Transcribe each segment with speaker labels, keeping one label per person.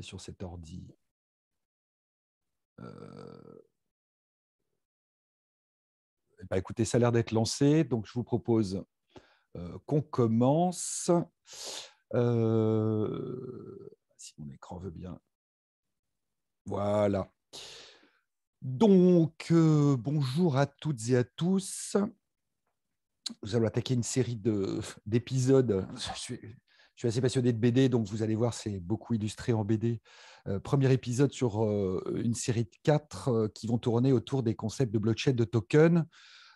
Speaker 1: sur cet ordi. Euh, eh ben, écoutez, ça a l'air d'être lancé, donc je vous propose euh, qu'on commence. Euh, si mon écran veut bien. Voilà. Donc, bonjour à toutes et à tous nous allons attaquer une série d'épisodes. Je suis je suis assez passionné de BD, donc vous allez voir, c'est beaucoup illustré en BD. Euh, premier épisode sur euh, une série de quatre euh, qui vont tourner autour des concepts de blockchain, de token,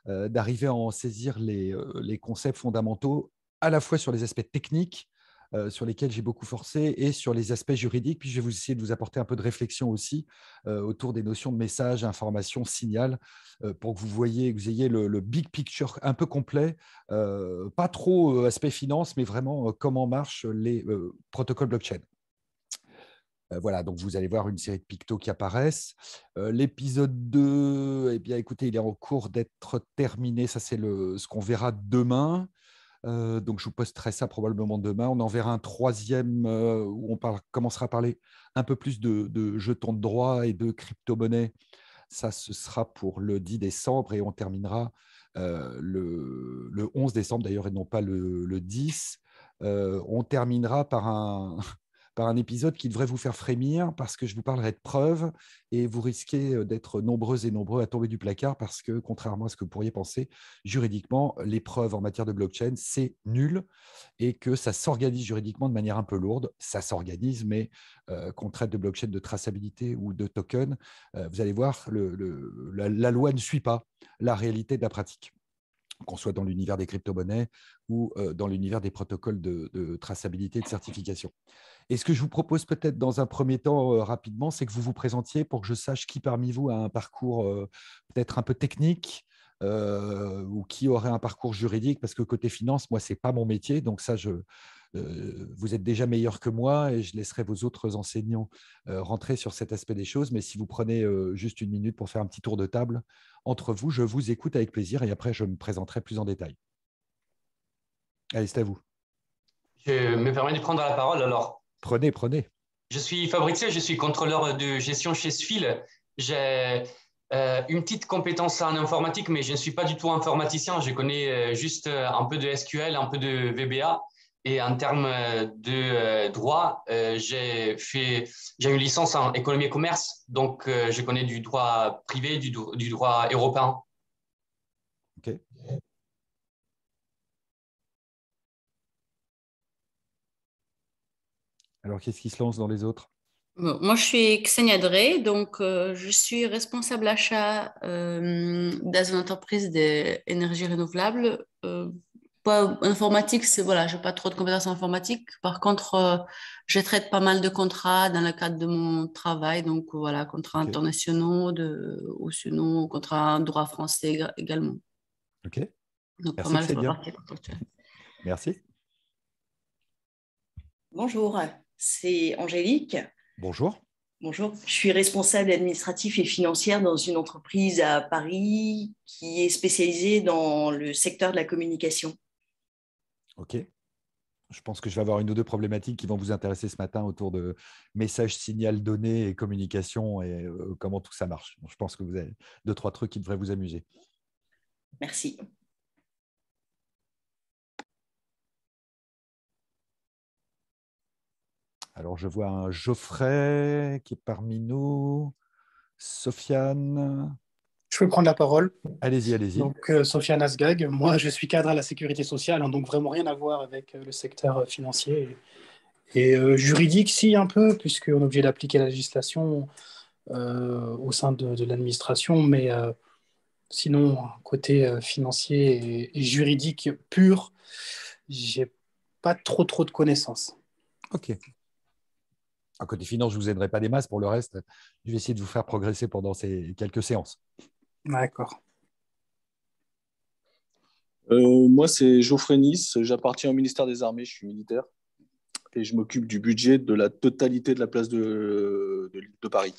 Speaker 1: d'arriver à en saisir les, concepts fondamentaux à la fois sur les aspects techniques, euh, sur lesquels j'ai beaucoup forcé et sur les aspects juridiques. Puis je vais vous essayer de vous apporter un peu de réflexion aussi euh, autour des notions de messages, information, signal, euh, pour que vous voyez, que vous ayez le, big picture un peu complet, pas trop aspect finance, mais vraiment comment marchent les protocoles blockchain voilà, donc vous allez voir une série de pictos qui apparaissent. L'épisode 2, eh bien, écoutez, il est en cours d'être terminé. Ça, c'est ce qu'on verra demain. Euh, donc, je vous posterai ça probablement demain. On en verra un troisième euh, où on commencera à parler un peu plus de, jetons de droit et de crypto monnaies Ça, ce sera pour le 10 décembre et on terminera euh, le, 11 décembre d'ailleurs et non pas le 10. on terminera par un, par un épisode qui devrait vous faire frémir parce que je vous parlerai de preuves et vous risquez euh, d'être nombreux et nombreux à tomber du placard parce que, contrairement à ce que vous pourriez penser, juridiquement, les preuves en matière de blockchain, c'est nul et que ça s'organise juridiquement de manière un peu lourde. Ça s'organise, mais euh, qu'on traite de blockchain de traçabilité ou de token, euh, vous allez voir, la loi ne suit pas la réalité de la pratique qu'on soit dans l'univers des crypto-monnaies ou euh, dans l'univers des protocoles de, traçabilité et de certification. Et ce que je vous propose peut-être dans un premier temps euh, rapidement, c'est que vous vous présentiez pour que je sache qui parmi vous a un parcours euh, peut-être un peu technique, ou qui aurait un parcours juridique, parce que côté finance, moi, ce n'est pas mon métier, donc ça, je, euh, vous êtes déjà meilleur que moi et je laisserai vos autres enseignants euh, rentrer sur cet aspect des choses. Mais si vous prenez euh, juste une minute pour faire un petit tour de table entre vous, je vous écoute avec plaisir et après je me présenterai plus en détail. Allez, c'est à vous. Je me permets de prendre la parole alors. Prenez, prenez. Je suis Fabrizio, je suis contrôleur de gestion chez SFIL. J'ai une petite compétence en informatique, mais je ne suis pas du tout informaticien. Je connais juste un peu de SQL, un peu de VBA. Et en termes euh, de euh, droit, euh, j'ai fait, j'ai une licence en économie et commerce, donc je connais du droit privé, du, droit européen. Ok. Alors, qu'est-ce qui se lance dans les autres Moi, je suis Xenia Drey, donc je suis responsable achat dans une entreprise d'énergie renouvelable informatique, c'est voilà, j'ai pas trop de compétences informatiques. informatique. Par contre, euh, je traite pas mal de contrats dans le cadre de mon travail, donc euh, voilà, contrats internationaux, de, ou sinon contrats droit français également. Ok. Donc Merci pas Merci. Bonjour, c'est Angélique. Bonjour. Bonjour, je suis responsable administratif et financière dans une entreprise à Paris qui est spécialisée dans le secteur de la communication. OK je pense que je vais avoir une ou deux problématiques qui vont vous intéresser ce matin autour de messages, signal, données et communication et euh, comment tout ça marche. je pense que vous avez deux, trois trucs qui devraient vous amuser. Merci. Alors, je vois un Geoffrey qui est parmi nous, Sofiane, je peux prendre la parole. Allez-y, allez-y. Donc, euh, Sophia Sofiane moi, je suis cadre à la sécurité sociale, hein, donc vraiment rien à voir avec euh, le secteur euh, financier et, juridique, si un peu, puisqu'on est obligé d'appliquer la législation au sein de, l'administration, mais sinon, côté financier et, juridique pur, j'ai pas trop, trop de connaissances. Ok. À côté finance, je ne vous aiderai pas des masses. Pour le reste, je vais essayer de vous faire progresser pendant ces quelques séances. D'accord. Euh, moi, c'est Geoffrey Nice. J'appartiens au ministère des Armées. Je suis militaire et je m'occupe du budget de la totalité de la place de, de Paris.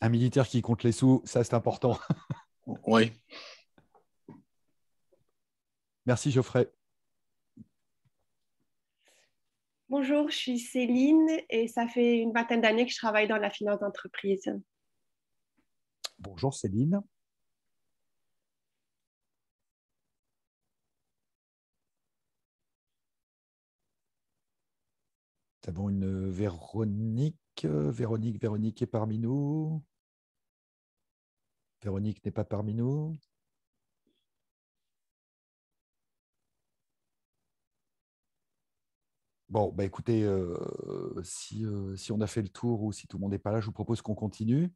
Speaker 1: Un militaire qui compte les sous, ça c'est important. oui. Merci Geoffrey. Bonjour, je suis Céline et ça fait une vingtaine d'années que je travaille dans la finance d'entreprise. Bonjour Céline. Nous avons une Véronique. Véronique, Véronique est parmi nous. Véronique n'est pas parmi nous. Bon, bah, écoutez, euh, si, euh, si, on a fait le tour ou si tout le monde n'est pas là, je vous propose qu'on continue.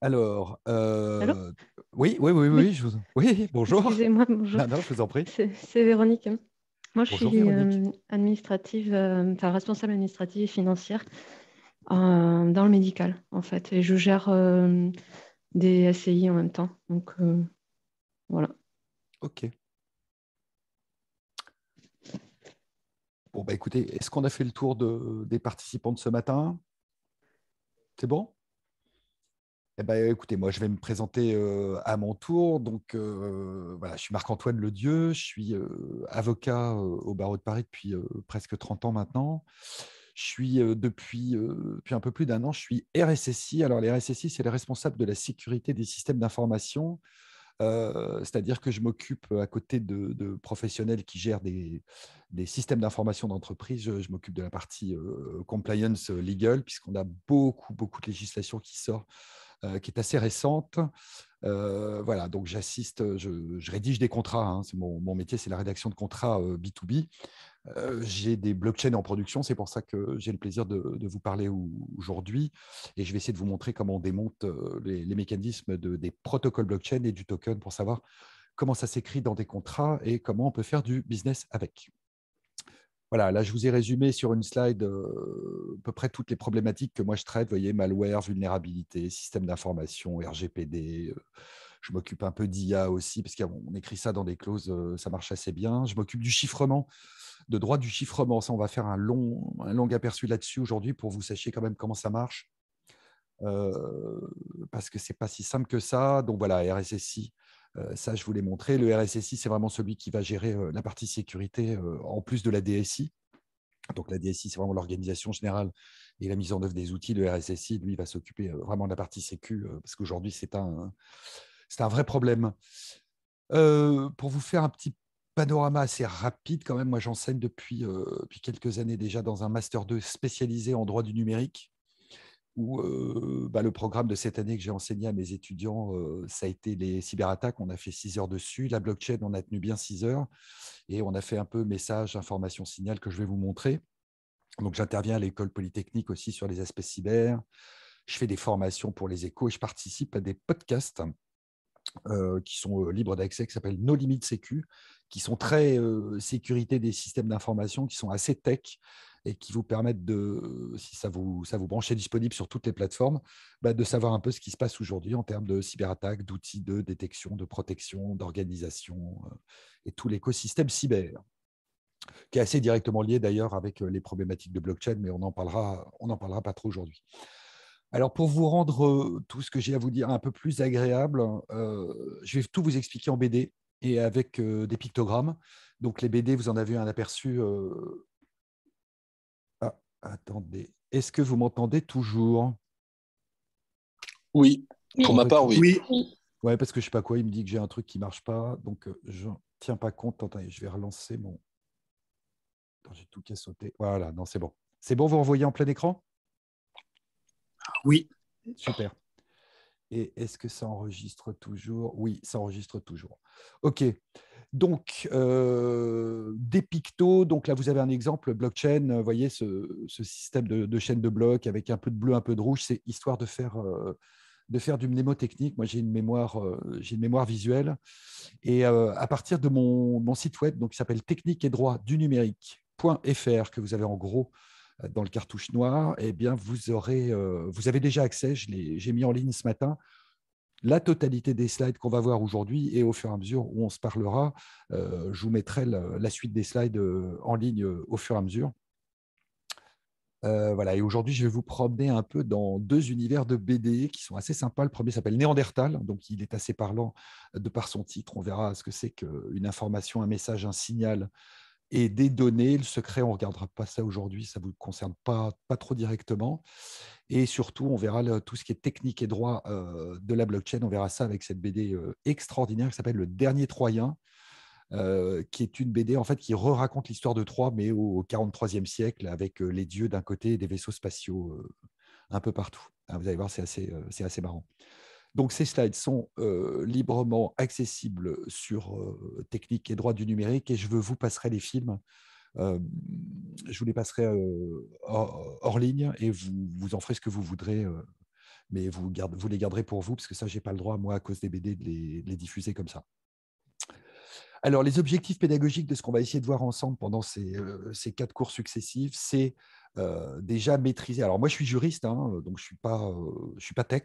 Speaker 1: Alors, euh, oui, oui, oui, oui, oui, je oui, bonjour. Excusez-moi, bonjour. Non, je vous en prie. C'est Véronique. Moi, je suis euh, administrative, euh, enfin responsable administrative et financière dans le médical, en fait. Et je gère des SCI en même temps. Donc, voilà. OK. Bon, bah écoutez, est-ce qu'on a fait le tour des participants de ce matin C'est bon eh ben, écoutez, moi, je vais me présenter à mon tour. Donc, je suis Marc-Antoine Ledieu, je suis avocat au barreau de Paris depuis presque 30 ans maintenant. Je suis depuis, un peu plus d'un an, je suis RSSI. Alors, les RSSI, c'est les responsables de la sécurité des systèmes d'information. C'est-à-dire que je m'occupe, à côté de, professionnels qui gèrent des, systèmes d'information d'entreprise, je, je m'occupe de la partie compliance legal, puisqu'on a beaucoup, beaucoup de législation qui sort euh, qui est assez récente. Euh, voilà, donc j'assiste, je, rédige des contrats. Hein. c'est mon, métier, c'est la rédaction de contrats B2B. Euh, j'ai des blockchains en production, c'est pour ça que j'ai le plaisir de, vous parler aujourd'hui. Et je vais essayer de vous montrer comment on démonte les, mécanismes des protocoles blockchain et du token pour savoir comment ça s'écrit dans des contrats et comment on peut faire du business avec voilà, là, je vous ai résumé sur une slide à peu près toutes les problématiques que moi je traite. Vous voyez, malware, vulnérabilité, système d'information, RGPD. je m'occupe un peu d'IA aussi, parce qu'on écrit ça dans des clauses, ça marche assez bien. Je m'occupe du chiffrement, de droit du chiffrement. Ça, on va faire un long, un long aperçu là-dessus aujourd'hui pour que vous sachiez quand même comment ça marche. parce que c'est pas si simple que ça. Donc voilà, RSSI, euh, ça, je vous l'ai montré. Le RSSI, c'est vraiment celui qui va gérer euh, la partie sécurité euh, en plus de la DSI. Donc la DSI, c'est vraiment l'organisation générale et la mise en œuvre des outils. Le RSSI, lui, va s'occuper vraiment de la partie sécu, parce qu'aujourd'hui, c'est un, vrai problème. pour vous faire un petit panorama assez rapide, quand même, moi j'enseigne depuis quelques années déjà dans un Master 2 spécialisé en droit du numérique où bah, le programme de cette année que j'ai enseigné à mes étudiants, ça a été les cyberattaques. On a fait 6 heures dessus. La blockchain, on a tenu bien 6 heures. Et on a fait un peu message, information, signal que je vais vous montrer. Donc j'interviens à l'école polytechnique aussi sur les aspects cyber. Je fais des formations pour les échos et je participe à des podcasts qui sont libres d'accès, qui s'appellent Nos Limites Sécu, qui sont très sécurité des systèmes d'information, qui sont assez tech et qui vous permettent de, si ça vous, ça vous branche, est disponible sur toutes les plateformes, bah, de savoir un peu ce qui se passe aujourd'hui en termes de cyberattaques, d'outils de détection, de protection, d'organisation euh, et tout l'écosystème cyber qui est assez directement lié d'ailleurs avec euh, les problématiques de blockchain, mais on n'en parlera, parlera pas trop aujourd'hui. Alors pour vous rendre euh, tout ce que j'ai à vous dire un peu plus agréable, je vais tout vous expliquer en BD et avec des pictogrammes. Donc les BD, vous en avez un aperçu Attendez, est-ce que vous m'entendez toujours oui.
Speaker 2: Pour ma part, oui. Oui.
Speaker 1: Ouais, parce que je sais pas quoi, il me dit que j'ai un truc qui marche pas, donc euh, je tiens pas compte. Attendez, je vais relancer mon. J'ai tout cas Voilà, non, c'est bon. C'est bon, vous envoyez en plein écran Oui. Super. Et est-ce que ça enregistre toujours Oui, ça enregistre toujours. OK. Donc, euh, des pictos. Donc là, vous avez un exemple blockchain. Vous euh, voyez ce, système de, chaîne de blocs avec un peu de bleu, un peu de rouge. C'est histoire de faire, euh, de faire du mnémotechnique. Moi, j'ai une, mémoire, une mémoire visuelle. Et à partir de mon, site web, donc, qui s'appelle technique et droit du numérique.fr, que vous avez en gros dans le cartouche noir, eh bien, vous, avez déjà accès. Je j'ai mis en ligne ce matin la totalité des slides qu'on va voir aujourd'hui et au fur et à mesure où on se parlera, euh, je vous mettrai la, suite des slides euh, en ligne euh, au fur et à mesure. voilà, et aujourd'hui, je vais vous promener un peu dans deux univers de BD qui sont assez sympas. Le premier s'appelle Néandertal, donc il est assez parlant de par son titre. On verra ce que c'est qu'une information, un message, un signal et des données. Le secret, on ne regardera pas ça aujourd'hui, ça ne vous concerne pas, pas trop directement. Et surtout, on verra tout ce qui est technique et droit euh, de la blockchain. On verra ça avec cette BD euh, extraordinaire qui s'appelle Le Dernier Troyen, euh, qui est une BD en fait qui re-raconte l'histoire de Troie, mais au, 43e siècle, avec les dieux d'un côté et des vaisseaux spatiaux un peu partout. Hein, vous allez voir, c'est assez, assez marrant. Donc ces slides sont euh, librement accessibles sur euh, technique et droit du numérique et je veux vous passerai les films. Euh, je vous les passerai hors, ligne et vous, vous en ferez ce que vous voudrez, mais vous, les garderez pour vous parce que ça, n'ai pas le droit, moi, à cause des BD, de les, diffuser comme ça. Alors, les objectifs pédagogiques de ce qu'on va essayer de voir ensemble pendant ces, quatre cours successifs, c'est déjà maîtriser. Alors moi, je suis juriste, hein, donc je suis suis pas tech.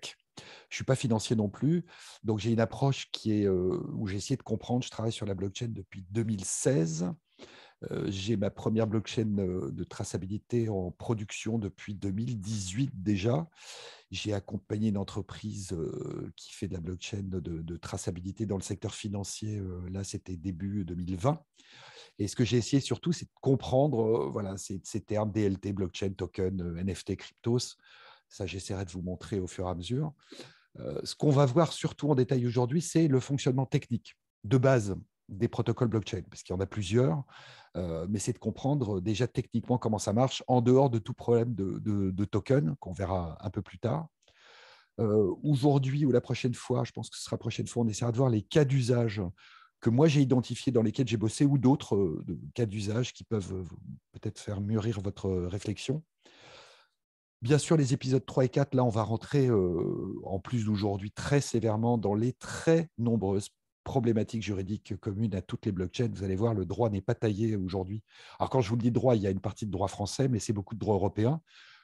Speaker 1: Je suis pas financier non plus, donc j'ai une approche qui est où j'ai essayé de comprendre. Je travaille sur la blockchain depuis 2016. j'ai ma première blockchain de traçabilité en production depuis 2018 déjà. J'ai accompagné une entreprise qui fait de la blockchain de, traçabilité dans le secteur financier. là, c'était début 2020. Et ce que j'ai essayé surtout, c'est de comprendre voilà, ces, termes DLT, blockchain, token, NFT, cryptos, ça, j'essaierai de vous montrer au fur et à mesure. Euh, ce qu'on va voir surtout en détail aujourd'hui, c'est le fonctionnement technique de base des protocoles blockchain, parce qu'il y en a plusieurs, euh, mais c'est de comprendre déjà techniquement comment ça marche, en dehors de tout problème de, token, qu'on verra un peu plus tard. Euh, aujourd'hui ou la prochaine fois, je pense que ce sera la prochaine fois, on essaiera de voir les cas d'usage que moi j'ai identifiés dans lesquels j'ai bossé ou d'autres cas d'usage qui peuvent peut-être faire mûrir votre réflexion. Bien sûr, les épisodes 3 et 4, là, on va rentrer, en plus d'aujourd'hui, très sévèrement dans les très nombreuses problématiques juridiques communes à toutes les blockchains. Vous allez voir, le droit n'est pas taillé aujourd'hui. Alors, quand je vous dis droit, il y a une partie de droit français, mais c'est beaucoup de droit européen,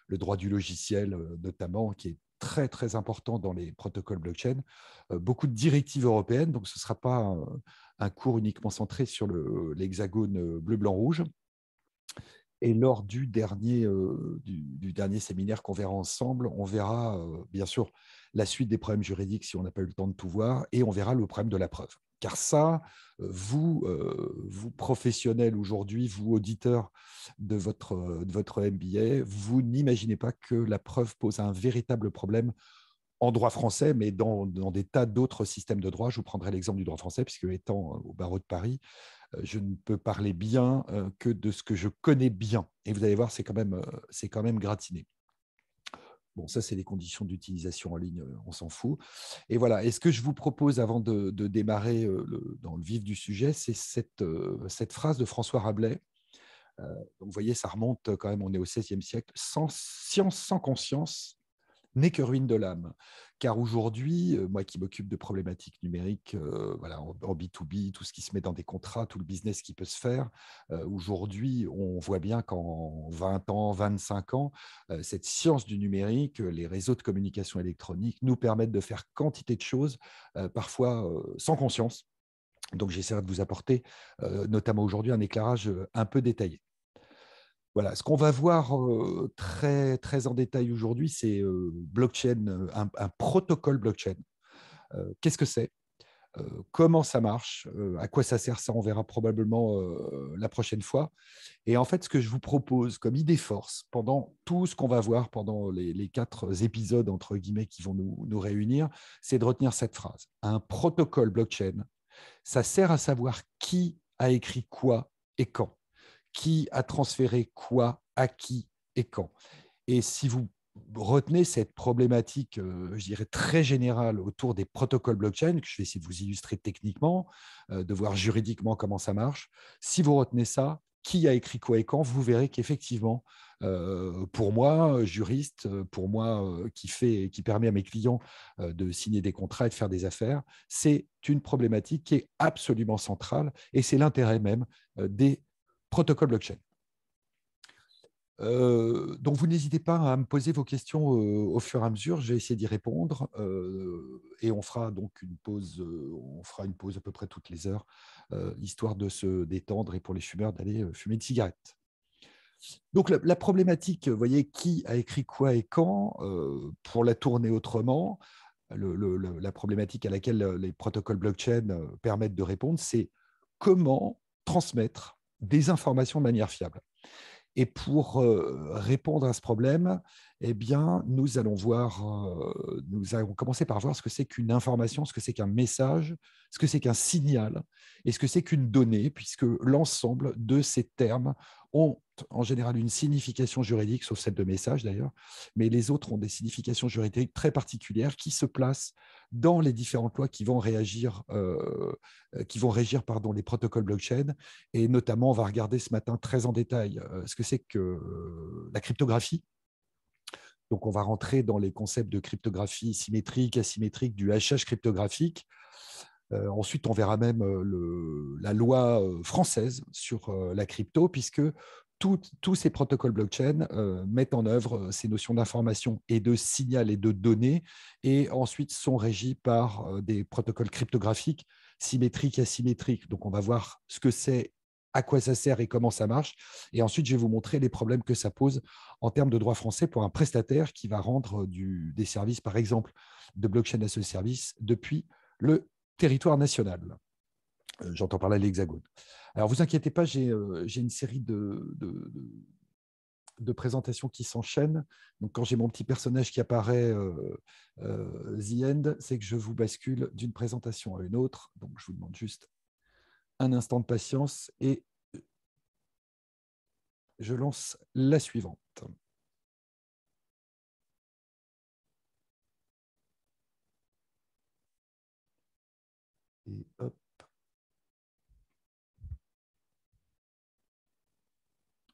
Speaker 1: le droit du logiciel notamment, qui est très très important dans les protocoles blockchain, beaucoup de directives européennes, donc ce ne sera pas un, un, cours uniquement centré sur l'hexagone bleu, blanc, rouge. Et lors du dernier, euh, du, dernier séminaire qu'on verra ensemble, on verra euh, bien sûr la suite des problèmes juridiques si on n'a pas eu le temps de tout voir, et on verra le problème de la preuve. Car ça, euh, vous, professionnels aujourd'hui, vous auditeurs de votre, de votre MBA, vous n'imaginez pas que la preuve pose un véritable problème en droit français, mais dans, des tas d'autres systèmes de droit. Je vous prendrai l'exemple du droit français, puisque étant euh, au barreau de Paris, euh, je ne peux parler bien euh, que de ce que je connais bien. Et vous allez voir, c'est quand même, quand même gratiné. Bon, ça, c'est les conditions d'utilisation en ligne, on s'en fout. Et voilà, et ce que je vous propose avant de, démarrer dans le vif du sujet, c'est cette, cette phrase de François Rabelais. vous voyez, ça remonte quand même, on est au XVIe siècle. Sans science, sans conscience, n'est que ruine de l'âme. Car aujourd'hui, euh, moi qui m'occupe de problématiques numériques, euh, voilà, en, B2B, tout ce qui se met dans des contrats, tout le business qui peut se faire, euh, aujourd'hui, on voit bien qu'en 20 ans, 25 ans, cette science du numérique, les réseaux de communication électronique nous permettent de faire quantité de choses, parfois sans conscience. Donc j'essaierai de vous apporter, notamment aujourd'hui, un éclairage un peu détaillé ce qu'on va voir très, très en détail aujourd'hui, c'est blockchain, un, protocole blockchain. Qu'est-ce que c'est comment ça marche, à quoi ça sert, ça on verra probablement la prochaine fois. Et en fait, ce que je vous propose comme idée force pendant tout ce qu'on va voir pendant les, quatre épisodes entre guillemets qui vont nous réunir, c'est de retenir cette phrase. Un protocole blockchain, ça sert à savoir qui a écrit quoi et quand qui a transféré quoi, à qui et quand. Et si vous retenez cette problématique, euh, je dirais, très générale autour des protocoles blockchain, que je vais essayer de vous illustrer techniquement, euh, de voir juridiquement comment ça marche, si vous retenez ça, qui a écrit quoi et quand, vous verrez qu'effectivement, euh, pour moi, juriste, pour moi qui, fait, qui permet à mes clients de signer des contrats et de faire des affaires, c'est une problématique qui est absolument centrale et c'est l'intérêt même des protocole blockchain. Euh, donc, vous n'hésitez pas à me poser vos questions euh, au fur et à mesure. J'ai essayé d'y répondre euh, et on fera donc une pause. on fera une pause à peu près toutes les heures, histoire de se détendre et pour les fumeurs d'aller fumer une cigarette. Donc, la, problématique, vous voyez, qui a écrit quoi et quand pour la tourner autrement. la problématique à laquelle les protocoles blockchain permettent de répondre, c'est comment transmettre des informations de manière fiable. Et pour euh, répondre à ce problème, eh bien, nous allons voir, euh, nous allons commencer par voir ce que c'est qu'une information, ce que c'est qu'un message, ce que c'est qu'un signal et ce que c'est qu'une donnée, puisque l'ensemble de ces termes ont en général une signification juridique, sauf celle de message d'ailleurs, mais les autres ont des significations juridiques très particulières qui se placent dans les différentes lois qui vont réagir, euh, qui vont régir pardon, les protocoles blockchain. Et notamment, on va regarder ce matin très en détail euh, ce que c'est que la cryptographie, donc, on va rentrer dans les concepts de cryptographie symétrique, asymétrique, du hachage cryptographique. Euh, ensuite, on verra même euh, la loi euh, française sur la crypto, puisque tous ces protocoles blockchain mettent en œuvre ces notions d'information et de signal et de données, et ensuite sont régis par des protocoles cryptographiques symétriques et asymétriques. Donc, on va voir ce que c'est à quoi ça sert et comment ça marche. Et ensuite, je vais vous montrer les problèmes que ça pose en termes de droit français pour un prestataire qui va rendre euh, des services, par exemple, de blockchain à ce service depuis le territoire national. Euh, j'entends parler de l'Hexagone. Alors, vous inquiétez pas, j'ai euh, une série de, présentations qui s'enchaînent. Donc, quand j'ai mon petit personnage qui apparaît, The End, c'est que je vous bascule d'une présentation à une autre. Donc, je vous demande juste un instant de patience et je lance la suivante. Et hop.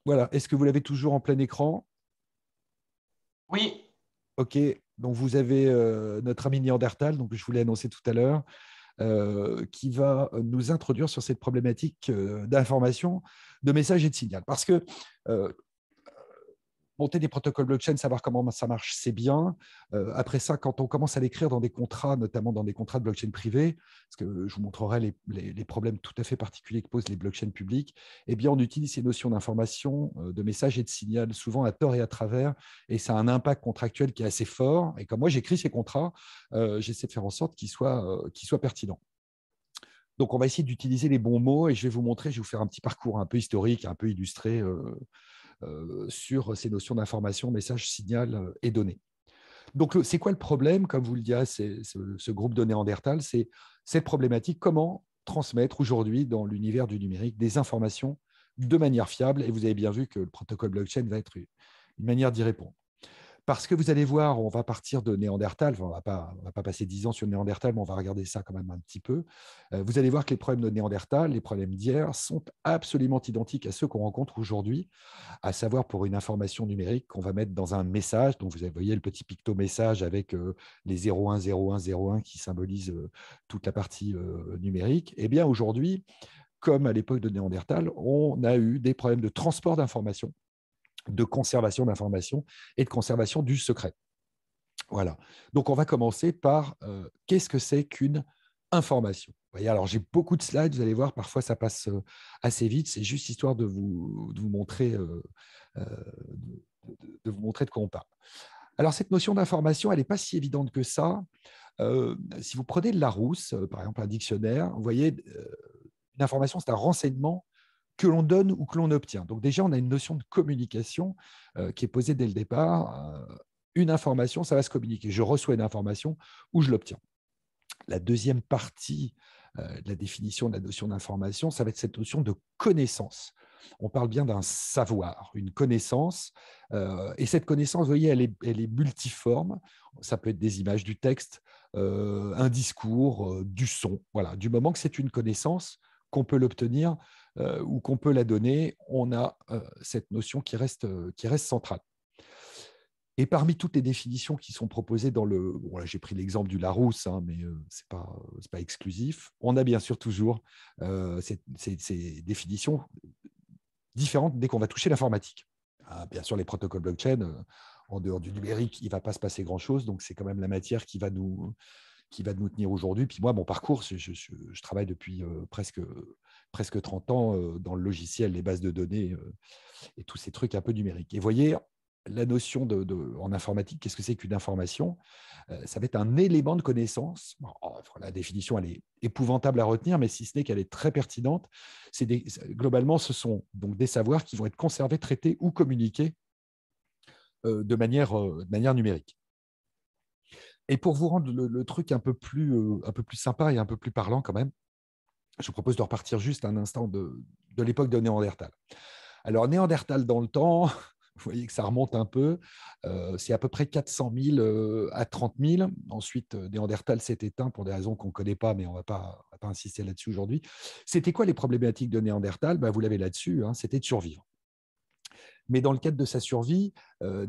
Speaker 1: Voilà, est-ce que vous l'avez toujours en plein écran Oui. Ok, donc vous avez euh, notre ami Néandertal, donc je vous l'ai annoncé tout à l'heure. Euh, qui va nous introduire sur cette problématique euh, d'information, de message et de signal. Parce que euh, monter des protocoles blockchain, savoir comment ça marche, c'est bien. Euh, après ça, quand on commence à l'écrire dans des contrats, notamment dans des contrats de blockchain privés, parce que euh, je vous montrerai les, problèmes tout à fait particuliers que posent les blockchains publics, eh bien, on utilise ces notions d'information, euh, de message et de signal, souvent à tort et à travers, et ça a un impact contractuel qui est assez fort. Et comme moi, j'écris ces contrats, j'essaie de faire en sorte qu'ils soient, pertinents. Donc, on va essayer d'utiliser les bons mots et je vais vous montrer, je vais vous faire un petit parcours un peu historique, un peu illustré euh, sur ces notions d'information, message, signal euh, et données. Donc, c'est quoi le problème Comme vous le dites, ce, ce groupe de Néandertal, c'est cette problématique comment transmettre aujourd'hui dans l'univers du numérique des informations de manière fiable. Et vous avez bien vu que le protocole blockchain va être une manière d'y répondre parce que vous allez voir, on va partir de Néandertal, on ne va pas passer dix ans sur Néandertal, mais on va regarder ça quand même un petit peu. Euh, vous allez voir que les problèmes de Néandertal, les problèmes d'hier sont absolument identiques à ceux qu'on rencontre aujourd'hui, à savoir pour une information numérique qu'on va mettre dans un message. Donc vous voyez le petit picto message avec euh, les 010101 qui symbolisent euh, toute la partie numérique. Eh bien aujourd'hui, comme à l'époque de Néandertal, on a eu des problèmes de transport d'informations de conservation d'informations et de conservation du secret. Voilà. Donc, on va commencer par euh, qu'est-ce que c'est qu'une information vous voyez, alors j'ai beaucoup de slides, vous allez voir, parfois ça passe euh, assez vite, c'est juste histoire de vous, de vous montrer, euh, de, vous montrer de quoi on parle. Alors cette notion d'information, elle n'est pas si évidente que ça. si vous prenez de Larousse, par exemple un dictionnaire, vous voyez, une information, c'est un renseignement que l'on donne ou que l'on obtient. Donc déjà, on a une notion de communication euh, qui est posée dès le départ. Euh, une information, ça va se communiquer. Je reçois une information ou je l'obtiens. La deuxième partie euh, de la définition de la notion d'information, ça va être cette notion de connaissance. On parle bien d'un savoir, une connaissance. et cette connaissance, vous voyez, elle est, elle est, multiforme. Ça peut être des images du texte, un discours, du son. Voilà, du moment que c'est une connaissance, qu'on peut l'obtenir euh, ou qu'on peut la donner, on a euh, cette notion qui reste, euh, qui reste centrale. Et parmi toutes les définitions qui sont proposées dans le... j'ai pris l'exemple du Larousse, hein, mais c'est ce n'est pas, exclusif. On a bien sûr toujours ces, définitions différentes dès qu'on va toucher l'informatique. Ah, bien sûr, les protocoles blockchain, en dehors du numérique, il ne va pas se passer grand-chose, donc c'est quand même la matière qui va nous, qui va nous tenir aujourd'hui. Puis moi, mon parcours, je, je travaille depuis presque presque 30 ans euh, dans le logiciel, les bases de données euh, et tous ces trucs un peu numériques. Et voyez, la notion de, en informatique, qu'est-ce que c'est qu'une information euh, Ça va être un élément de connaissance. Oh, la définition, elle est épouvantable à retenir, mais si ce n'est qu'elle est très pertinente. globalement, ce sont donc des savoirs qui vont être conservés, traités ou communiqués de, manière, numérique. Et pour vous rendre le, le truc un peu, plus, un peu plus sympa et un peu plus parlant quand même, je vous propose de repartir juste un instant de, l'époque de Néandertal. Alors, Néandertal dans le temps, vous voyez que ça remonte un peu. Euh, c'est à peu près 400 000 euh, à 30 000. Ensuite, euh, Néandertal s'est éteint pour des raisons qu'on ne connaît pas, mais on ne va pas insister là-dessus aujourd'hui. C'était quoi les problématiques de Néandertal ben, Vous l'avez là-dessus, hein, c'était de survivre. Mais dans le cadre de sa survie,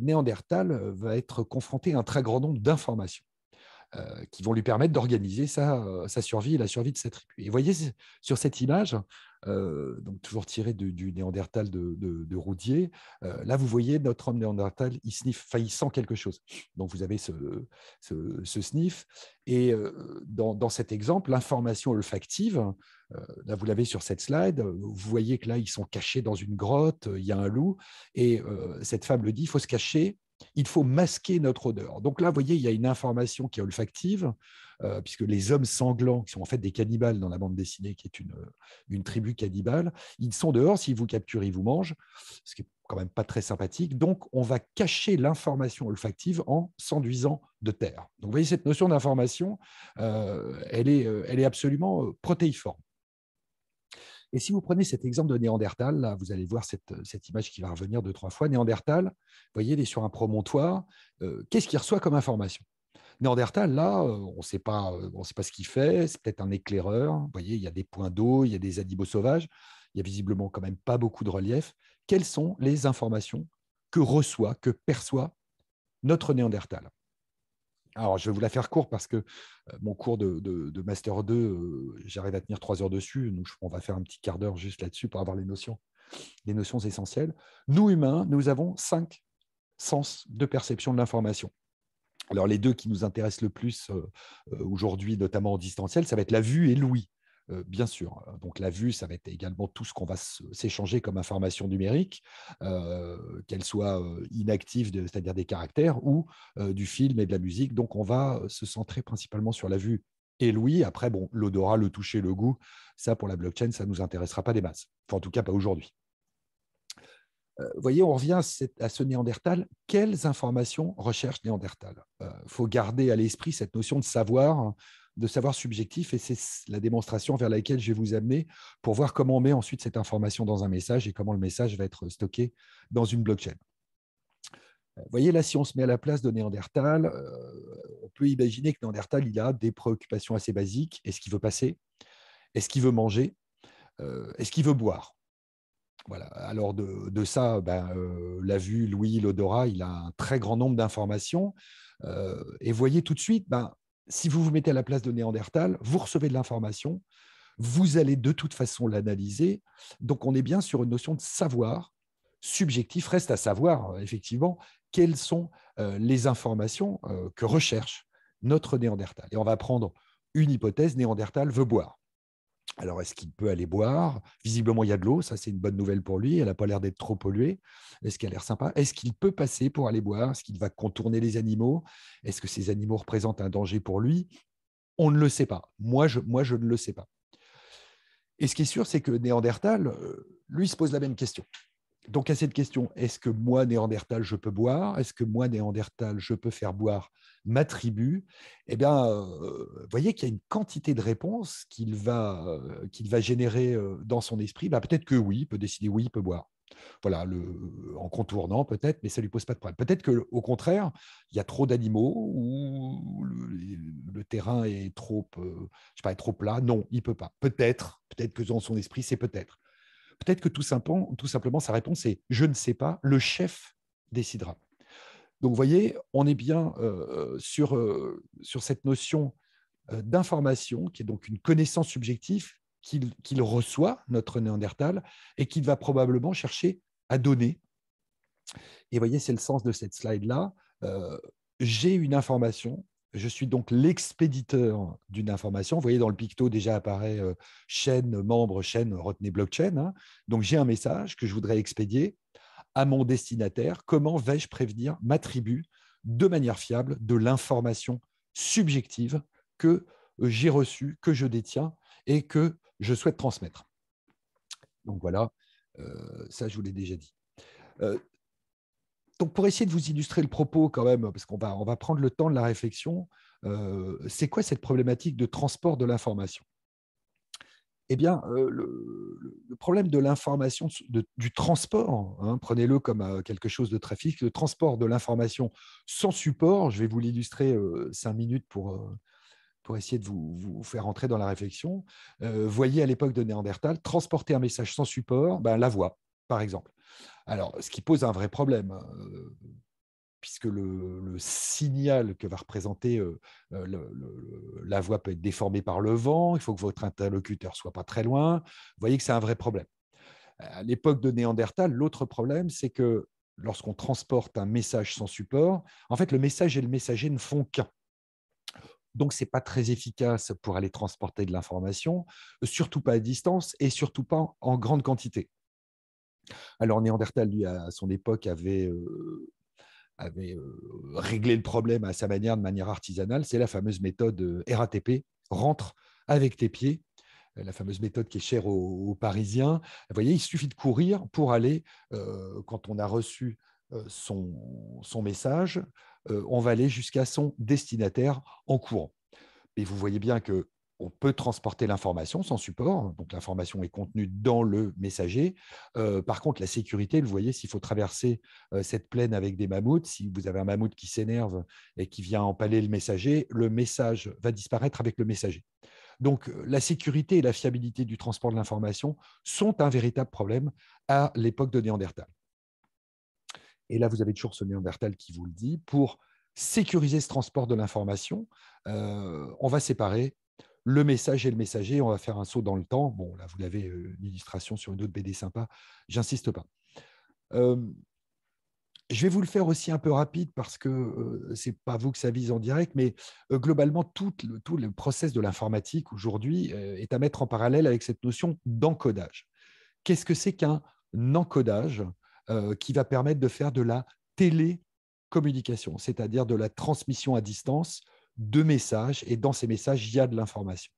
Speaker 1: Néandertal va être confronté à un très grand nombre d'informations. Euh, qui vont lui permettre d'organiser euh, sa, survie et la survie de sa tribu. Et voyez sur cette image, euh, donc toujours tirée du, néandertal de, Roudier, là vous voyez notre homme néandertal, il sniff, faillissant sent quelque chose. Donc vous avez ce, sniff. Et dans, dans, cet exemple, l'information olfactive, là vous l'avez sur cette slide, vous voyez que là ils sont cachés dans une grotte, il y a un loup, et cette femme le dit, il faut se cacher il faut masquer notre odeur. Donc là, vous voyez, il y a une information qui est olfactive, euh, puisque les hommes sanglants, qui sont en fait des cannibales dans la bande dessinée, qui est une, euh, tribu cannibale, ils sont dehors, s'ils vous capturent, ils vous mangent, ce qui n'est quand même pas très sympathique. Donc, on va cacher l'information olfactive en s'enduisant de terre. Donc, vous voyez, cette notion d'information, euh, elle est absolument protéiforme. Et si vous prenez cet exemple de Néandertal, vous allez voir euh, cette, image qui va revenir deux, trois fois. Néandertal, vous voyez, il est sur un promontoire. Euh, qu'est-ce qu'il reçoit comme information Néandertal, là, euh, on ne sait pas, on sait pas ce qu'il fait. C'est peut-être un éclaireur. Vous voyez, il y a des points d'eau, il y a des animaux sauvages. Il y a visiblement quand même pas beaucoup de relief. Quelles sont les informations que reçoit, que perçoit notre Néandertal alors, je vais vous la faire court parce que euh, mon cours de, Master 2, euh, j'arrive à tenir trois heures dessus. Nous on va faire un petit quart d'heure juste là-dessus pour avoir les notions, les notions essentielles. Nous, humains, nous avons cinq sens de perception de l'information. Alors, les deux qui nous intéressent le plus euh, aujourd'hui, notamment en distanciel, ça va être la vue et l'ouïe bien sûr. Donc la vue, ça va être également tout ce qu'on va s'échanger comme information numérique, qu'elle soit inactive, c'est-à-dire des caractères, ou du film et de la musique. Donc on va se centrer principalement sur la vue et l'ouïe. Après, bon, l'odorat, le toucher, le goût, ça pour la blockchain, ça ne nous intéressera pas des masses. en tout cas, pas aujourd'hui. Vous voyez, on revient à ce Néandertal. Quelles informations recherche Néandertal Il faut garder à l'esprit cette notion de savoir de savoir subjectif et c'est la démonstration vers laquelle je vais vous amener pour voir comment on met ensuite cette information dans un message et comment le message va être stocké dans une blockchain. Euh, vous voyez, là, si on se met à la place de Néandertal, euh, on peut imaginer que Néandertal, il a des préoccupations assez basiques. Est-ce qu'il veut passer Est-ce qu'il veut manger euh, Est-ce qu'il veut boire voilà. Alors de, ça, ben, la vue, Louis l'odorat, il a un très grand nombre d'informations. et voyez tout de suite, ben, si vous vous mettez à la place de Néandertal, vous recevez de l'information, vous allez de toute façon l'analyser. Donc on est bien sur une notion de savoir subjectif. Reste à savoir, euh, effectivement, quelles sont euh, les informations euh, que recherche notre Néandertal. Et on va prendre une hypothèse, Néandertal veut boire. Alors, est-ce qu'il peut aller boire Visiblement, il y a de l'eau, ça c'est une bonne nouvelle pour lui, elle n'a pas l'air d'être trop polluée. Est-ce qu'elle a l'air sympa Est-ce qu'il peut passer pour aller boire Est-ce qu'il va contourner les animaux Est-ce que ces animaux représentent un danger pour lui On ne le sait pas. Moi je, moi, je ne le sais pas. Et ce qui est sûr, c'est que Néandertal, euh, lui, se pose la même question donc à cette question, est-ce que moi, Néandertal, je peux boire Est-ce que moi, Néandertal, je peux faire boire ma tribu Eh bien, vous euh, voyez qu'il y a une quantité de réponses qu'il va, euh, va générer euh, dans son esprit. Bah, peut-être que oui, il peut décider oui, il peut boire. Voilà, en contournant peut-être, mais ça ne lui pose pas de problème. Peut-être qu'au contraire, il y a trop d'animaux ou le, terrain est trop, je pas, trop plat. Non, il ne peut pas. Peut-être, peut-être que dans son esprit, c'est peut-être. Peut-être que tout simplement, tout simplement, sa réponse est je ne sais pas, le chef décidera. Donc, vous voyez, on est bien euh, euh, sur, euh, sur cette notion d'information, qui est donc une connaissance subjective qu'il reçoit, notre Néandertal, et qu'il va probablement chercher à donner. Et vous voyez, c'est le sens de cette slide-là. J'ai une information, je suis donc l'expéditeur d'une information. Vous voyez, dans le picto, déjà apparaît euh, chaîne, membre, chaîne, retenez blockchain. Hein. Donc, j'ai un message que je voudrais expédier à mon destinataire. Comment vais-je prévenir ma tribu de manière fiable de l'information subjective que euh, j'ai reçue, que je détiens et que je souhaite transmettre Donc, voilà, euh, ça, je vous l'ai déjà dit donc, pour essayer de vous illustrer le propos quand même, parce qu'on va, on va prendre le temps de la réflexion, euh, c'est quoi cette problématique de transport de l'information Eh bien, euh, le, problème de l'information, du transport, hein, prenez-le comme euh, quelque chose de trafic, le transport de l'information sans support, je vais vous l'illustrer cinq minutes pour, pour essayer de vous, faire entrer dans la réflexion. voyez à l'époque de Néandertal, transporter un message sans support, ben, la voix, par exemple. Alors, ce qui pose un vrai problème, hein, euh, puisque le, signal que va représenter euh, euh, la voix peut être déformé par le vent, il faut que votre interlocuteur soit pas très loin. Vous voyez que c'est un vrai problème. À l'époque de Néandertal, l'autre problème, c'est que lorsqu'on transporte un message sans support, en fait, le message et le messager ne font qu'un. Donc, ce n'est pas très efficace pour aller transporter de l'information, surtout pas à distance et surtout pas en grande quantité. Alors Néandertal, lui, à son époque, avait, euh, euh, réglé le problème à sa manière, de manière artisanale. C'est la fameuse méthode euh, RATP, rentre avec tes pieds, la fameuse méthode qui est chère aux, Parisiens. Vous voyez, il suffit de courir pour aller, quand on a reçu son, message, on va aller jusqu'à son destinataire en courant. Mais vous voyez bien que on peut transporter l'information sans support, hein, donc l'information est contenue dans le messager. Euh, par contre, la sécurité, vous voyez, s'il faut traverser euh, cette plaine avec des mammouths, si vous avez un mammouth qui s'énerve et qui vient empaler le messager, le message va disparaître avec le messager. Donc, euh, la sécurité et la fiabilité du transport de l'information sont un véritable problème à l'époque de Néandertal. Et là, vous avez toujours ce Néandertal qui vous le dit. Pour sécuriser ce transport de l'information, on va séparer le message et le messager. On va faire un saut dans le temps. Bon, là, vous l'avez, euh, une illustration sur une autre BD sympa. J'insiste pas. je vais vous le faire aussi un peu rapide parce que ce euh, c'est pas vous que ça vise en direct, mais euh, globalement, tout le, tout le process de l'informatique aujourd'hui est à mettre en parallèle avec cette notion d'encodage. Qu'est-ce que c'est qu'un encodage qui va permettre de faire de la télécommunication, c'est-à-dire de la transmission à distance deux messages, et dans ces messages, il y a de l'information.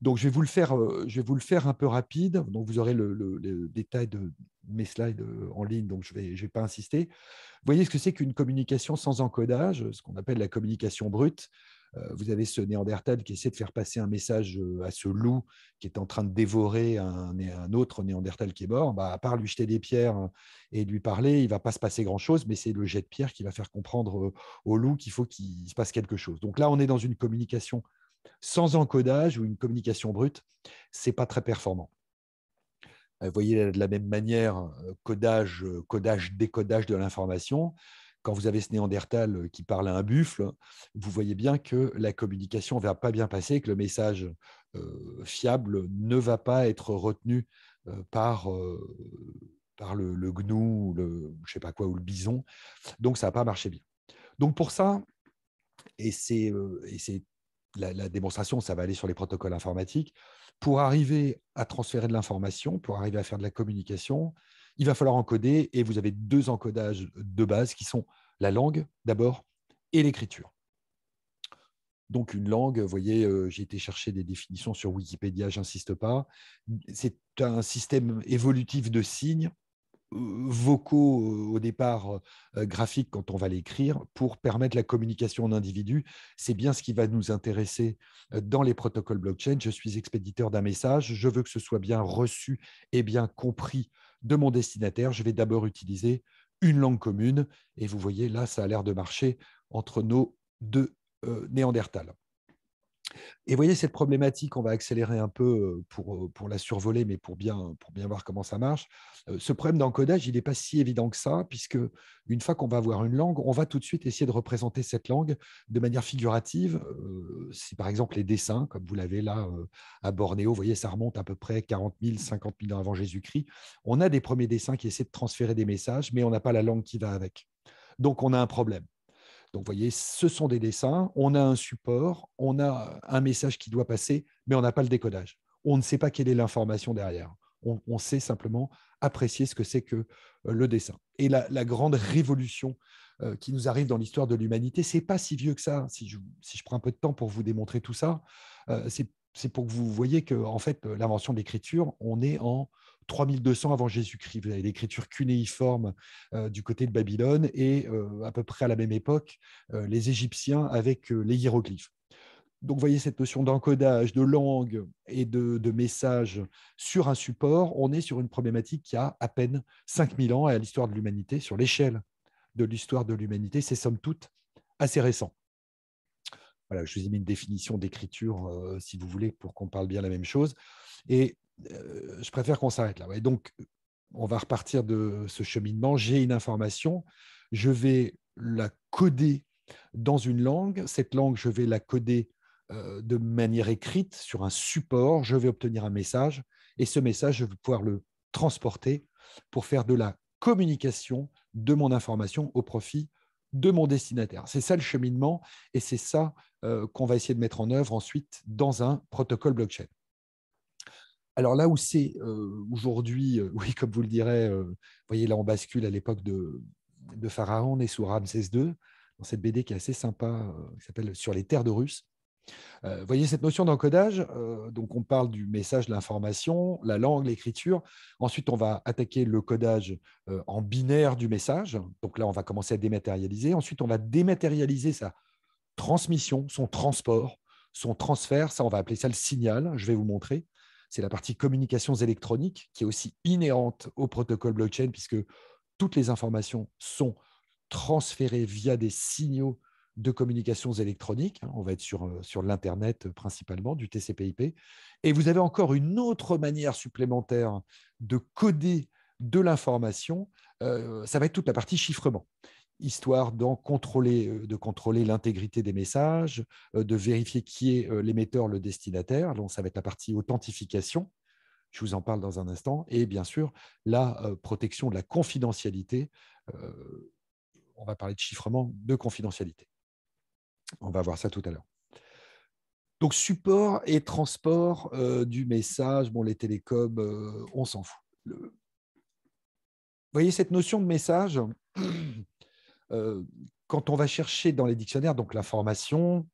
Speaker 1: Donc, je vais, vous le faire, euh, je vais le faire un peu rapide. vous aurez le, détail de mes slides euh, en ligne, donc je ne vais, je vais pas insister. Vous voyez ce que c'est qu'une communication sans encodage, ce qu'on appelle la communication brute. Euh, vous avez ce Néandertal qui essaie de faire passer un message euh, à ce loup qui est en train de dévorer un, autre Néandertal qui est mort. Bah, à part lui jeter des pierres euh, et lui parler, il va pas se passer grand-chose, mais c'est le jet de pierre qui va faire comprendre au loup qu'il faut qu'il se passe quelque chose. Donc là, on est dans une communication sans encodage ou une communication brute. C'est pas très performant. Vous voyez, de la même manière, codage, codage, décodage de l'information quand vous avez ce Néandertal euh, qui parle à un buffle, vous voyez bien que la communication ne va pas bien passer, que le message euh, fiable ne va pas être retenu euh, par, le, le, gnou, le je sais pas quoi, ou le bison. Donc ça n'a pas marché bien. Donc pour ça, et c'est la, démonstration, ça va aller sur les protocoles informatiques. Pour arriver à transférer de l'information, pour arriver à faire de la communication, il va falloir encoder et vous avez deux encodages de base qui sont la langue d'abord et l'écriture. Donc une langue, vous voyez, euh, j'ai été chercher des définitions sur Wikipédia, j'insiste pas. C'est un système évolutif de signes vocaux au départ graphiques quand on va l'écrire pour permettre la communication en individu. C'est bien ce qui va nous intéresser dans les protocoles blockchain. Je suis expéditeur d'un message, je veux que ce soit bien reçu et bien compris de mon destinataire. Je vais d'abord utiliser une langue commune et vous voyez là, ça a l'air de marcher entre nos deux néandertales. Néandertals. Et voyez cette problématique, on va accélérer un peu euh, euh, pour, la survoler, mais pour bien, voir comment ça marche. Euh, ce problème d'encodage, il n'est pas si évident que ça, puisque une fois qu'on va avoir une langue, on va tout de suite essayer de représenter cette langue de manière figurative. Si par exemple les dessins, comme vous l'avez là à Bornéo, vous voyez, ça remonte à peu près 40 000, 50 000 ans avant Jésus-Christ. On a des premiers dessins qui essaient de transférer des messages, mais on n'a pas la langue qui va avec. Donc on a un problème. Donc, vous voyez, ce sont des dessins, on a un support, on a un message qui doit passer, mais on n'a pas le décodage. On ne sait pas quelle est l'information derrière. On, sait simplement apprécier ce que c'est que euh, le dessin. Et la, grande révolution euh, qui nous arrive dans l'histoire de l'humanité, c'est pas si vieux que ça. Hein. Si je, si je, prends un peu de temps pour vous démontrer tout ça, euh, c'est pour que vous voyez que, en fait, l'invention de l'écriture, on est en 3200 avant Jésus-Christ. Vous avez l'écriture cunéiforme euh, du côté de Babylone et euh, à peu près à la même époque, euh, les Égyptiens avec les hiéroglyphes. Donc, vous voyez cette notion d'encodage, de langue et de, de, message sur un support. On est sur une problématique qui a à peine 5000 ans et à l'histoire de l'humanité, sur l'échelle de l'histoire de l'humanité, c'est somme toute assez récent je vous ai mis une définition d'écriture, euh, si vous voulez, pour qu'on parle bien la même chose. Et euh, je préfère qu'on s'arrête là. donc, on va repartir de ce cheminement. J'ai une information, je vais la coder dans une langue. Cette langue, je vais la coder euh, de manière écrite sur un support. Je vais obtenir un message et ce message, je vais pouvoir le transporter pour faire de la communication de mon information au profit de mon destinataire. C'est ça le cheminement et c'est ça euh, qu'on va essayer de mettre en œuvre ensuite dans un protocole blockchain. Alors là où c'est euh, aujourd'hui, euh, oui, comme vous le direz, vous voyez là on bascule à l'époque de, Pharaon, on est sous Ramsès II, dans cette BD qui est assez sympa, qui s'appelle Sur les terres de Russes. Euh, voyez cette notion d'encodage, euh, donc on parle du message, de l'information, la langue, l'écriture. Ensuite, on va attaquer le codage euh, en binaire du message. Donc là, on va commencer à dématérialiser. Ensuite, on va dématérialiser sa transmission, son transport, son transfert. Ça, on va appeler ça le signal. Je vais vous montrer. C'est la partie communications électroniques qui est aussi inhérente au protocole blockchain puisque toutes les informations sont transférées via des signaux de communications électroniques. Hein, on va être sur, euh, sur l'Internet euh, principalement, du TCP/IP. Et vous avez encore une autre manière supplémentaire de coder de l'information. Euh, ça va être toute la partie chiffrement histoire d'en contrôler, de contrôler l'intégrité des messages, de vérifier qui est l'émetteur, le destinataire. Donc, ça va être la partie authentification. Je vous en parle dans un instant. Et bien sûr, la protection de la confidentialité. on va parler de chiffrement de confidentialité. On va voir ça tout à l'heure. Donc support et transport euh, du message, bon les télécoms, euh, on s'en fout. Vous voyez cette notion de message, euh, quand on va chercher dans les dictionnaires, donc l'information,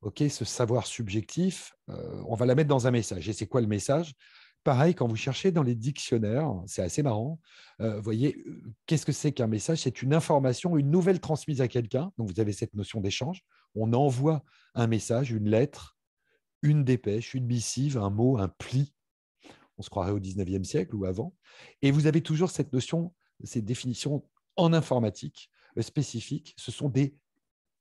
Speaker 1: ok, ce savoir subjectif, on va la mettre dans un message. Et c'est quoi le message Pareil, quand vous cherchez dans les dictionnaires, c'est assez marrant. Vous voyez, qu'est-ce que c'est qu'un message C'est une information, une nouvelle transmise à quelqu'un. Donc vous avez cette notion d'échange on envoie un message, une lettre, une dépêche, une missive, un mot, un pli. On se croirait au 19e siècle ou avant. Et vous avez toujours cette notion, ces définitions en informatique spécifiques. Ce sont des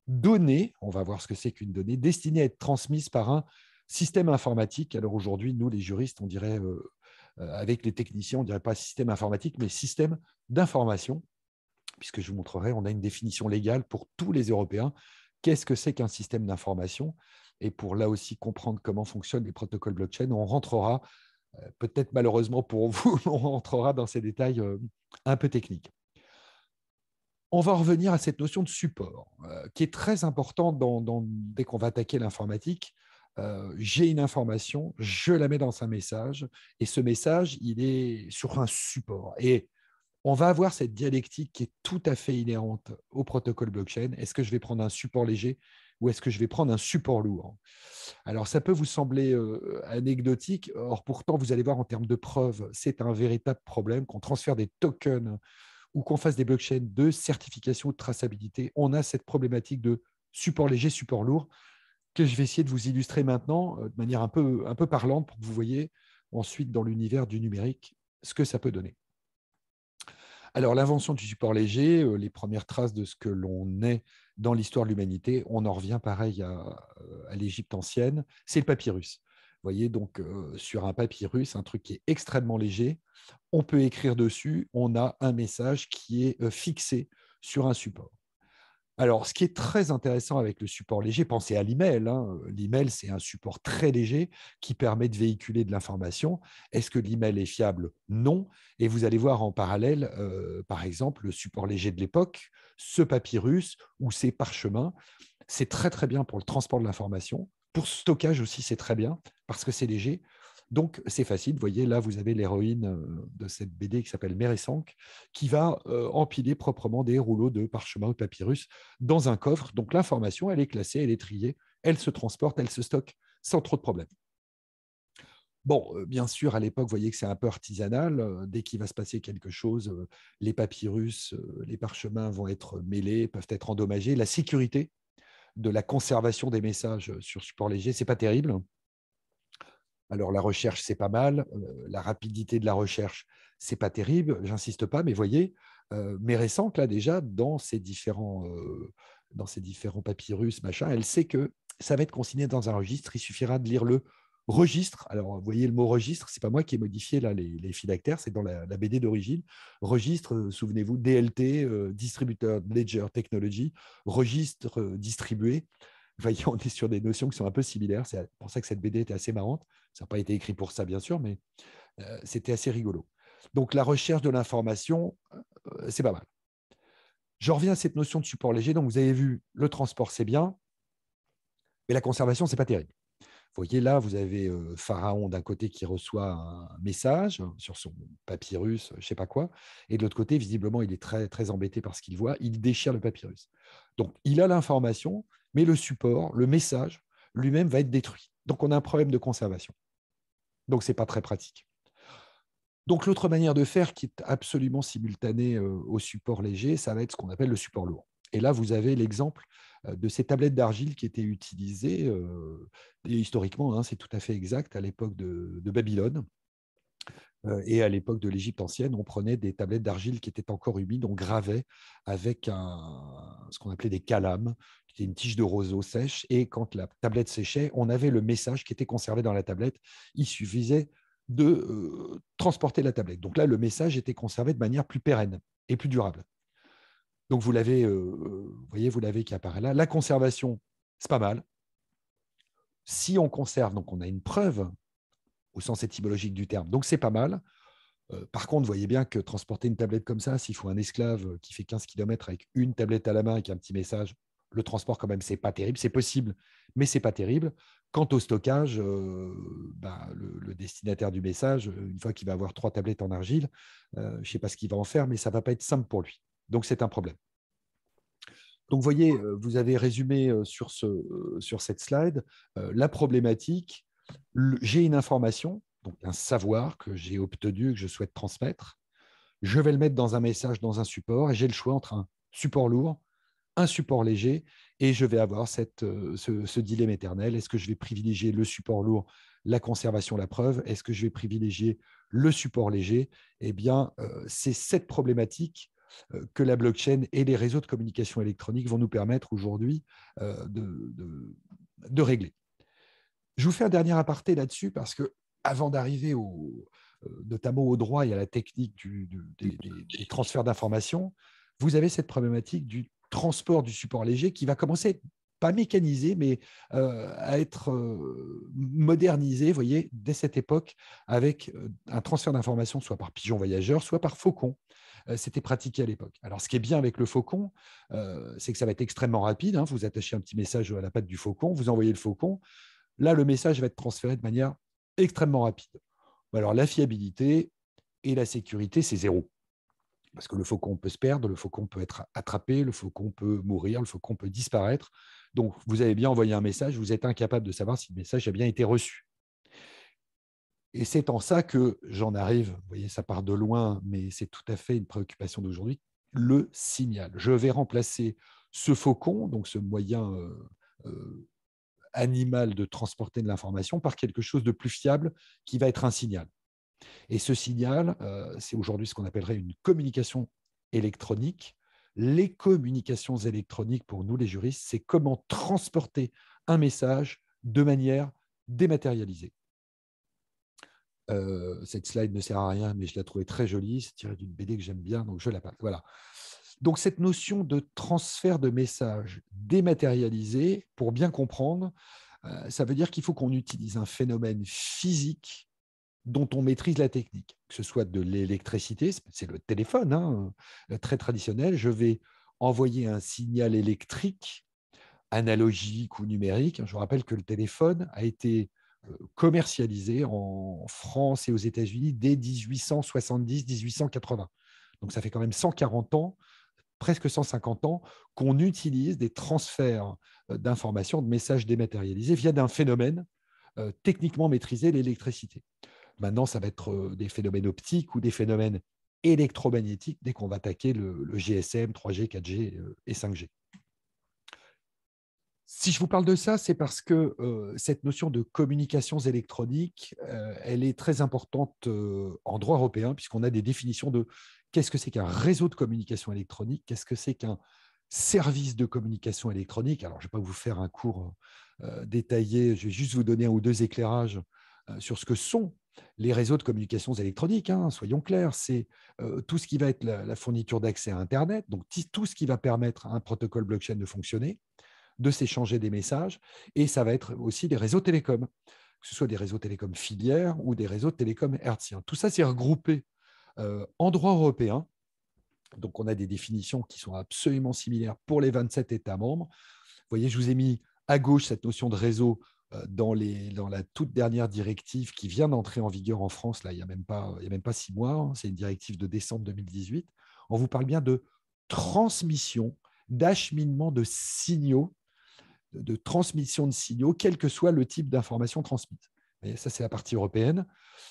Speaker 1: données, on va voir ce que c'est qu'une donnée, destinée à être transmise par un système informatique. Alors aujourd'hui, nous, les juristes, on dirait, euh, euh, avec les techniciens, on ne dirait pas système informatique, mais système d'information, puisque je vous montrerai, on a une définition légale pour tous les Européens Qu'est-ce que c'est qu'un système d'information Et pour là aussi comprendre comment fonctionnent les protocoles blockchain, on rentrera, euh, peut-être malheureusement pour vous, on rentrera dans ces détails euh, un peu techniques. On va revenir à cette notion de support, euh, qui est très importante dès qu'on va attaquer l'informatique. j'ai une information, je la mets dans un message, et ce message, il est sur un support. Et on va avoir cette dialectique qui est tout à fait inhérente au protocole blockchain. Est-ce que je vais prendre un support léger ou est-ce que je vais prendre un support lourd Alors, ça peut vous sembler euh, anecdotique, or pourtant, vous allez voir en termes de preuves, c'est un véritable problème qu'on transfère des tokens ou qu'on fasse des blockchains de certification de traçabilité. On a cette problématique de support léger, support lourd, que je vais essayer de vous illustrer maintenant euh, de manière un peu, un peu parlante pour que vous voyez ensuite dans l'univers du numérique ce que ça peut donner. Alors, l'invention du support léger, euh, les premières traces de ce que l'on est dans l'histoire de l'humanité, on en revient pareil à, euh, l'Égypte ancienne, c'est le papyrus. Vous voyez, donc euh, sur un papyrus, un truc qui est extrêmement léger, on peut écrire dessus, on a un message qui est fixé sur un support. Alors, ce qui est très intéressant avec le support léger, pensez à l'email. Hein, euh, l'email, c'est un support très léger qui permet de véhiculer de l'information. Est-ce que l'email est fiable Non. Et vous allez voir en parallèle, euh, par exemple, le support léger de l'époque, ce papyrus ou ces parchemins. C'est très, très bien pour le transport de l'information. Pour stockage aussi, c'est très bien parce que c'est léger. Donc, c'est facile. Vous voyez, là, vous avez l'héroïne euh, de cette BD qui s'appelle Sank qui va euh, empiler proprement des rouleaux de parchemins ou de papyrus dans un coffre. Donc, l'information, elle est classée, elle est triée, elle se transporte, elle se stocke sans trop de problèmes. Bon, euh, bien sûr, à l'époque, vous voyez que c'est un peu artisanal. Dès qu'il va se passer quelque chose, les papyrus, les parchemins vont être mêlés, peuvent être endommagés. La sécurité de la conservation des messages sur support léger, n'est pas terrible. Alors la recherche, c'est pas mal, euh, la rapidité de la recherche, c'est pas terrible, j'insiste pas, mais voyez, euh, mais récente, là déjà, dans ces différents, euh, dans ces différents papyrus, machin, elle sait que ça va être consigné dans un registre, il suffira de lire le registre. Alors, vous voyez le mot registre, c'est pas moi qui ai modifié là, les, les c'est dans la, BD d'origine. Registre, souvenez-vous, DLT, distributeur, ledger, technology, registre distribué voyez, on est sur des notions qui sont un peu similaires. C'est pour ça que cette BD était assez marrante. Ça n'a pas été écrit pour ça, bien sûr, mais euh, c'était assez rigolo. Donc la recherche de l'information, euh, c'est pas mal. Je reviens à cette notion de support léger. Donc vous avez vu, le transport, c'est bien, mais la conservation, c'est pas terrible. Vous voyez là, vous avez euh, Pharaon d'un côté qui reçoit un message sur son papyrus, je ne sais pas quoi, et de l'autre côté, visiblement, il est très, très embêté par ce qu'il voit, il déchire le papyrus. Donc, il a l'information, mais le support, le message lui-même va être détruit. Donc on a un problème de conservation. Donc ce n'est pas très pratique. Donc l'autre manière de faire qui est absolument simultanée euh, au support léger, ça va être ce qu'on appelle le support lourd. Et là, vous avez l'exemple euh, de ces tablettes d'argile qui étaient utilisées, euh, historiquement, hein, c'est tout à fait exact, à l'époque de, Babylone. et à l'époque de l'Égypte ancienne, on prenait des tablettes d'argile qui étaient encore humides, on gravait avec ce qu'on appelait des calames, c'était une tige de roseau sèche. Et quand la tablette séchait, on avait le message qui était conservé dans la tablette. Il suffisait de euh, transporter la tablette. Donc là, le message était conservé de manière plus pérenne et plus durable. Donc vous l'avez, euh, voyez, vous l'avez qui apparaît là. La conservation, c'est pas mal. Si on conserve, donc on a une preuve au sens étymologique du terme. Donc c'est pas mal. Euh, par contre, vous voyez bien que transporter une tablette comme ça, s'il faut un esclave qui fait 15 km avec une tablette à la main avec un petit message, le transport, quand même, c'est pas terrible. C'est possible, mais c'est pas terrible. Quant au stockage, euh, bah, le, destinataire du message, euh, une fois qu'il va avoir trois tablettes en argile, euh, je ne sais pas ce qu'il va en faire, mais ça ne va pas être simple pour lui. Donc, c'est un problème. Donc, voyez, vous avez résumé sur, ce, sur cette slide la problématique. J'ai une information, donc un savoir que j'ai obtenu, que je souhaite transmettre. Je vais le mettre dans un message, dans un support, et j'ai le choix entre un support lourd un support léger et je vais avoir cette, euh, ce, dilemme éternel. Est-ce que je vais privilégier le support lourd, la conservation, la preuve Est-ce que je vais privilégier le support léger Eh bien, euh, c'est cette problématique euh, que la blockchain et les réseaux de communication électronique vont nous permettre aujourd'hui de, régler. Je vous fais un dernier aparté là-dessus parce que avant d'arriver au, notamment au droit et à la technique du, des, des, transferts d'informations, vous avez cette problématique du transport du support léger qui va commencer à être pas mécanisé, mais euh, à être euh, modernisé, vous voyez, dès cette époque, avec euh, un transfert d'informations soit par pigeon voyageur, soit par faucon. C'était pratiqué à l'époque. Alors, ce qui est bien avec le faucon, c'est que ça va être extrêmement rapide. Hein. vous attachez un petit message à la patte du faucon, vous envoyez le faucon. Là, le message va être transféré de manière extrêmement rapide. Alors, la fiabilité et la sécurité, c'est zéro. Parce que le faucon peut se perdre, le faucon peut être attrapé, le faucon peut mourir, le faucon peut disparaître. Donc, vous avez bien envoyé un message, vous êtes incapable de savoir si le message a bien été reçu. Et c'est en ça que j'en arrive, vous voyez, ça part de loin, mais c'est tout à fait une préoccupation d'aujourd'hui, le signal. Je vais remplacer ce faucon, donc ce moyen euh, euh, animal de transporter de l'information, par quelque chose de plus fiable qui va être un signal. Et ce signal, euh, c'est aujourd'hui ce qu'on appellerait une communication électronique. Les communications électroniques, pour nous les juristes, c'est comment transporter un message de manière dématérialisée. Euh, cette slide ne sert à rien, mais je la trouvais très jolie. C'est tiré d'une BD que j'aime bien, donc je la parle. Voilà. Donc cette notion de transfert de message dématérialisé, pour bien comprendre, euh, ça veut dire qu'il faut qu'on utilise un phénomène physique dont on maîtrise la technique, que ce soit de l'électricité, c'est le téléphone, hein, euh, très traditionnel, je vais envoyer un signal électrique, analogique ou numérique. Je vous rappelle que le téléphone a été euh, commercialisé en France et aux États-Unis dès 1870-1880. Donc ça fait quand même 140 ans, presque 150 ans, qu'on utilise des transferts euh, d'informations, de messages dématérialisés via d'un phénomène techniquement maîtrisé, l'électricité. Maintenant, ça va être euh, des phénomènes optiques ou des phénomènes électromagnétiques dès qu'on va attaquer le, GSM, 3G, 4G et 5G. Si je vous parle de ça, c'est parce que euh, cette notion de communications électroniques, euh, elle est très importante en droit européen, puisqu'on a des définitions de qu'est-ce que c'est qu'un réseau de communication électronique, qu'est-ce que c'est qu'un service de communication électronique. Alors, je ne vais pas vous faire un cours détaillé, je vais juste vous donner un ou deux éclairages sur ce que sont les réseaux de communications électroniques, hein, soyons clairs, c'est euh, tout ce qui va être la, fourniture d'accès à Internet, donc tout ce qui va permettre à un protocole blockchain de fonctionner, de s'échanger des messages, et ça va être aussi les réseaux télécoms, que ce soit des réseaux télécoms filières ou des réseaux télécoms hertziens. Tout ça, c'est regroupé euh, en droit européen. Donc, on a des définitions qui sont absolument similaires pour les 27 États membres. Vous voyez, je vous ai mis à gauche cette notion de réseau euh, dans, la toute dernière directive qui vient d'entrer en vigueur en France, là, il n'y a, même pas, six mois, hein, c'est une directive de décembre 2018, on vous parle bien de transmission, d'acheminement de signaux, de, transmission de signaux, quel que soit le type d'information transmise. ça, c'est la partie européenne.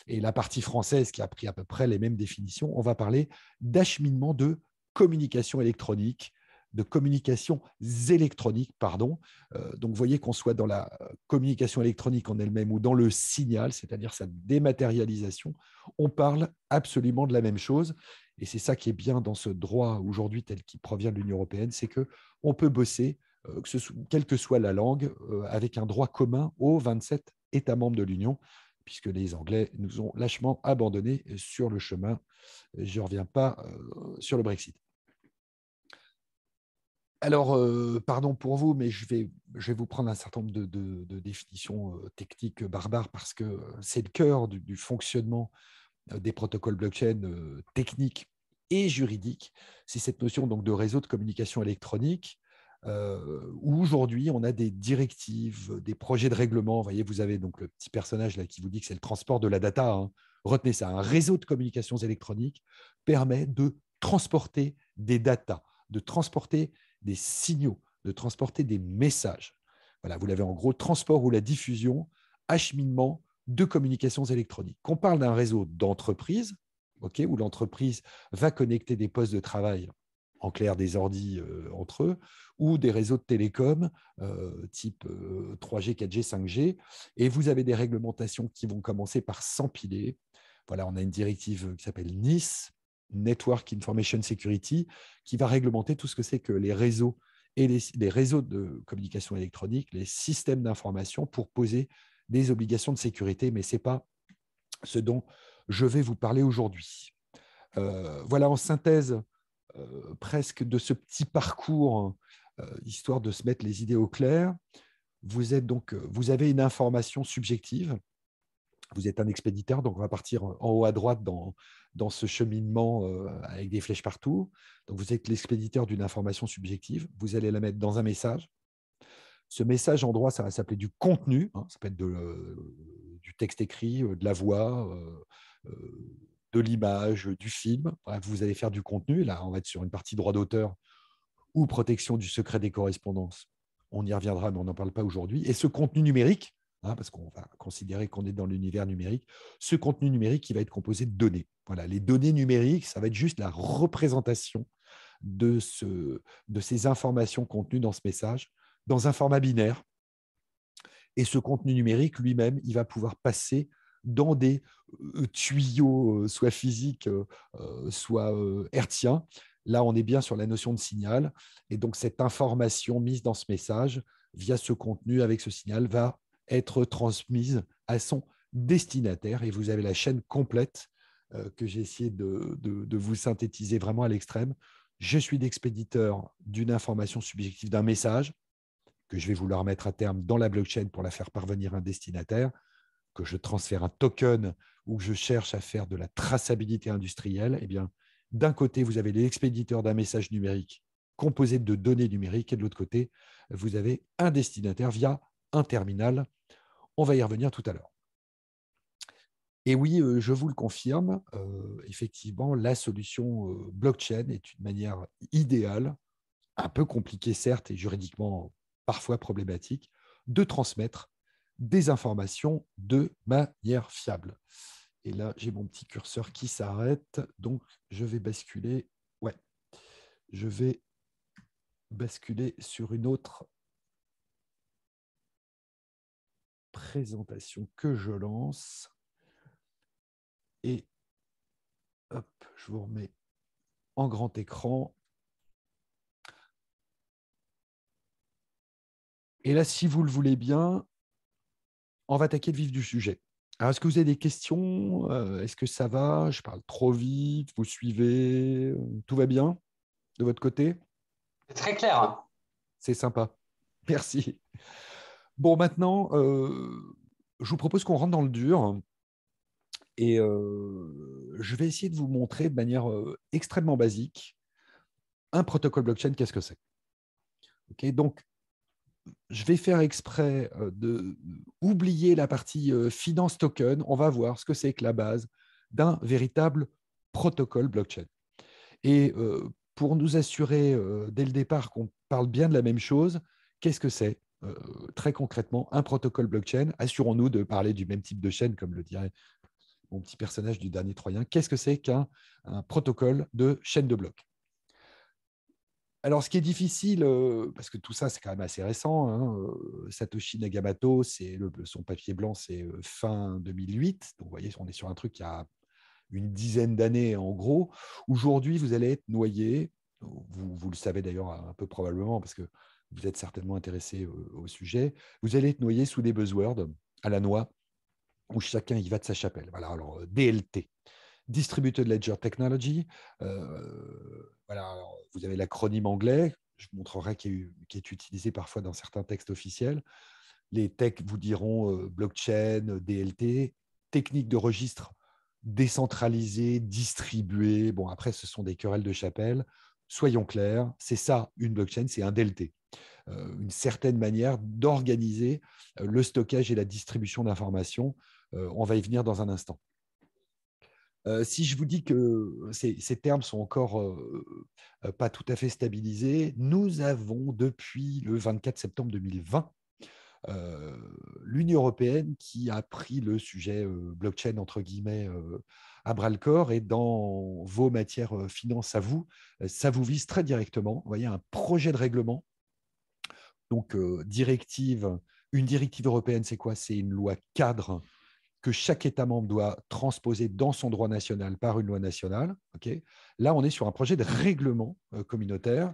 Speaker 1: Et la partie française, qui a pris à peu près les mêmes définitions, on va parler d'acheminement de communication électronique, de communications électroniques. Pardon. Euh, donc, vous voyez qu'on soit dans la communication électronique en elle-même ou dans le signal, c'est-à-dire sa dématérialisation, on parle absolument de la même chose. Et c'est ça qui est bien dans ce droit aujourd'hui tel qu'il provient de l'Union européenne, c'est que on peut bosser, euh, quelle que soit la langue, euh, avec un droit commun aux 27 États membres de l'Union, puisque les Anglais nous ont lâchement abandonnés sur le chemin. Je ne reviens pas sur le Brexit. Alors, euh, pardon pour vous, mais je vais, je vais vous prendre un certain nombre de, définitions euh, techniques euh, barbares parce que c'est le cœur du, fonctionnement des protocoles blockchain techniques et juridiques. C'est cette notion donc, de réseau de communication électronique où aujourd'hui on a des directives, des projets de règlement. Vous voyez, vous avez donc le petit personnage là qui vous dit que c'est le transport de la data. Hein. Retenez ça, un réseau de communications électroniques permet de transporter des datas, de transporter des signaux, de transporter des messages. Voilà, vous l'avez en gros, transport ou la diffusion, acheminement de communications électroniques. on parle d'un réseau d'entreprise, où l'entreprise va connecter des postes de travail, en clair des ordi euh, entre eux, ou des réseaux de télécom euh, type 3G, 4G, 5G, et vous avez des réglementations qui vont commencer par s'empiler. Voilà, on a une directive qui s'appelle Nice, Network Information Security, qui va réglementer tout ce que c'est que les réseaux et les, réseaux de communication électronique, les systèmes d'information pour poser des obligations de sécurité, mais ce n'est pas ce dont je vais vous parler aujourd'hui. Euh, voilà en synthèse euh, presque de ce petit parcours, euh, histoire de se mettre les idées au clair. Vous, êtes donc, vous avez une information subjective vous êtes un expéditeur, donc on va partir en haut à droite dans, dans ce cheminement euh, avec des flèches partout. Donc vous êtes l'expéditeur d'une information subjective, vous allez la mettre dans un message. Ce message en droit, ça va s'appeler du contenu, hein. ça peut être de, euh, du texte écrit, euh, de la voix, de l'image, du film. vous allez faire du contenu. Là, on va être sur une partie droit d'auteur ou protection du secret des correspondances. On y reviendra, mais on n'en parle pas aujourd'hui. Et ce contenu numérique, Hein, parce qu'on va considérer qu'on est dans l'univers numérique, ce contenu numérique qui va être composé de données. Voilà, les données numériques, ça va être juste la représentation de, ce, de ces informations contenues dans ce message, dans un format binaire. Et ce contenu numérique lui-même, il va pouvoir passer dans des euh, tuyaux, euh, soit physiques, euh, soit hertziens. Là, on est bien sur la notion de signal. Et donc, cette information mise dans ce message, via ce contenu, avec ce signal, va être transmise à son destinataire. Et vous avez la chaîne complète euh, que j'ai essayé de, vous synthétiser vraiment à l'extrême. Je suis l'expéditeur d'une information subjective, d'un message que je vais vouloir mettre à terme dans la blockchain pour la faire parvenir à un destinataire, que je transfère un token ou que je cherche à faire de la traçabilité industrielle. Eh bien, d'un côté, vous avez l'expéditeur d'un message numérique composé de données numériques et de l'autre côté, vous avez un destinataire via terminal, On va y revenir tout à l'heure. Et oui, euh, je vous le confirme, euh, effectivement, la solution euh, blockchain est une manière idéale, un peu compliquée certes et juridiquement parfois problématique, de transmettre des informations de manière fiable. Et là, j'ai mon petit curseur qui s'arrête, donc je vais basculer. Ouais, je vais basculer sur une autre présentation que je lance. Et hop, je vous remets en grand écran. Et là, si vous le voulez bien, on va attaquer le vif du sujet. Alors, est-ce que vous avez des questions euh, Est-ce que ça va Je parle trop vite, vous suivez Tout va bien de votre côté C'est très clair. C'est sympa. Merci. Bon, maintenant, euh, je vous propose qu'on rentre dans le dur. Et euh, je vais essayer de vous montrer de manière euh, extrêmement basique un protocole blockchain, qu'est-ce que c'est. donc, je vais faire exprès de oublier la partie finance token. On va voir ce que c'est que la base d'un véritable protocole blockchain. Et pour nous assurer dès le départ qu'on parle bien de la même chose, qu'est-ce que c'est euh, très concrètement un protocole blockchain. Assurons-nous de parler du même type de chaîne, comme le dirait mon petit personnage du dernier Troyen. Qu'est-ce que c'est qu'un protocole de chaîne de blocs alors, ce qui est difficile, euh, parce que tout ça, c'est quand même assez récent, hein, euh, Satoshi Nagamato son papier blanc, c'est fin 2008. Donc, vous voyez, on est sur un truc qui a une dizaine d'années en gros. Aujourd'hui, vous allez être noyé, vous, le savez d'ailleurs un peu probablement, parce que vous êtes certainement intéressé au, sujet, vous allez être noyé sous des buzzwords à la noix où chacun y va de sa chapelle. Voilà, alors euh, DLT, Distributed Ledger Technology. Euh, voilà, vous avez l'acronyme anglais, je vous montrerai qui est, utilisé parfois dans certains textes officiels. Les techs vous diront euh, blockchain, DLT, technique de registre décentralisée, distribuée. Bon, après, ce sont des querelles de chapelle soyons clairs, c'est ça une blockchain, c'est un DLT, euh, une certaine manière d'organiser euh, le stockage et la distribution d'informations. Euh, on va y venir dans un instant. si je vous dis que ces, ces termes sont encore pas tout à fait stabilisés, nous avons depuis le 24 septembre 2020 l'Union européenne qui a pris le sujet blockchain entre guillemets à bras le corps et dans vos matières euh, finances à vous, euh, ça vous vise très directement. Vous voyez un projet de règlement, donc euh, directive, une directive européenne, c'est quoi C'est une loi cadre que chaque État membre doit transposer dans son droit national par une loi nationale. Là, on est sur un projet de règlement communautaire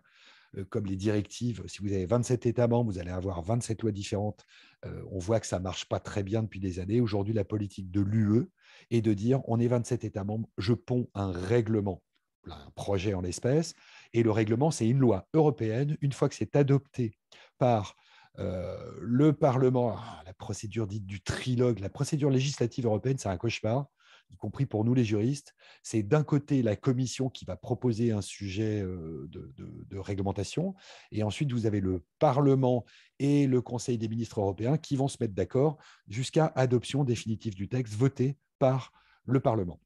Speaker 1: euh, comme les directives. Si vous avez 27 États membres, vous allez avoir 27 lois différentes. Euh, on voit que ça ne marche pas très bien depuis des années. Aujourd'hui, la politique de l'UE est de dire on est 27 États membres, je ponds un règlement, un projet en l'espèce, et le règlement, c'est une loi européenne. Une fois que c'est adopté par euh, le Parlement, ah, la procédure dite du trilogue, la procédure législative européenne, c'est un cauchemar y compris pour nous les juristes, c'est d'un côté la commission qui va proposer un sujet euh, de, réglementation, et ensuite vous avez le Parlement et le Conseil des ministres européens qui vont se mettre d'accord jusqu'à adoption définitive du texte voté par le Parlement.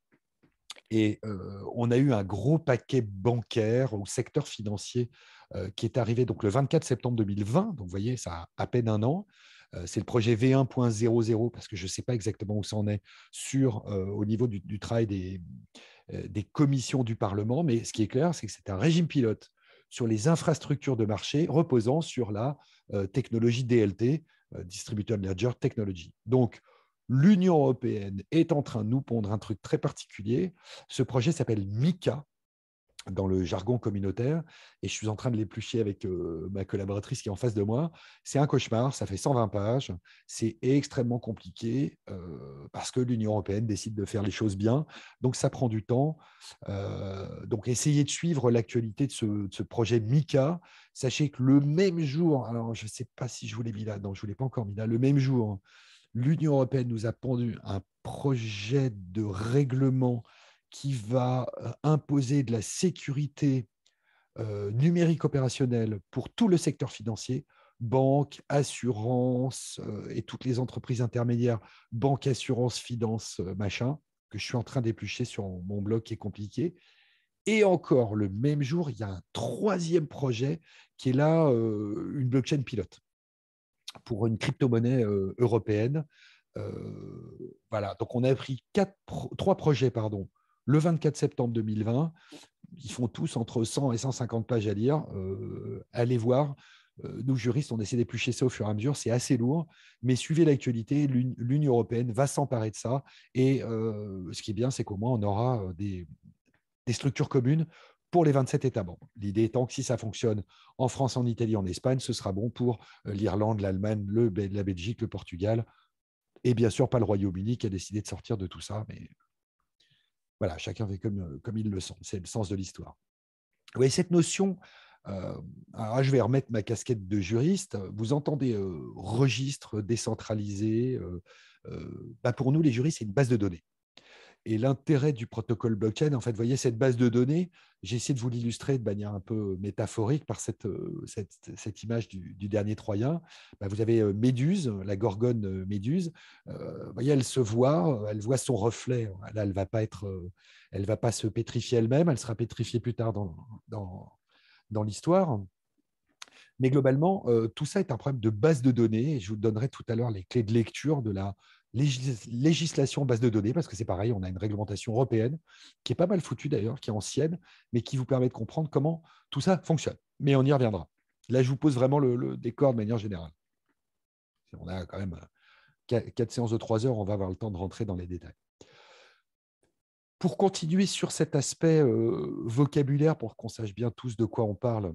Speaker 1: Et euh, on a eu un gros paquet bancaire ou secteur financier euh, qui est arrivé donc le 24 septembre 2020, donc vous voyez, ça a à peine un an, euh, c'est le projet V1.00 parce que je ne sais pas exactement où ça en est sur, euh, au niveau du, travail euh, des, commissions du Parlement. Mais ce qui est clair, c'est que c'est un régime pilote sur les infrastructures de marché reposant sur la technologie DLT, Distributed Ledger Technology. Donc, l'Union européenne est en train de nous pondre un truc très particulier. Ce projet s'appelle MICA, dans le jargon communautaire, et je suis en train de l'éplucher avec euh, ma collaboratrice qui est en face de moi. C'est un cauchemar, ça fait 120 pages, c'est extrêmement compliqué euh, parce que l'Union européenne décide de faire les choses bien, donc ça prend du temps. Euh, donc essayez de suivre l'actualité de ce, projet MICA. Sachez que le même jour, alors je ne sais pas si je vous l'ai mis là, non, je ne vous l'ai pas encore mis là, le même jour, l'Union européenne nous a pendu un projet de règlement qui va euh, imposer de la sécurité euh, numérique opérationnelle pour tout le secteur financier, banque, assurance euh, et toutes les entreprises intermédiaires, banque, assurance, finance, machin, que je suis en train d'éplucher sur mon blog qui est compliqué. Et encore, le même jour, il y a un troisième projet qui est là, une blockchain pilote pour une crypto-monnaie européenne. voilà, donc on a pris trois projets pardon, le 24 septembre 2020. Ils font tous entre 100 et 150 pages à lire. Euh, allez voir. Euh, nous, juristes, on essaie d'éplucher ça au fur et à mesure. C'est assez lourd, mais suivez l'actualité. L'Union européenne va s'emparer de ça. Et euh, ce qui est bien, c'est qu'au moins, on aura des, des structures communes pour les 27 États membres. L'idée étant que si ça fonctionne en France, en Italie, en Espagne, ce sera bon pour l'Irlande, l'Allemagne, la Belgique, le Portugal, et bien sûr pas le Royaume-Uni qui a décidé de sortir de tout ça, mais voilà, chacun fait comme, euh, comme il le sent. C'est le sens de l'histoire. Vous cette notion, euh, je vais remettre ma casquette de juriste, vous entendez euh, registre décentralisé. Bah, pour nous, les juristes, c'est une base de données. Et l'intérêt du protocole blockchain, en fait, vous voyez cette base de données, j'ai essayé de vous l'illustrer de manière un peu euh, métaphorique par cette, euh, image du, dernier Troyen. Bah, vous avez euh, Méduse, la gorgone Méduse. voyez, elle se voit, elle voit son reflet. Là, elle ne va, pas être, elle va pas se pétrifier elle-même, elle sera pétrifiée plus tard dans, dans, dans l'histoire. Mais globalement, tout ça est un problème de base de données. Et je vous donnerai tout à l'heure les clés de lecture de la, législation base de données, parce que c'est pareil, on a une réglementation européenne qui est pas mal foutue d'ailleurs, qui est ancienne, mais qui vous permet de comprendre comment tout ça fonctionne. Mais on y reviendra. Là, je vous pose vraiment le, décor de manière générale. On a quand même euh, quatre séances de trois heures, on va avoir le temps de rentrer dans les détails. Pour continuer sur cet aspect euh, vocabulaire, pour qu'on sache bien tous de quoi on parle,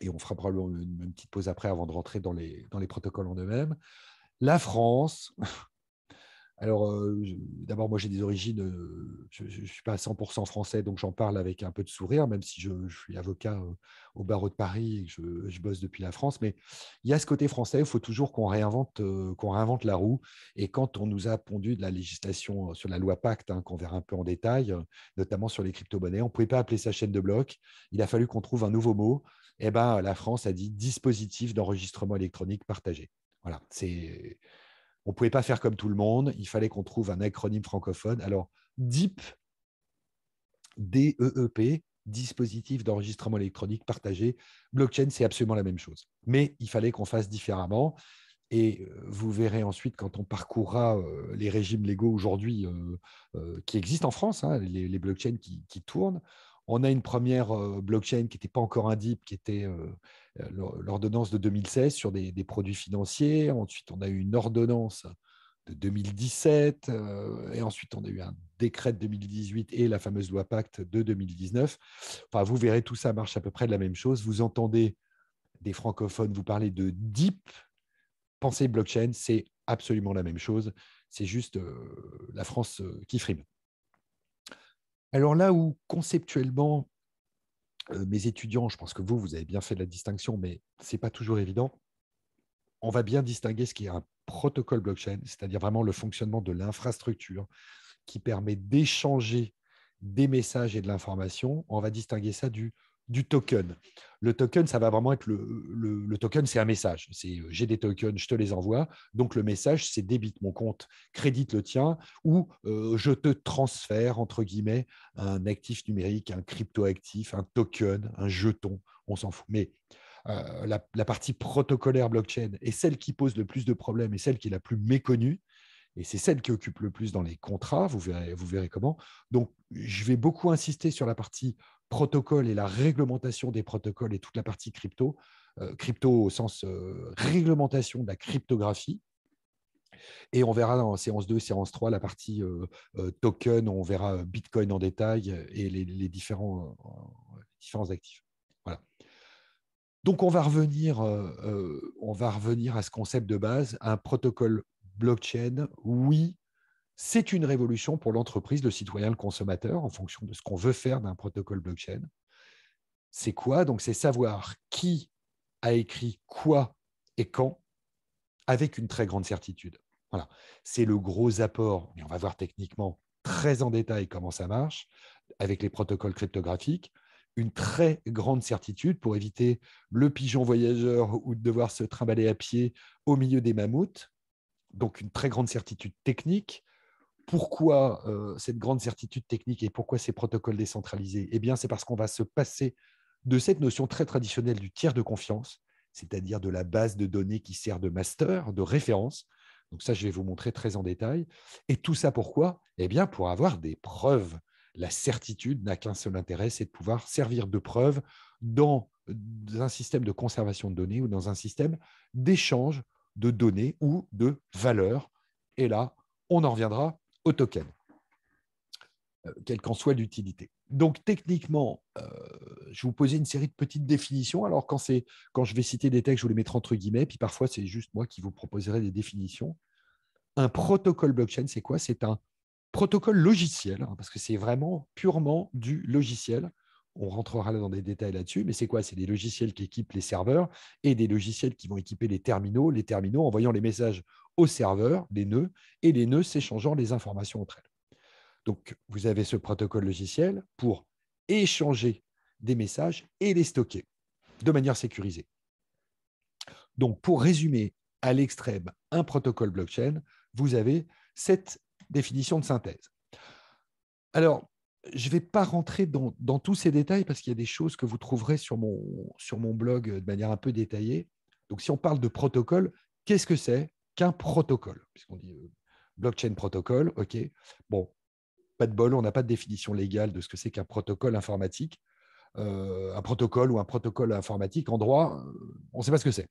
Speaker 1: et on fera probablement une, une petite pause après avant de rentrer dans les, dans les protocoles en eux-mêmes, la France, alors, euh, d'abord, moi, j'ai des origines, euh, je ne suis pas 100% français, donc j'en parle avec un peu de sourire, même si je, suis avocat euh, au barreau de Paris et que je, bosse depuis la France. Mais il y a ce côté français, il faut toujours qu'on réinvente, qu'on réinvente la roue. Et quand on nous a pondu de la législation sur la loi Pacte, hein, qu'on verra un peu en détail, notamment sur les crypto-monnaies, on ne pouvait pas appeler ça chaîne de bloc. Il a fallu qu'on trouve un nouveau mot. Et eh ben, la France a dit dispositif d'enregistrement électronique partagé. Voilà, c'est on ne pouvait pas faire comme tout le monde, il fallait qu'on trouve un acronyme francophone. Alors, DIP D-E-E-P, dispositif d'enregistrement électronique partagé, blockchain, c'est absolument la même chose. Mais il fallait qu'on fasse différemment. Et euh, vous verrez ensuite, quand on parcourra euh, les régimes légaux aujourd'hui euh, qui existent en France, hein, les, blockchains qui, tournent, on a une première euh, blockchain qui n'était pas encore un DIP, qui était euh, euh, l'ordonnance de 2016 sur des, produits financiers. Ensuite, on a eu une ordonnance de 2017, et ensuite on a eu un décret de 2018 et la fameuse loi Pacte de 2019. Enfin, vous verrez, tout ça marche à peu près de la même chose. Vous entendez des francophones vous parler de DIP, pensez blockchain, c'est absolument la même chose. C'est juste la France qui frime. Alors là où conceptuellement, euh, mes étudiants, je pense que vous, vous avez bien fait la distinction, mais ce n'est pas toujours évident, on va bien distinguer ce qui est un protocole blockchain, c'est-à-dire vraiment le fonctionnement de l'infrastructure qui permet d'échanger des messages et de l'information. On va distinguer ça du du token. Le token, ça va vraiment être le, le, token, c'est un message. C'est euh, j'ai des tokens, je te les envoie. Donc le message, c'est débite mon compte, crédite le tien, ou euh, je te transfère entre guillemets un actif numérique, un cryptoactif, un token, un jeton. On s'en fout. Mais euh, la, partie protocolaire blockchain est celle qui pose le plus de problèmes et celle qui est la plus méconnue. Et c'est celle qui occupe le plus dans les contrats, vous verrez, vous verrez comment. Donc, je vais beaucoup insister sur la partie protocoles et la réglementation des protocoles et toute la partie crypto, euh, crypto au sens euh, réglementation de la cryptographie. Et on verra en séance 2, séance 3, la partie euh, token, on verra Bitcoin en détail et les, différents, différents actifs. Voilà. Donc on va, revenir, on va revenir à ce concept de base, un protocole blockchain, oui, c'est une révolution pour l'entreprise, le citoyen, le consommateur, en fonction de ce qu'on veut faire d'un protocole blockchain. C'est quoi Donc, c'est savoir qui a écrit quoi et quand, avec une très grande certitude. Voilà, c'est le gros apport, mais on va voir techniquement très en détail comment ça marche avec les protocoles cryptographiques. Une très grande certitude pour éviter le pigeon voyageur ou de devoir se trimballer à pied au milieu des mammouths. Donc, une très grande certitude technique, pourquoi euh, cette grande certitude technique et pourquoi ces protocoles décentralisés Eh bien, c'est parce qu'on va se passer de cette notion très traditionnelle du tiers de confiance, c'est-à-dire de la base de données qui sert de master, de référence. Donc ça, je vais vous montrer très en détail. Et tout ça pourquoi Eh bien, pour avoir des preuves. La certitude n'a qu'un seul intérêt, c'est de pouvoir servir de preuve dans un système de conservation de données ou dans un système d'échange de données ou de valeurs. Et là, on en reviendra au token, euh, quelle qu'en soit l'utilité. Donc techniquement, euh, je vous posais une série de petites définitions. Alors quand, c'est quand je vais citer des textes, je vais les mettre entre guillemets, puis parfois c'est juste moi qui vous proposerai des définitions. Un protocole blockchain, c'est quoi C'est un protocole logiciel, hein, parce que c'est vraiment purement du logiciel. On rentrera dans des détails là-dessus, mais c'est quoi C'est des logiciels qui équipent les serveurs et des logiciels qui vont équiper les terminaux, les terminaux envoyant les messages au serveur les nœuds et les nœuds s'échangeant les informations entre elles. Donc, vous avez ce protocole logiciel pour échanger des messages et les stocker de manière sécurisée. Donc, pour résumer à l'extrême un protocole blockchain, vous avez cette définition de synthèse. Alors, je ne vais pas rentrer dans, tous ces détails parce qu'il y a des choses que vous trouverez sur sur mon blog de manière un peu détaillée. Donc, si on parle de protocole, qu'est-ce que c'est qu'un protocole, puisqu'on dit euh, blockchain protocole, OK. Bon, pas de bol, on n'a pas de définition légale de ce que c'est qu'un protocole informatique. Euh, un protocole ou un protocole informatique en droit, euh, on ne sait pas ce que c'est.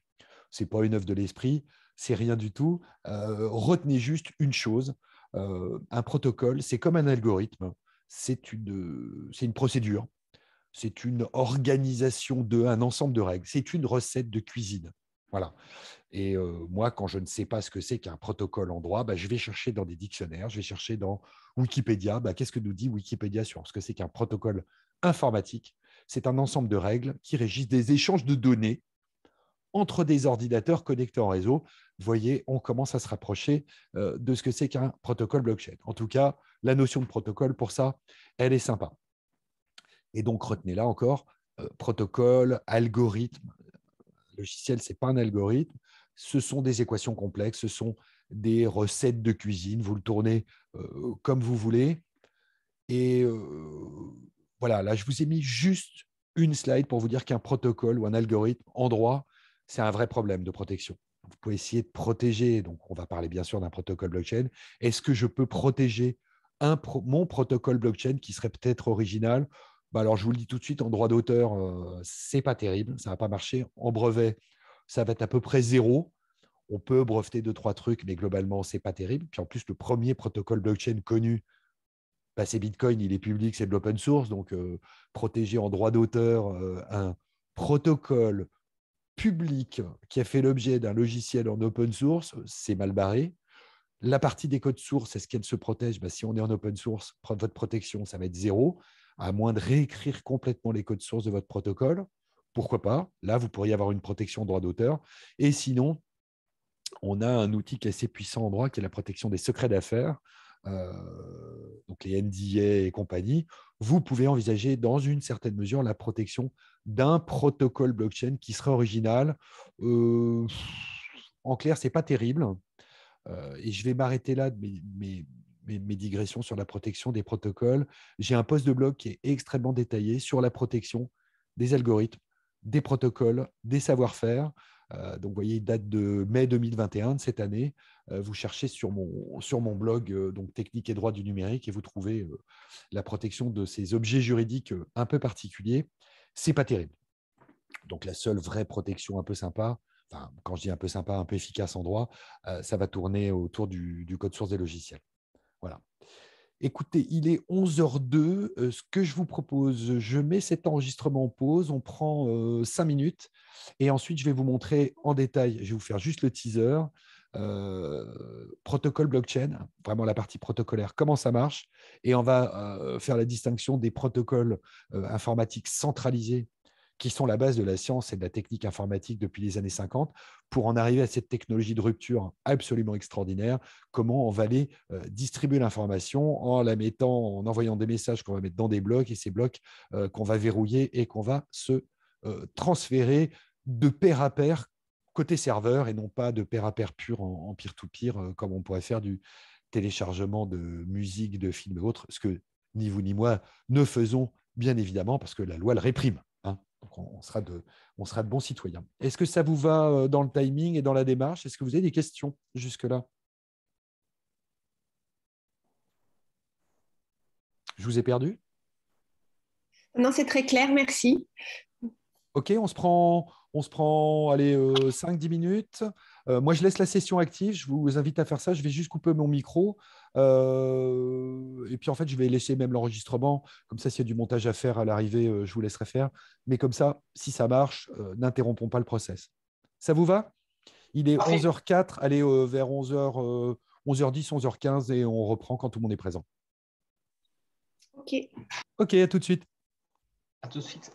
Speaker 1: ce n'est pas une œuvre de l'esprit, c'est rien du tout. retenez juste une chose un protocole, c'est comme un algorithme, c'est une, une procédure, c'est une organisation de un ensemble de règles, c'est une recette de cuisine. Voilà. Et euh, moi, quand je ne sais pas ce que c'est qu'un protocole en droit, bah, je vais chercher dans des dictionnaires, je vais chercher dans Wikipédia. Bah, qu'est-ce que nous dit Wikipédia sur ce que c'est qu'un protocole informatique C'est un ensemble de règles qui régissent des échanges de données entre des ordinateurs connectés en réseau. Vous voyez, on commence à se rapprocher euh, de ce que c'est qu'un protocole blockchain. En tout cas, la notion de protocole, pour ça, elle est sympa. Et donc, retenez là encore, euh, protocole, algorithme, logiciel, ce n'est pas un algorithme. Ce sont des équations complexes, ce sont des recettes de cuisine. Vous le tournez euh, comme vous voulez. Et euh, voilà, là, je vous ai mis juste une slide pour vous dire qu'un protocole ou un algorithme en droit, c'est un vrai problème de protection. Vous pouvez essayer de protéger, donc on va parler bien sûr d'un protocole blockchain. Est-ce que je peux protéger mon protocole blockchain qui serait peut-être original bah, alors je vous le dis tout de suite, en droit d'auteur, ce euh, c'est pas terrible, ça va pas marcher. En brevet, ça va être à peu près zéro. On peut breveter deux trois trucs, mais globalement c'est pas terrible. Puis en plus, le premier protocole blockchain connu, bah, c'est Bitcoin, il est public, c'est de l'open source, donc euh, protéger en droit d'auteur euh, un protocole public qui a fait l'objet d'un logiciel en open source, c'est mal barré. La partie des codes sources, est-ce qu'elle se protège bah, Si on est en open source, votre protection, ça va être zéro à moins de réécrire complètement les codes sources de votre protocole. Pourquoi pas Là, vous pourriez avoir une protection droit d'auteur. Et sinon, on a un outil qui est assez puissant en droit, qui est la protection des secrets d'affaires, euh, donc les NDA et compagnie. Vous pouvez envisager dans une certaine mesure la protection d'un protocole blockchain qui serait original. Euh, en clair, ce n'est pas terrible. Euh, et je vais m'arrêter là, mais, mes, digressions sur la protection des protocoles. J'ai un post de blog qui est extrêmement détaillé sur la protection des algorithmes, des protocoles, des savoir-faire. Euh, donc, vous voyez, il date de mai 2021 de cette année. Euh, vous cherchez sur mon, sur mon blog euh, donc Technique et droit du numérique et vous trouvez la protection de ces objets juridiques un peu particuliers. Ce n'est pas terrible. Donc, la seule vraie protection un peu sympa, Enfin, quand je dis un peu sympa, un peu efficace en droit, ça va tourner autour du, code source des logiciels. Voilà. Écoutez, il est 11h02. Euh, ce que je vous propose, je mets cet enregistrement en pause. On prend euh, cinq minutes et ensuite je vais vous montrer en détail. Je vais vous faire juste le teaser. Euh, protocole blockchain, vraiment la partie protocolaire, comment ça marche. Et on va faire la distinction des protocoles informatiques centralisés qui sont la base de la science et de la technique informatique depuis les années 50, pour en arriver à cette technologie de rupture absolument extraordinaire, comment on va aller euh, distribuer l'information en la mettant, en envoyant des messages qu'on va mettre dans des blocs, et ces blocs euh, qu'on va verrouiller et qu'on va se euh, transférer de pair à pair côté serveur et non pas de pair à pair pur en peer-to-peer comme on pourrait faire du téléchargement de musique, de films et autres, ce que ni vous ni moi ne faisons bien évidemment parce que la loi le réprime. Donc on, sera de, bons citoyens. Est-ce que ça vous va euh, dans le timing et dans la démarche Est-ce que vous avez des questions jusque-là Je vous ai perdu Non, c'est très clair, merci. Ok, on se prend, on se prend allez, 5-10 euh, minutes. Euh, moi, je laisse la session active. Je vous invite à faire ça. Je vais juste couper mon micro. Euh, et puis, en fait, je vais laisser même l'enregistrement. Comme ça, s'il y a du montage à faire à l'arrivée, euh, je vous laisserai faire. Mais comme ça, si ça marche, n'interrompons pas le process. Ça vous va Il est 11h04. Allez, vers 11h, 11h10, 11h15 et on reprend quand tout le monde est présent. OK. OK, à tout de suite. À tout de suite.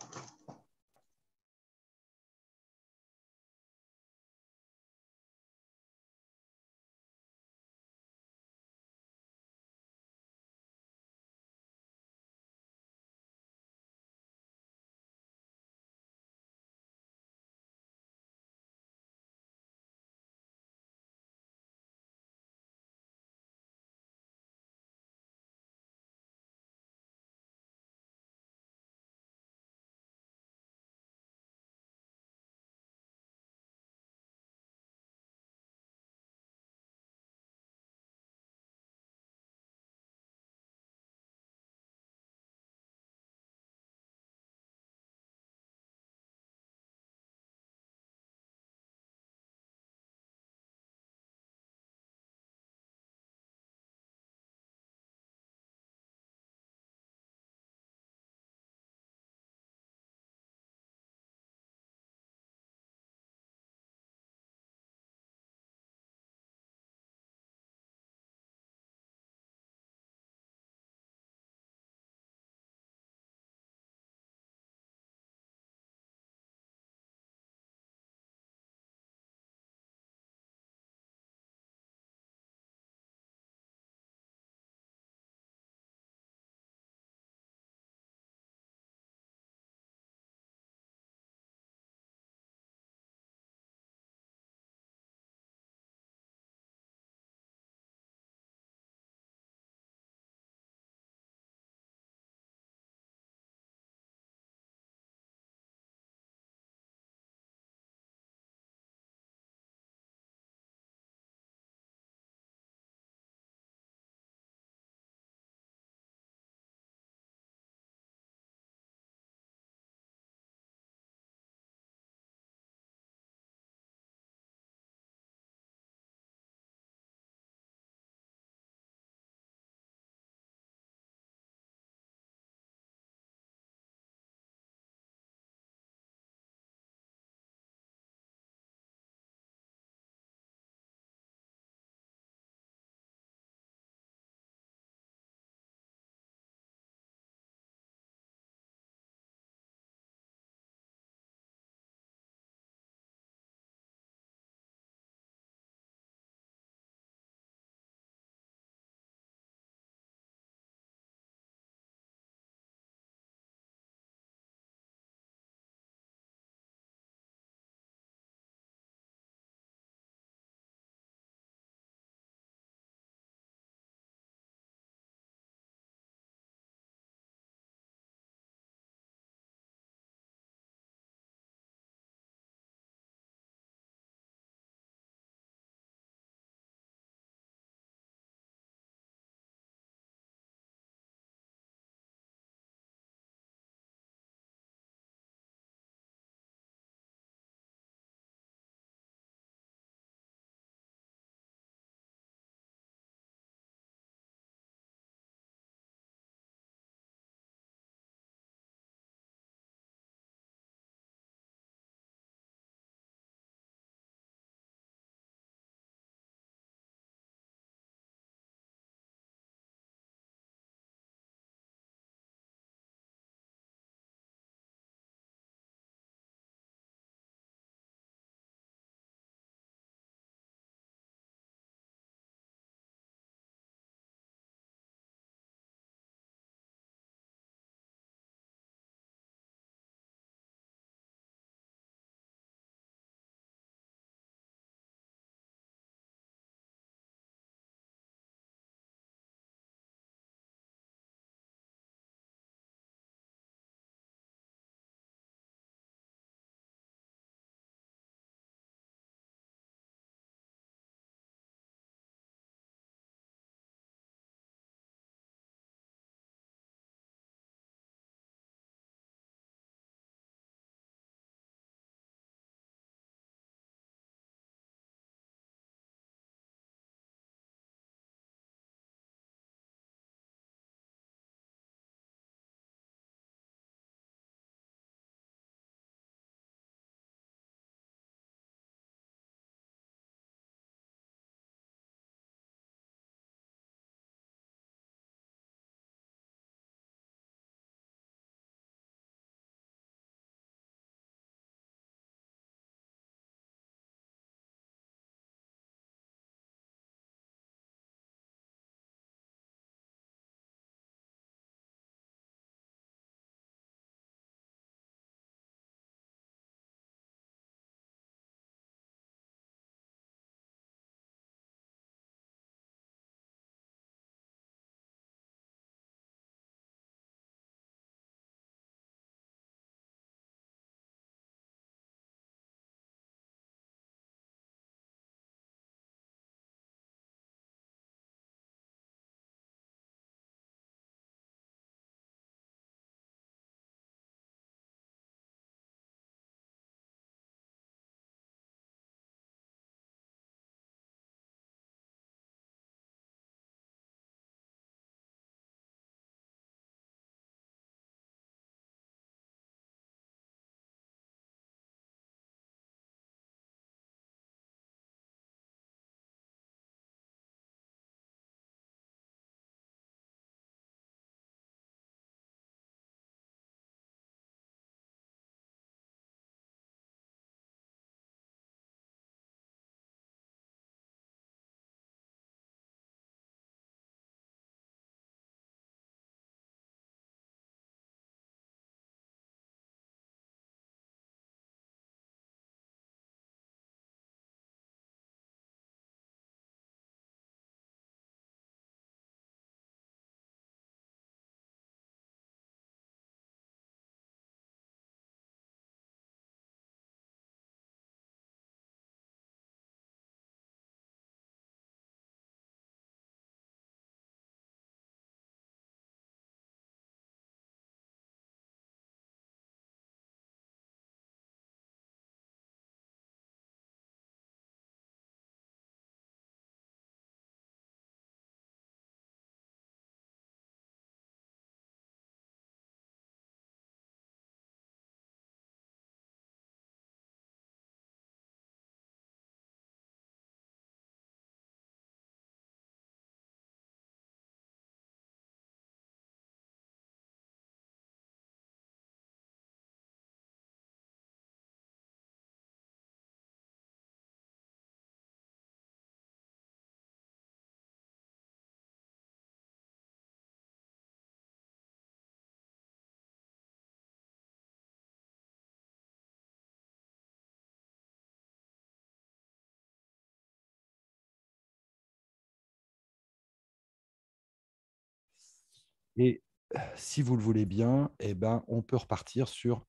Speaker 1: Et euh, si vous le voulez bien, eh ben, on peut repartir sur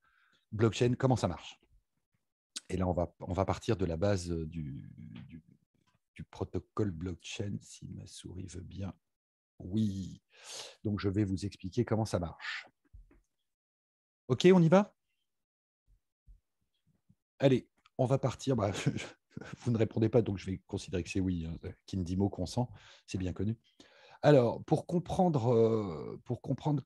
Speaker 1: blockchain, comment ça marche. Et là, on va, on va partir de la base euh, du, protocole blockchain, si ma souris veut bien. Oui. Donc, je vais vous expliquer comment ça marche. OK, on y va Allez, on va partir. Bah, vous ne répondez pas, donc je vais considérer que c'est oui. Hein. Qui ne dit mot consent, c'est bien connu. Alors, euh, pour comprendre,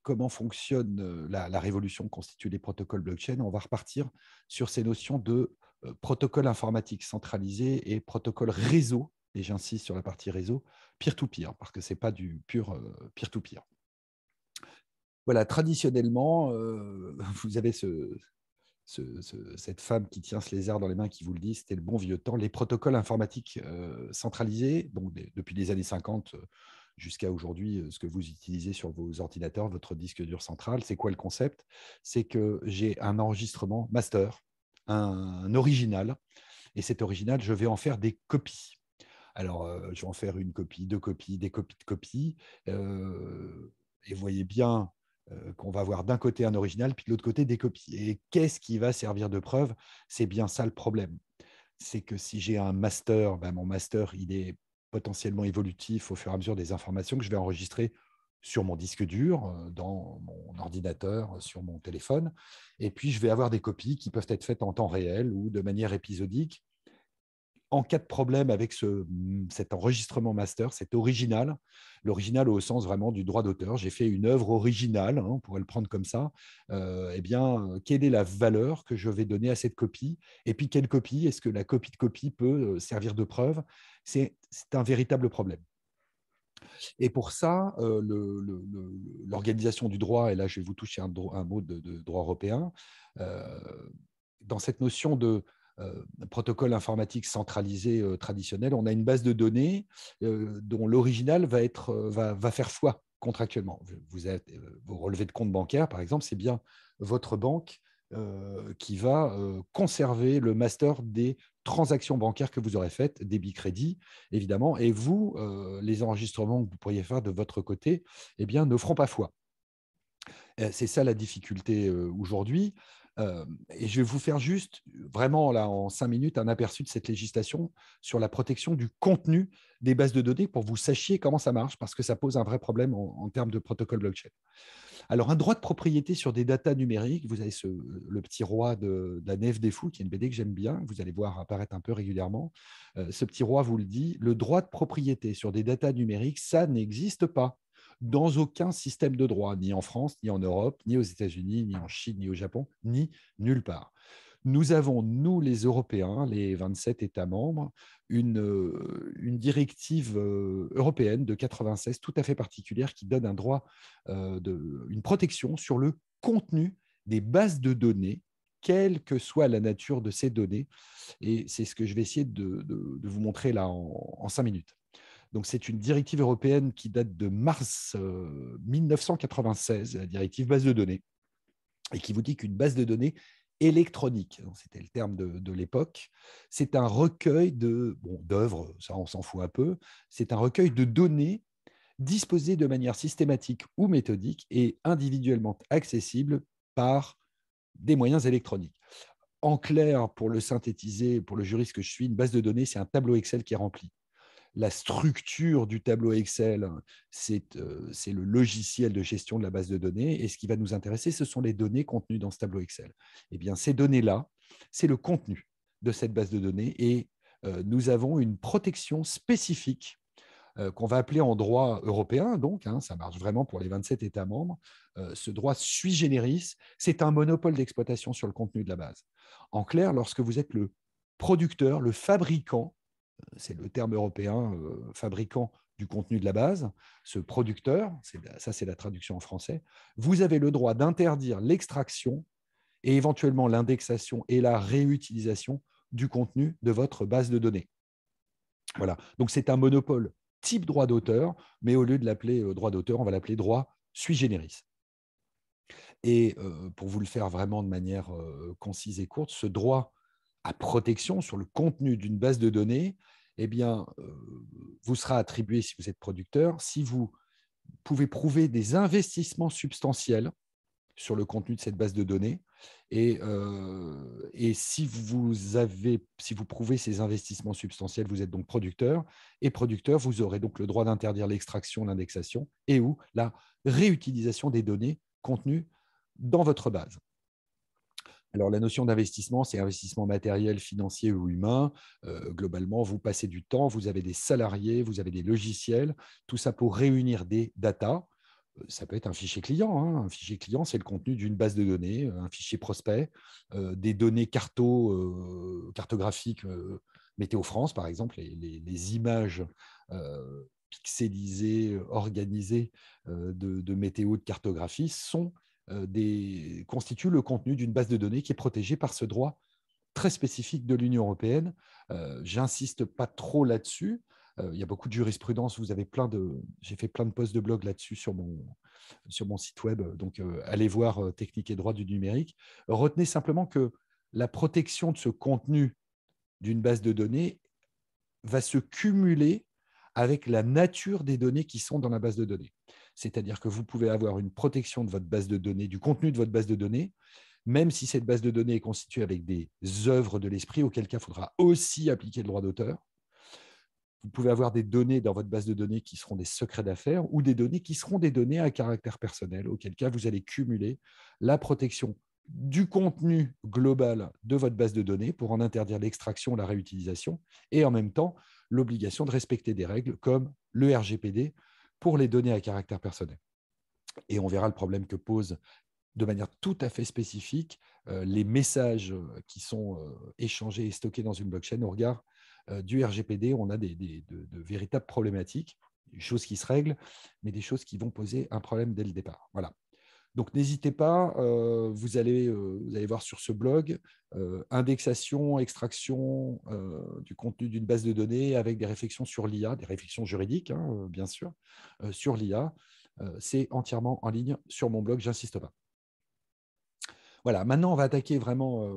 Speaker 1: comment fonctionne euh, la, la, révolution constituée les protocoles blockchain, on va repartir sur ces notions de euh, protocole informatique centralisé et protocole réseau, et j'insiste sur la partie réseau, peer-to-peer, parce que ce n'est pas du pur peer-to-peer. Voilà, traditionnellement, vous avez cette femme qui tient ce lézard dans les mains qui vous le dit, c'était le bon vieux temps. Les protocoles informatiques centralisés, donc, depuis les années 50, jusqu'à aujourd'hui euh, ce que vous utilisez sur vos ordinateurs, votre disque dur central. C'est quoi le concept C'est que j'ai un enregistrement master, un, original, et cet original, je vais en faire des copies. Alors, euh, je vais en faire une copie, deux copies, des copies de copies. Euh, et voyez bien qu'on va avoir d'un côté un original, puis de l'autre côté des copies. Et qu'est-ce qui va servir de preuve C'est bien ça le problème. C'est que si j'ai un master, ben, mon master, il est potentiellement évolutif au fur et à mesure des informations que je vais enregistrer sur mon disque dur, euh, dans mon ordinateur, euh, sur mon téléphone. Et puis, je vais avoir des copies qui peuvent être faites en temps réel ou de manière épisodique en cas de problème avec mm, cet enregistrement master, cet original, l'original au sens vraiment du droit d'auteur, j'ai fait une œuvre originale, hein, on pourrait le prendre comme ça, euh, eh bien, quelle est la valeur que je vais donner à cette copie Et puis, quelle copie Est-ce que la copie de copie peut euh, servir de preuve C'est un véritable problème. Et pour ça, euh, l'organisation du droit, et là je vais vous toucher un, un mot de, droit européen, dans cette notion de euh, protocole informatique centralisé euh, traditionnel, on a une base de données euh, dont l'original va, va, faire foi contractuellement. Vous relevez vos relevés de compte bancaire, par exemple, c'est bien votre banque qui va conserver le master des transactions bancaires que vous aurez faites, débit crédit, évidemment, et vous, les enregistrements que vous pourriez faire de votre côté, eh bien, ne feront pas foi. C'est ça la difficulté aujourd'hui. Euh, et je vais vous faire juste, vraiment là, en cinq minutes, un aperçu de cette législation sur la protection du contenu des bases de données pour que vous sachiez comment ça marche, parce que ça pose un vrai problème en, termes de protocole blockchain. Alors, un droit de propriété sur des datas numériques, vous avez le petit roi de, la Nef des Fous, qui est une BD que j'aime bien, vous allez voir apparaître un peu régulièrement. Euh, ce petit roi vous le dit, le droit de propriété sur des datas numériques, ça n'existe pas dans aucun système de droit, ni en France, ni en Europe, ni aux États-Unis, ni en Chine, ni au Japon, ni nulle part. Nous avons, nous les Européens, les 27 États membres, une, euh, directive euh, européenne de 96 tout à fait particulière qui donne un droit, euh, de, une protection sur le contenu des bases de données quelle que soit la nature de ces données. Et c'est ce que je vais essayer de, vous montrer là en cinq minutes. Donc, c'est une directive européenne qui date de mars 1996, euh, la directive base de données, et qui vous dit qu'une base de données électronique, hein, c'était le terme de, l'époque, c'est un recueil de bon, d'œuvres, ça on s'en fout un peu, c'est un recueil de données disposées de manière systématique ou méthodique et individuellement accessibles par des moyens électroniques. En clair, pour le synthétiser, pour le juriste que je suis, une base de données, c'est un tableau Excel qui est rempli la structure du tableau Excel, hein, euh, c'est le logiciel de gestion de la base de données. Et ce qui va nous intéresser, ce sont les données contenues dans ce tableau Excel. Eh bien, ces données-là, c'est le contenu de cette base de données. Et euh, nous avons une protection spécifique euh, qu'on va appeler en droit européen, donc hein, ça marche vraiment pour les 27 États membres, ce droit sui generis, c'est un monopole d'exploitation sur le contenu de la base. En clair, lorsque vous êtes le producteur, le fabricant c'est le terme européen, euh, fabricant du contenu de la base, ce producteur, ça c'est la traduction en français, vous avez le droit d'interdire l'extraction et éventuellement l'indexation et la réutilisation du contenu de votre base de données. Voilà, donc c'est un monopole type droit d'auteur, mais au lieu de l'appeler euh, droit d'auteur, on va l'appeler droit sui generis. Et euh, pour vous le faire vraiment de manière concise et courte, ce droit à protection sur le contenu d'une base de données, eh bien, euh, vous sera attribué si vous êtes producteur, si vous pouvez prouver des investissements substantiels sur le contenu de cette base de données. Et, euh, et, si vous prouvez ces investissements substantiels, vous êtes donc producteur. Et producteur, vous aurez donc le droit d'interdire l'extraction, l'indexation et ou la réutilisation des données contenues dans votre base. Alors la notion d'investissement, c'est investissement matériel, financier ou humain. Euh, globalement, vous passez du temps, vous avez des salariés, vous avez des logiciels, tout ça pour réunir des data. Euh, ça peut être un fichier client. Hein. Un fichier client, c'est le contenu d'une base de données, euh, un fichier prospect, des données carto, cartographiques, Météo France par exemple, les, images pixelisées, organisées de météo, de cartographie sont euh, constitue le contenu d'une base de données qui est protégée par ce droit très spécifique de l'Union européenne. Euh, j'insiste pas trop là-dessus. Euh, il y a beaucoup de jurisprudence. Vous avez plein de, j'ai fait plein de posts de blog là-dessus sur mon site web. Donc allez voir technique et droit du numérique. Retenez simplement que la protection de ce contenu d'une base de données va se cumuler avec la nature des données qui sont dans la base de données. C'est-à-dire que vous pouvez avoir une protection de votre base de données, du contenu de votre base de données, même si cette base de données est constituée avec des œuvres de l'esprit, auquel cas il faudra aussi appliquer le droit d'auteur. Vous pouvez avoir des données dans votre base de données qui seront des secrets d'affaires ou des données qui seront des données à caractère personnel, auquel cas vous allez cumuler la protection du contenu global de votre base de données pour en interdire l'extraction, la réutilisation, et en même temps l'obligation de respecter des règles comme le RGPD pour les données à caractère personnel. Et on verra le problème que posent de manière tout à fait spécifique euh, les messages euh, qui sont euh, échangés et stockés dans une blockchain au regard du RGPD. On a des, de, véritables problématiques, des choses qui se règlent, mais des choses qui vont poser un problème dès le départ. Voilà. Donc n'hésitez pas, euh, vous, allez, euh, vous allez voir sur ce blog euh, indexation, extraction du contenu d'une base de données avec des réflexions sur l'IA, des réflexions juridiques, hein, bien sûr, sur l'IA. C'est entièrement en ligne sur mon blog, j'insiste pas. Voilà, maintenant on va attaquer vraiment,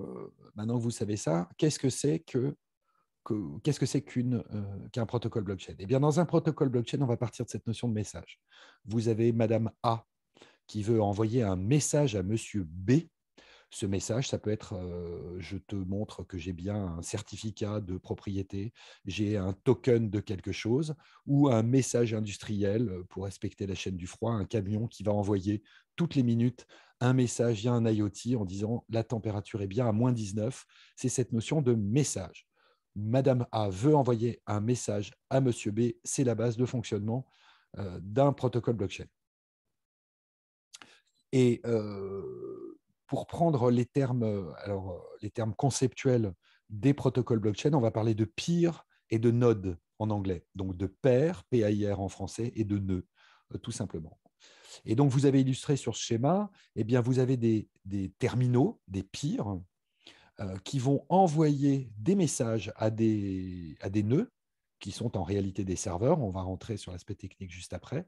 Speaker 1: maintenant que vous savez ça, qu'est-ce que c'est que qu'est-ce que c'est qu'un protocole blockchain Eh bien, dans un protocole blockchain, on va partir de cette notion de message. Vous avez Madame A qui veut envoyer un message à monsieur B. Ce message, ça peut être euh, je te montre que j'ai bien un certificat de propriété, j'ai un token de quelque chose, ou un message industriel euh, pour respecter la chaîne du froid, un camion qui va envoyer toutes les minutes un message via un IoT en disant la température est bien à moins 19. C'est cette notion de message. Madame A veut envoyer un message à Monsieur B, c'est la base de fonctionnement euh, d'un protocole blockchain. Et euh, pour prendre les termes, euh, alors, euh, les termes conceptuels des protocoles blockchain, on va parler de peer et de node en anglais, donc de pair, P-A-I-R en français, et de nœud, tout simplement. Et donc, vous avez illustré sur ce schéma, eh bien, vous avez des, terminaux, des peers, qui vont envoyer des messages à des, à des nœuds, qui sont en réalité des serveurs. On va rentrer sur l'aspect technique juste après.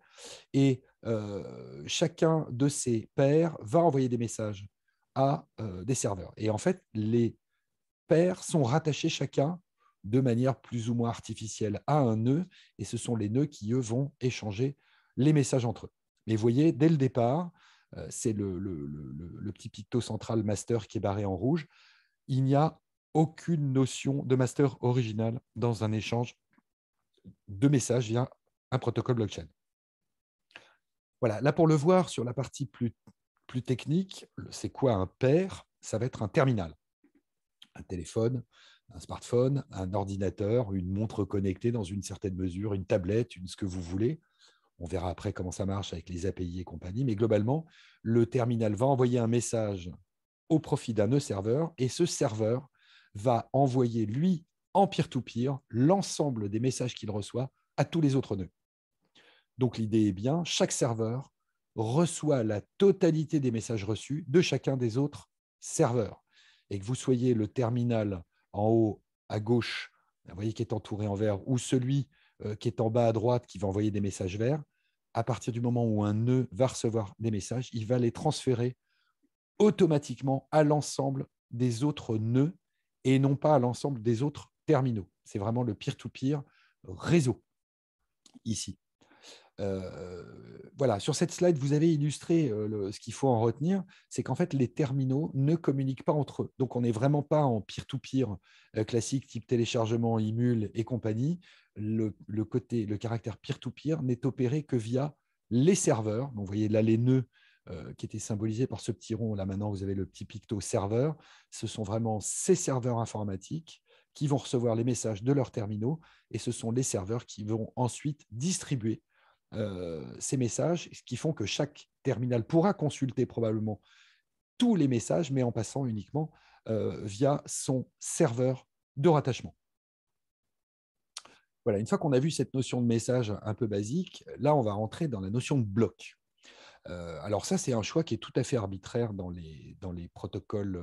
Speaker 1: Et euh, chacun de ces pairs va envoyer des messages à euh, des serveurs. Et en fait, les pairs sont rattachés chacun de manière plus ou moins artificielle à un nœud, et ce sont les nœuds qui, eux, vont échanger les messages entre eux. Mais vous voyez, dès le départ, euh, c'est le, petit picto central master qui est barré en rouge, il n'y a aucune notion de master original dans un échange de messages via un protocole blockchain. Voilà, là pour le voir sur la partie plus, technique, c'est quoi un pair Ça va être un terminal, un téléphone, un smartphone, un ordinateur, une montre connectée dans une certaine mesure, une tablette, une ce que vous voulez. On verra après comment ça marche avec les API et compagnie, mais globalement, le terminal va envoyer un message au profit d'un nœud serveur et ce serveur va envoyer lui en peer-to-peer l'ensemble des messages qu'il reçoit à tous les autres nœuds. Donc l'idée est bien, chaque serveur reçoit la totalité des messages reçus de chacun des autres serveurs. Et que vous soyez le terminal en haut à gauche, vous voyez, qui est entouré en vert, ou celui euh, qui est en bas à droite qui va envoyer des messages verts, à partir du moment où un nœud va recevoir des messages, il va les transférer automatiquement à l'ensemble des autres nœuds et non pas à l'ensemble des autres terminaux. C'est vraiment le peer-to-peer réseau ici. Euh, voilà, sur cette slide, vous avez illustré euh, ce qu'il faut en retenir, c'est qu'en fait, les terminaux ne communiquent pas entre eux. Donc, on n'est vraiment pas en peer-to-peer euh, classique type téléchargement, IMUL et compagnie. Le, le côté, le caractère peer-to-peer n'est opéré que via les serveurs. Donc, vous voyez là les nœuds qui étaient symbolisés par ce petit rond. Là, maintenant, vous avez le petit picto serveur. Ce sont vraiment ces serveurs informatiques qui vont recevoir les messages de leurs terminaux et ce sont les serveurs qui vont ensuite distribuer euh, ces messages, ce qui font que chaque terminal pourra consulter probablement tous les messages, mais en passant uniquement euh, via son serveur de rattachement. Voilà, une fois qu'on a vu cette notion de message un peu basique, là, on va rentrer dans la notion de bloc. Euh, alors ça, c'est un choix qui est tout à fait arbitraire dans les, dans les protocoles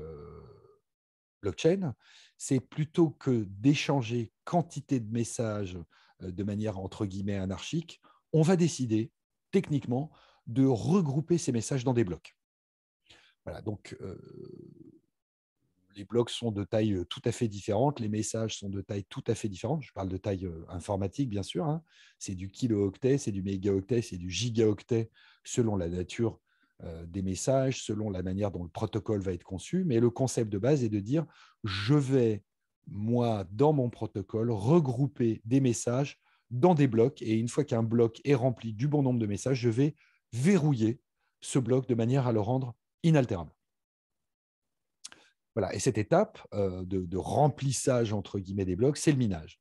Speaker 1: blockchain. C'est plutôt que d'échanger quantité de messages de manière, entre guillemets, anarchique, on va décider techniquement de regrouper ces messages dans des blocs. Voilà, donc euh, les blocs sont de taille euh, tout à fait différente, les messages sont de taille tout à fait différente. Je parle de taille euh, informatique, bien sûr. Hein. C'est du kilo-octet, c'est du méga-octet, c'est du giga-octet, selon la nature des messages, selon la manière dont le protocole va être conçu. Mais le concept de base est de dire, je vais, moi, dans mon protocole, regrouper des messages dans des blocs. Et une fois qu'un bloc est rempli du bon nombre de messages, je vais verrouiller ce bloc de manière à le rendre inaltérable. Voilà. Et cette étape euh, de, remplissage entre guillemets des blocs, c'est le minage.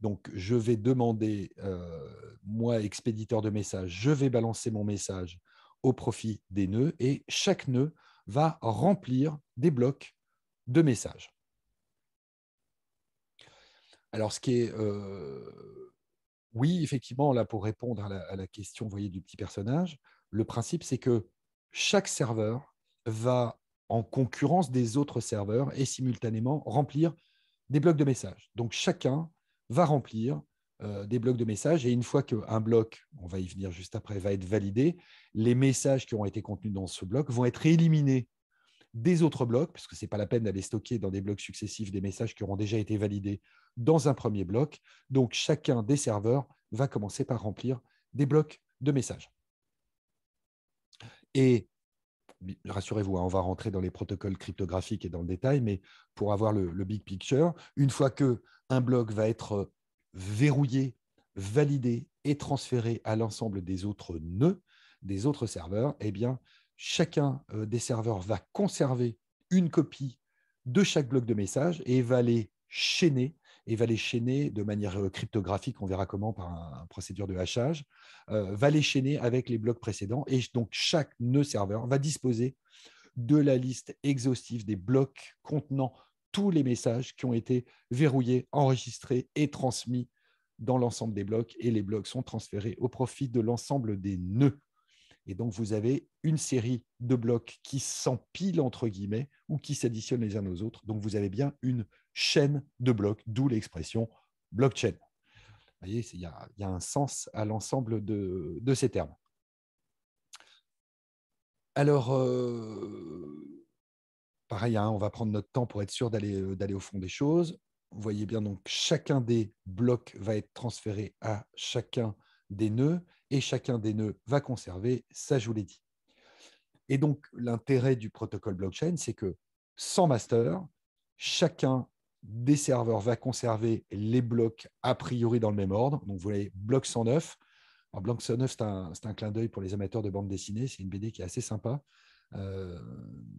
Speaker 1: Donc, je vais demander, euh, moi, expéditeur de messages, je vais balancer mon message au profit des nœuds et chaque nœud va remplir des blocs de messages. Alors, ce qui est euh, oui, effectivement, là, pour répondre à la, question voyez, du petit personnage, le principe, c'est que chaque serveur va, en concurrence des autres serveurs, et simultanément remplir des blocs de messages. Donc, chacun va remplir euh, des blocs de messages, et une fois qu'un bloc, on va y venir juste après, va être validé, les messages qui ont été contenus dans ce bloc vont être éliminés des autres blocs, parce que ce n'est pas la peine d'aller stocker dans des blocs successifs des messages qui auront déjà été validés dans un premier bloc. Donc chacun des serveurs va commencer par remplir des blocs de messages. Et rassurez-vous, hein, on va rentrer dans les protocoles cryptographiques et dans le détail, mais pour avoir le, le big picture, une fois que un bloc va être euh, verrouillé, validé et transféré à l'ensemble des autres nœuds, des autres serveurs, eh bien, chacun euh, des serveurs va conserver une copie de chaque bloc de message et va les chaîner et va les chaîner de manière euh, cryptographique, on verra comment par un, procédure de hachage, euh, va les chaîner avec les blocs précédents. Et donc, chaque nœud serveur va disposer de la liste exhaustive des blocs contenant tous les messages qui ont été verrouillés, enregistrés et transmis dans l'ensemble des blocs. Et les blocs sont transférés au profit de l'ensemble des nœuds. Et donc, vous avez une série de blocs qui s'empilent, entre guillemets, ou qui s'additionnent les uns aux autres. Donc, vous avez bien une chaîne de blocs, d'où l'expression blockchain. Vous voyez, il y, a, un sens à l'ensemble de, ces termes. Alors, euh, pareil, hein, on va prendre notre temps pour être sûr euh, d'aller au fond des choses. Vous voyez bien, donc, chacun des blocs va être transféré à chacun des nœuds et chacun des nœuds va conserver, ça je vous l'ai dit. Et donc l'intérêt du protocole blockchain, c'est que sans master, chacun des serveurs va conserver les blocs a priori dans le même ordre. Donc vous voyez, bloc 109. Alors, bloc 109, c'est un, clin d'œil pour les amateurs de bande dessinée, c'est une BD qui est assez sympa. Euh,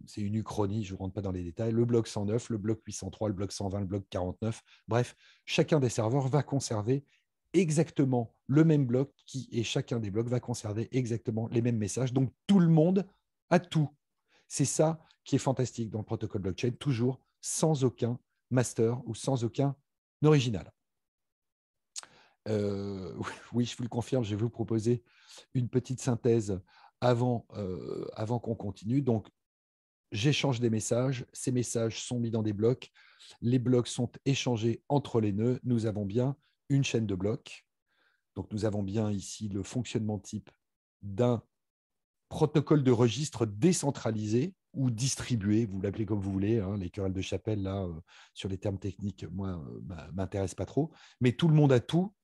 Speaker 1: c'est une uchronie, je ne vous rentre pas dans les détails, le bloc 109, le bloc 803, le bloc 120, le bloc 49. Bref, chacun des serveurs va conserver exactement le même bloc qui, et chacun des blocs va conserver exactement les mêmes messages. Donc tout le monde a tout. C'est ça qui est fantastique dans le protocole blockchain, toujours sans aucun master ou sans aucun original. Euh, oui, je vous le confirme, je vais vous proposer une petite synthèse avant, euh, avant qu'on continue. Donc, j'échange des messages, ces messages sont mis dans des blocs, les blocs sont échangés entre les nœuds, nous avons bien une chaîne de blocs. Donc nous avons bien ici le fonctionnement type d'un protocole de registre décentralisé ou distribué, vous l'appelez comme vous voulez, hein. les querelles de chapelle, là, euh, sur les termes techniques, moi, euh, bah, m'intéresse pas trop, mais tout le monde a tout,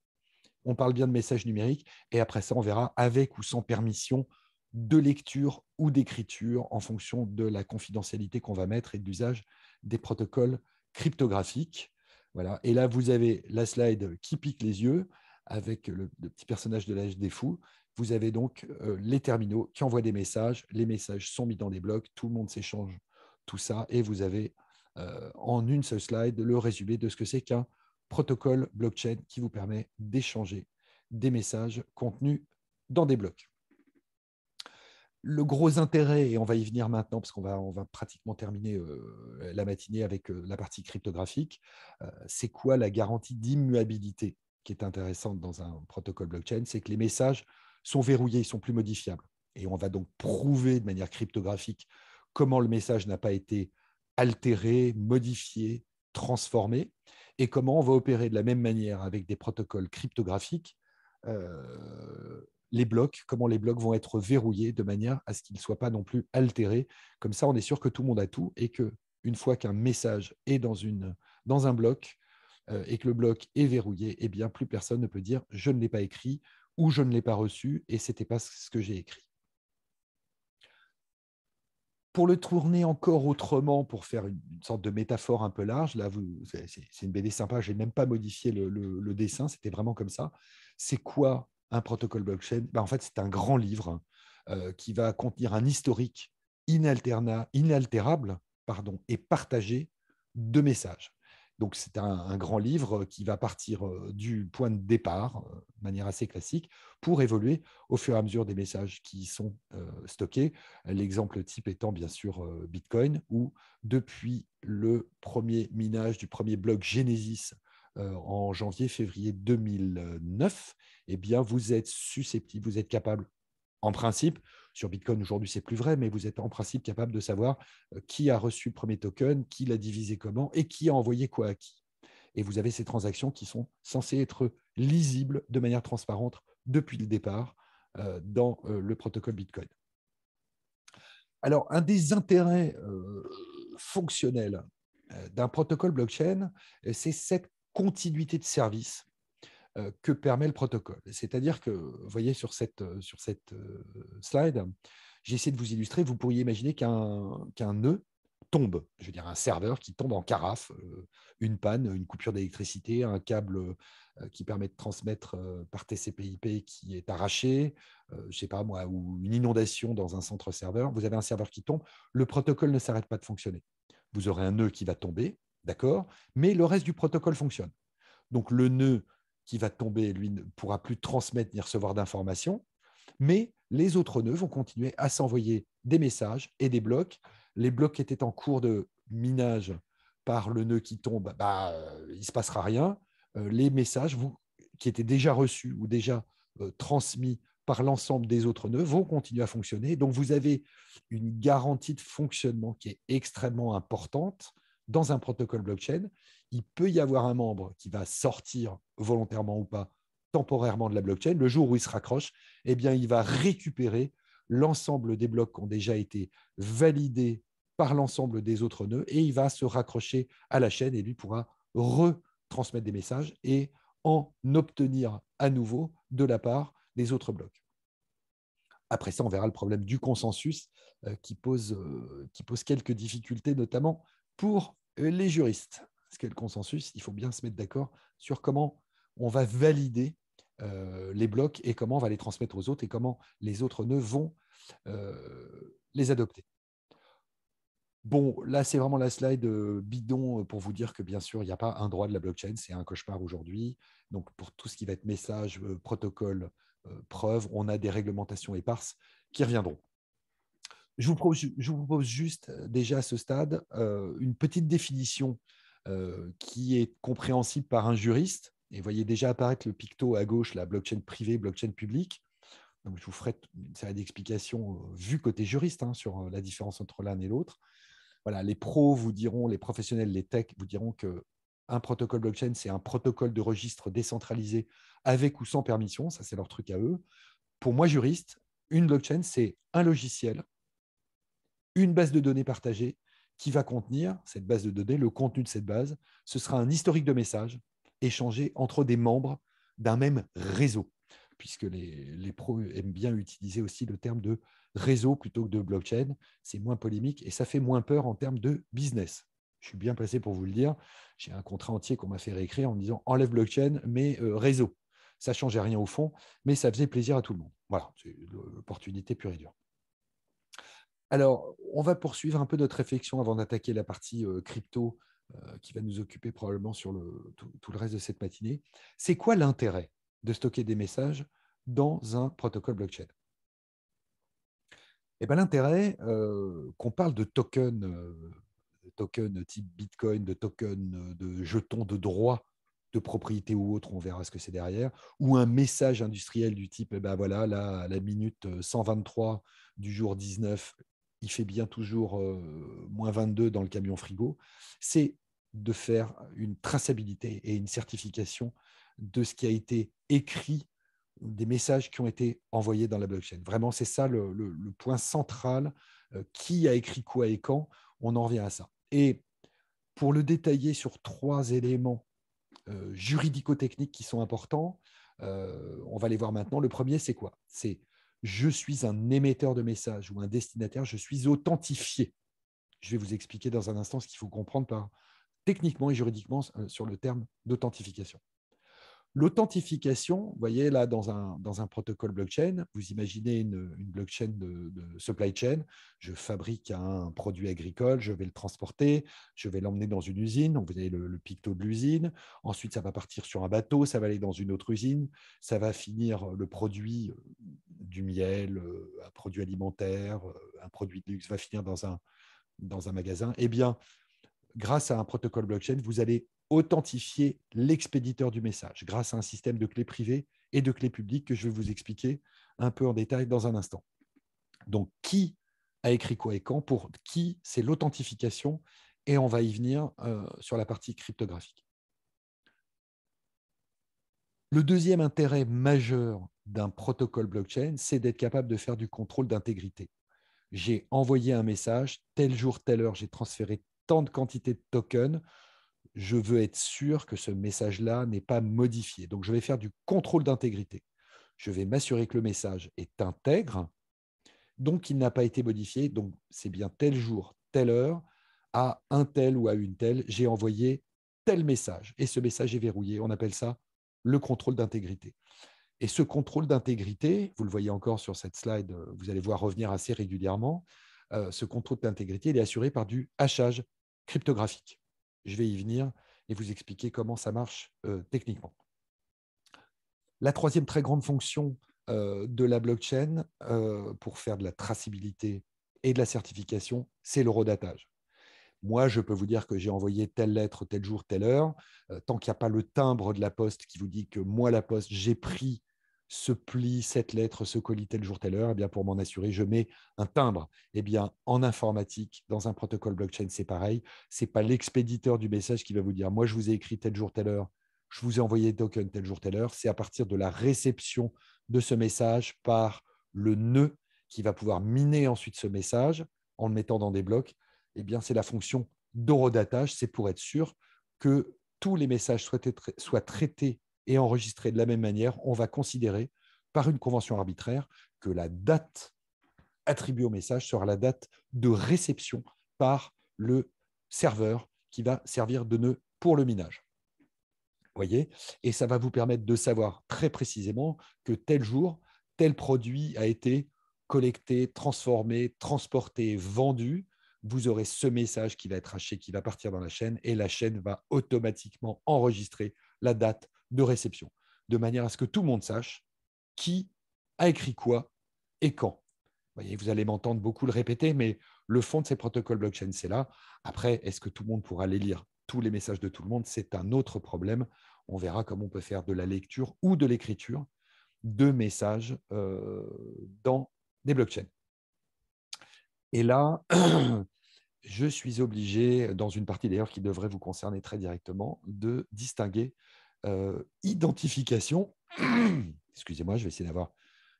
Speaker 1: on parle bien de messages numériques, et après ça, on verra avec ou sans permission de lecture ou d'écriture en fonction de la confidentialité qu'on va mettre et de l'usage des protocoles cryptographiques. Voilà. Et là, vous avez la slide qui pique les yeux avec le, petit personnage de l'âge des fous. Vous avez donc euh, les terminaux qui envoient des messages. Les messages sont mis dans des blocs. Tout le monde s'échange tout ça. Et vous avez euh, en une seule slide le résumé de ce que c'est qu'un protocole blockchain qui vous permet d'échanger des messages contenus dans des blocs le gros intérêt, et on va y venir maintenant parce qu'on va, pratiquement terminer euh, la matinée avec euh, la partie cryptographique, euh, c'est quoi la garantie d'immuabilité qui est intéressante dans un protocole blockchain C'est que les messages sont verrouillés, ils sont plus modifiables. Et on va donc prouver de manière cryptographique comment le message n'a pas été altéré, modifié, transformé, et comment on va opérer de la même manière avec des protocoles cryptographiques les blocs, comment les blocs vont être verrouillés de manière à ce qu'ils ne soient pas non plus altérés. Comme ça, on est sûr que tout le monde a tout et que une fois qu'un message est dans, une, dans un bloc euh, et que le bloc est verrouillé, eh bien, plus personne ne peut dire je ne l'ai pas écrit ou je ne l'ai pas reçu et ce n'était pas ce que j'ai écrit. Pour le tourner encore autrement, pour faire une, sorte de métaphore un peu large, là, c'est une BD sympa, je n'ai même pas modifié le dessin, c'était vraiment comme ça. C'est quoi un protocole blockchain, bah, en fait, c'est un grand livre hein, euh, qui va contenir un historique inalterna, inaltérable pardon, et partagé de messages. Donc, c'est un, grand livre qui va partir euh, du point de départ, euh, de manière assez classique, pour évoluer au fur et à mesure des messages qui sont stockés. L'exemple type étant bien sûr Bitcoin, où depuis le premier minage du premier bloc Genesis en janvier-février 2009, eh bien, vous êtes susceptible, vous êtes capable, en principe, sur Bitcoin aujourd'hui, c'est plus vrai, mais vous êtes en principe capable de savoir euh, qui a reçu le premier token, qui l'a divisé comment et qui a envoyé quoi à qui. Et vous avez ces transactions qui sont censées être lisibles de manière transparente depuis le départ euh, dans euh, le protocole Bitcoin. Alors, un des intérêts fonctionnels d'un protocole blockchain, c'est cette continuité de service euh, que permet le protocole. C'est-à-dire que, vous voyez sur cette, euh, sur cette euh, slide, j'ai essayé de vous illustrer, vous pourriez imaginer qu'un nœud tombe, je veux dire un serveur qui tombe en carafe, une panne, une coupure d'électricité, un câble qui permet de transmettre par TCP/IP qui est arraché, je sais pas moi, ou une inondation dans un centre serveur, vous avez un serveur qui tombe, le protocole ne s'arrête pas de fonctionner. Vous aurez un nœud qui va tomber, d'accord, mais le reste du protocole fonctionne. Donc le nœud qui va tomber, lui, ne pourra plus transmettre ni recevoir d'informations. Mais les autres nœuds vont continuer à s'envoyer des messages et des blocs. Les blocs qui étaient en cours de minage par le nœud qui tombe, bah, euh, il ne se passera rien. Euh, les messages qui étaient déjà reçus ou déjà euh, transmis par l'ensemble des autres nœuds vont continuer à fonctionner. Donc vous avez une garantie de fonctionnement qui est extrêmement importante dans un protocole blockchain il peut y avoir un membre qui va sortir volontairement ou pas temporairement de la blockchain. Le jour où il se raccroche, eh bien, il va récupérer l'ensemble des blocs qui ont déjà été validés par l'ensemble des autres nœuds et il va se raccrocher à la chaîne et lui pourra retransmettre des messages et en obtenir à nouveau de la part des autres blocs. Après ça, on verra le problème du consensus euh, euh, qui pose quelques difficultés, notamment pour euh, les juristes ce qu'est le consensus, il faut bien se mettre d'accord sur comment on va valider euh, les blocs et comment on va les transmettre aux autres et comment les autres ne vont euh, les adopter. Bon, là, c'est vraiment la slide euh, bidon pour vous dire que, bien sûr, il n'y a pas un droit de la blockchain, c'est un cauchemar aujourd'hui. Donc, pour tout ce qui va être message, protocole, preuve, on a des réglementations éparses qui reviendront. Je vous, propose, juste déjà à ce stade une petite définition euh, qui est compréhensible par un juriste. Et voyez déjà apparaître le picto à gauche, la blockchain privée, blockchain publique. Donc, je vous ferai une série d'explications euh, vu côté juriste hein, sur euh, la différence entre l'un et l'autre. Voilà, les pros vous diront, les professionnels, les techs vous diront que un protocole blockchain, c'est un protocole de registre décentralisé avec ou sans permission. Ça, c'est leur truc à eux. Pour moi, juriste, une blockchain, c'est un logiciel, une base de données partagée qui va contenir cette base de données, le contenu de cette base. Ce sera un historique de messages échangés entre des membres d'un même réseau, puisque les, pros aiment bien utiliser aussi le terme de réseau plutôt que de blockchain. C'est moins polémique et ça fait moins peur en termes de business. Je suis bien placé pour vous le dire. J'ai un contrat entier qu'on m'a fait réécrire en disant enlève blockchain, mais euh, réseau. Ça changeait rien au fond, mais ça faisait plaisir à tout le monde. Voilà, c'est l'opportunité pure et dure. Alors, on va poursuivre un peu notre réflexion avant d'attaquer la partie crypto qui va nous occuper probablement sur tout, le reste de cette matinée. C'est quoi l'intérêt de stocker des messages dans un protocole blockchain eh ben, L'intérêt, qu'on parle de tokens, de token type Bitcoin, de tokens, de jetons de droits de propriété ou autre, on verra ce que c'est derrière, ou un message industriel du type, eh ben voilà, là, à la minute 123 du jour 19, il fait bien toujours euh, moins 22 dans le camion frigo, c'est de faire une traçabilité et une certification de ce qui a été écrit, des messages qui ont été envoyés dans la blockchain. Vraiment, c'est ça le, point central. Euh, qui a écrit quoi et quand On en revient à ça. Et pour le détailler sur trois éléments euh, juridico-techniques qui sont importants, on va les voir maintenant. Le premier, c'est quoi C'est je suis un émetteur de message ou un destinataire, je suis authentifié. Je vais vous expliquer dans un instant ce qu'il faut comprendre par techniquement et juridiquement euh, sur le terme d'authentification. L'authentification, vous voyez là dans un, dans un protocole blockchain, vous imaginez une, blockchain de, supply chain, je fabrique un produit agricole, je vais le transporter, je vais l'emmener dans une usine, donc vous avez le, picto de l'usine, ensuite ça va partir sur un bateau, ça va aller dans une autre usine, ça va finir euh, le produit euh, du miel, euh, un produit alimentaire, un produit de luxe, va finir dans un, dans un magasin. Eh bien, grâce à un protocole blockchain, vous allez authentifier l'expéditeur du message grâce à un système de clés privées et de clés publiques que je vais vous expliquer un peu en détail dans un instant. Donc, qui a écrit quoi et quand Pour qui C'est l'authentification et on va y venir euh, sur la partie cryptographique. Le deuxième intérêt majeur d'un protocole blockchain, c'est d'être capable de faire du contrôle d'intégrité. J'ai envoyé un message, tel jour, telle heure, j'ai transféré tant de quantités de tokens, je veux être sûr que ce message-là n'est pas modifié. Donc, je vais faire du contrôle d'intégrité. Je vais m'assurer que le message est intègre, donc il n'a pas été modifié. Donc, c'est bien tel jour, telle heure, à un tel ou à une telle, j'ai envoyé tel message. Et ce message est verrouillé. On appelle ça le contrôle d'intégrité. Et ce contrôle d'intégrité, vous le voyez encore sur cette slide, vous allez voir revenir assez régulièrement, euh, ce contrôle d'intégrité, est assuré par du hachage cryptographique. Je vais y venir et vous expliquer comment ça marche euh, techniquement. La troisième très grande fonction euh, de la blockchain euh, pour faire de la traçabilité et de la certification, c'est le redatage. Moi, je peux vous dire que j'ai envoyé telle lettre, tel jour, telle heure. tant qu'il n'y a pas le timbre de la poste qui vous dit que moi, la poste, j'ai pris se plie cette lettre, ce colis tel jour, telle heure, eh bien pour m'en assurer, je mets un timbre. Eh bien, en informatique, dans un protocole blockchain, c'est pareil. Ce n'est pas l'expéditeur du message qui va vous dire, moi, je vous ai écrit tel jour, telle heure, je vous ai envoyé tokens tel jour, telle heure. C'est à partir de la réception de ce message par le nœud qui va pouvoir miner ensuite ce message en le mettant dans des blocs. Eh bien, c'est la fonction d'horodatage. C'est pour être sûr que tous les messages soient traités et enregistré de la même manière, on va considérer par une convention arbitraire que la date attribuée au message sera la date de réception par le serveur qui va servir de nœud pour le minage. Voyez Et ça va vous permettre de savoir très précisément que tel jour, tel produit a été collecté, transformé, transporté, vendu. Vous aurez ce message qui va être haché, qui va partir dans la chaîne, et la chaîne va automatiquement enregistrer la date de réception, de manière à ce que tout le monde sache qui a écrit quoi et quand. Vous, voyez, vous allez m'entendre beaucoup le répéter, mais le fond de ces protocoles blockchain, c'est là. Après, est-ce que tout le monde pourra les lire tous les messages de tout le monde C'est un autre problème. On verra comment on peut faire de la lecture ou de l'écriture de messages euh, dans des blockchains. Et là, je suis obligé, dans une partie d'ailleurs qui devrait vous concerner très directement, de distinguer euh, identification. Excusez-moi, je vais essayer d'avoir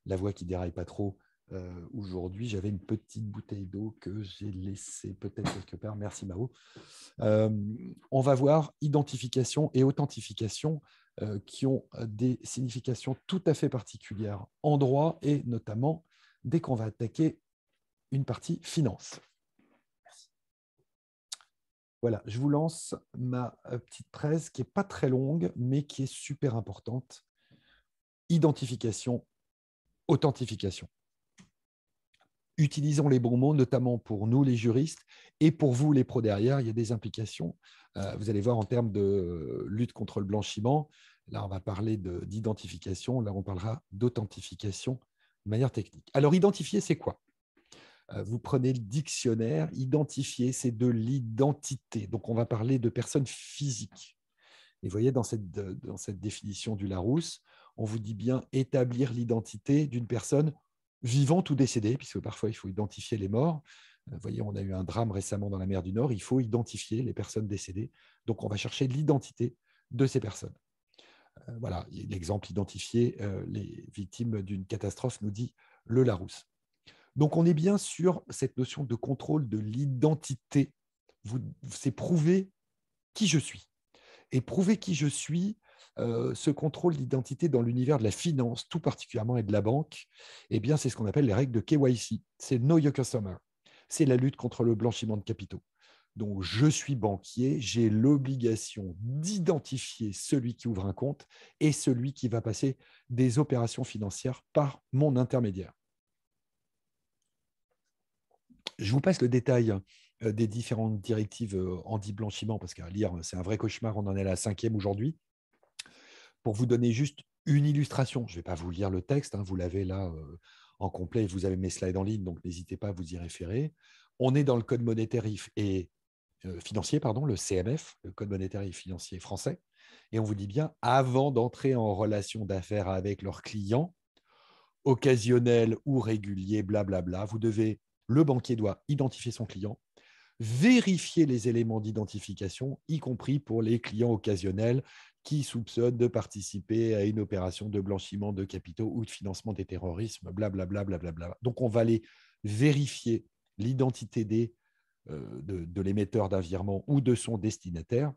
Speaker 1: la voix qui déraille pas trop. Euh, aujourd'hui, j'avais une petite bouteille d'eau que j'ai laissée peut-être quelque part. Merci Mao. Euh, on va voir identification et authentification qui ont des significations tout à fait particulières en droit et notamment dès qu'on va attaquer une partie finance. Voilà, je vous lance ma euh, petite 13 qui n'est pas très longue, mais qui est super importante. Identification, authentification. Utilisons les bons mots, notamment pour nous les juristes et pour vous les pros derrière, il y a des implications. Euh, vous allez voir en termes de lutte contre le blanchiment, là on va parler d'identification, là on parlera d'authentification de manière technique. Alors identifier, c'est quoi euh, vous prenez le dictionnaire, identifier, c'est de l'identité. Donc on va parler de personnes physiques. Et vous voyez, dans cette, définition du Larousse, on vous dit bien établir l'identité d'une personne vivante ou décédée, puisque parfois il faut identifier les morts. Euh, vous voyez, on a eu un drame récemment dans la mer du Nord, il faut identifier les personnes décédées. Donc on va chercher l'identité de ces personnes. Euh, voilà, l'exemple identifier les victimes d'une catastrophe nous dit le Larousse. Donc on est bien sur cette notion de contrôle de l'identité. C'est prouver qui je suis. Et prouver qui je suis, euh, ce contrôle d'identité dans l'univers de la finance, tout particulièrement et de la banque, eh bien c'est ce qu'on appelle les règles de KYC. C'est Know Your Customer. C'est la lutte contre le blanchiment de capitaux. Donc, je suis banquier, j'ai l'obligation d'identifier celui qui ouvre un compte et celui qui va passer des opérations financières par mon intermédiaire. Je vous passe le détail euh, des différentes directives euh, anti-blanchiment, parce qu'à lire, c'est un vrai cauchemar, on en est à la cinquième aujourd'hui. Pour vous donner juste une illustration, je ne vais pas vous lire le texte, hein, vous l'avez là euh, en complet, vous avez mes slides en ligne, donc n'hésitez pas à vous y référer. On est dans le code monétaire et financier, pardon, le CMF, le code monétaire et financier français, et on vous dit bien, avant d'entrer en relation d'affaires avec leurs clients, occasionnels ou réguliers, blablabla, vous devez le banquier doit identifier son client, vérifier les éléments d'identification, y compris pour les clients occasionnels qui soupçonnent de participer à une opération de blanchiment de capitaux ou de financement des terrorismes, blablabla. Bla, Donc on va aller vérifier l'identité euh, de, de l'émetteur d'un virement ou de son destinataire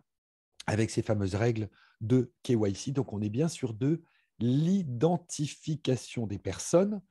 Speaker 1: avec ces fameuses règles de KYC. Donc on est bien sûr de l'identification des personnes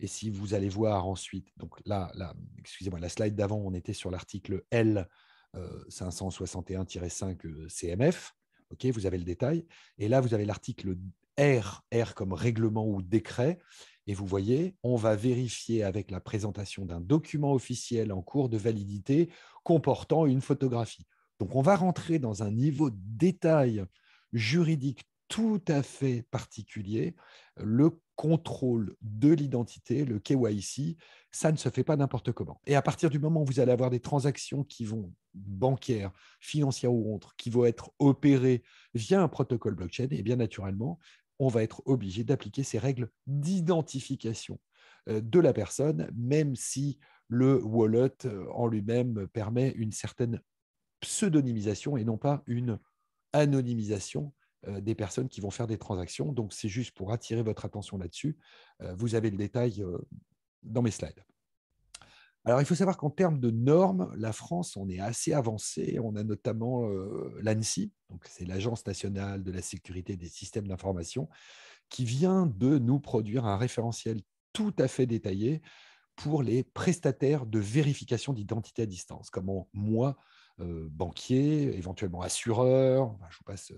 Speaker 1: et si vous allez voir ensuite, donc là, là excusez-moi, la slide d'avant, on était sur l'article L 561-5 euh, CMF. Euh, OK, vous avez le détail. Et là, vous avez l'article R, R comme règlement ou décret. Et vous voyez, on va vérifier avec la présentation d'un document officiel en cours de validité comportant une photographie. Donc, on va rentrer dans un niveau de détail juridique tout à fait particulier. Le contrôle de l'identité, le KYC, ça ne se fait pas n'importe comment. Et à partir du moment où vous allez avoir des transactions qui vont bancaires, financières ou autres, qui vont être opérées via un protocole blockchain, et eh bien naturellement, on va être obligé d'appliquer ces règles d'identification euh, de la personne, même si le wallet euh, en lui-même permet une certaine pseudonymisation et non pas une anonymisation euh, des personnes qui vont faire des transactions. Donc, c'est juste pour attirer votre attention là-dessus. Euh, vous avez le détail euh, dans mes slides. Alors, il faut savoir qu'en termes de normes, la France, on est assez avancé. On a notamment l'ANSI, donc c'est l'Agence nationale de la sécurité des systèmes d'information, qui vient de nous produire un référentiel tout à fait détaillé pour les prestataires de vérification d'identité à distance. Comment moi, banquier, éventuellement assureur, je vous passe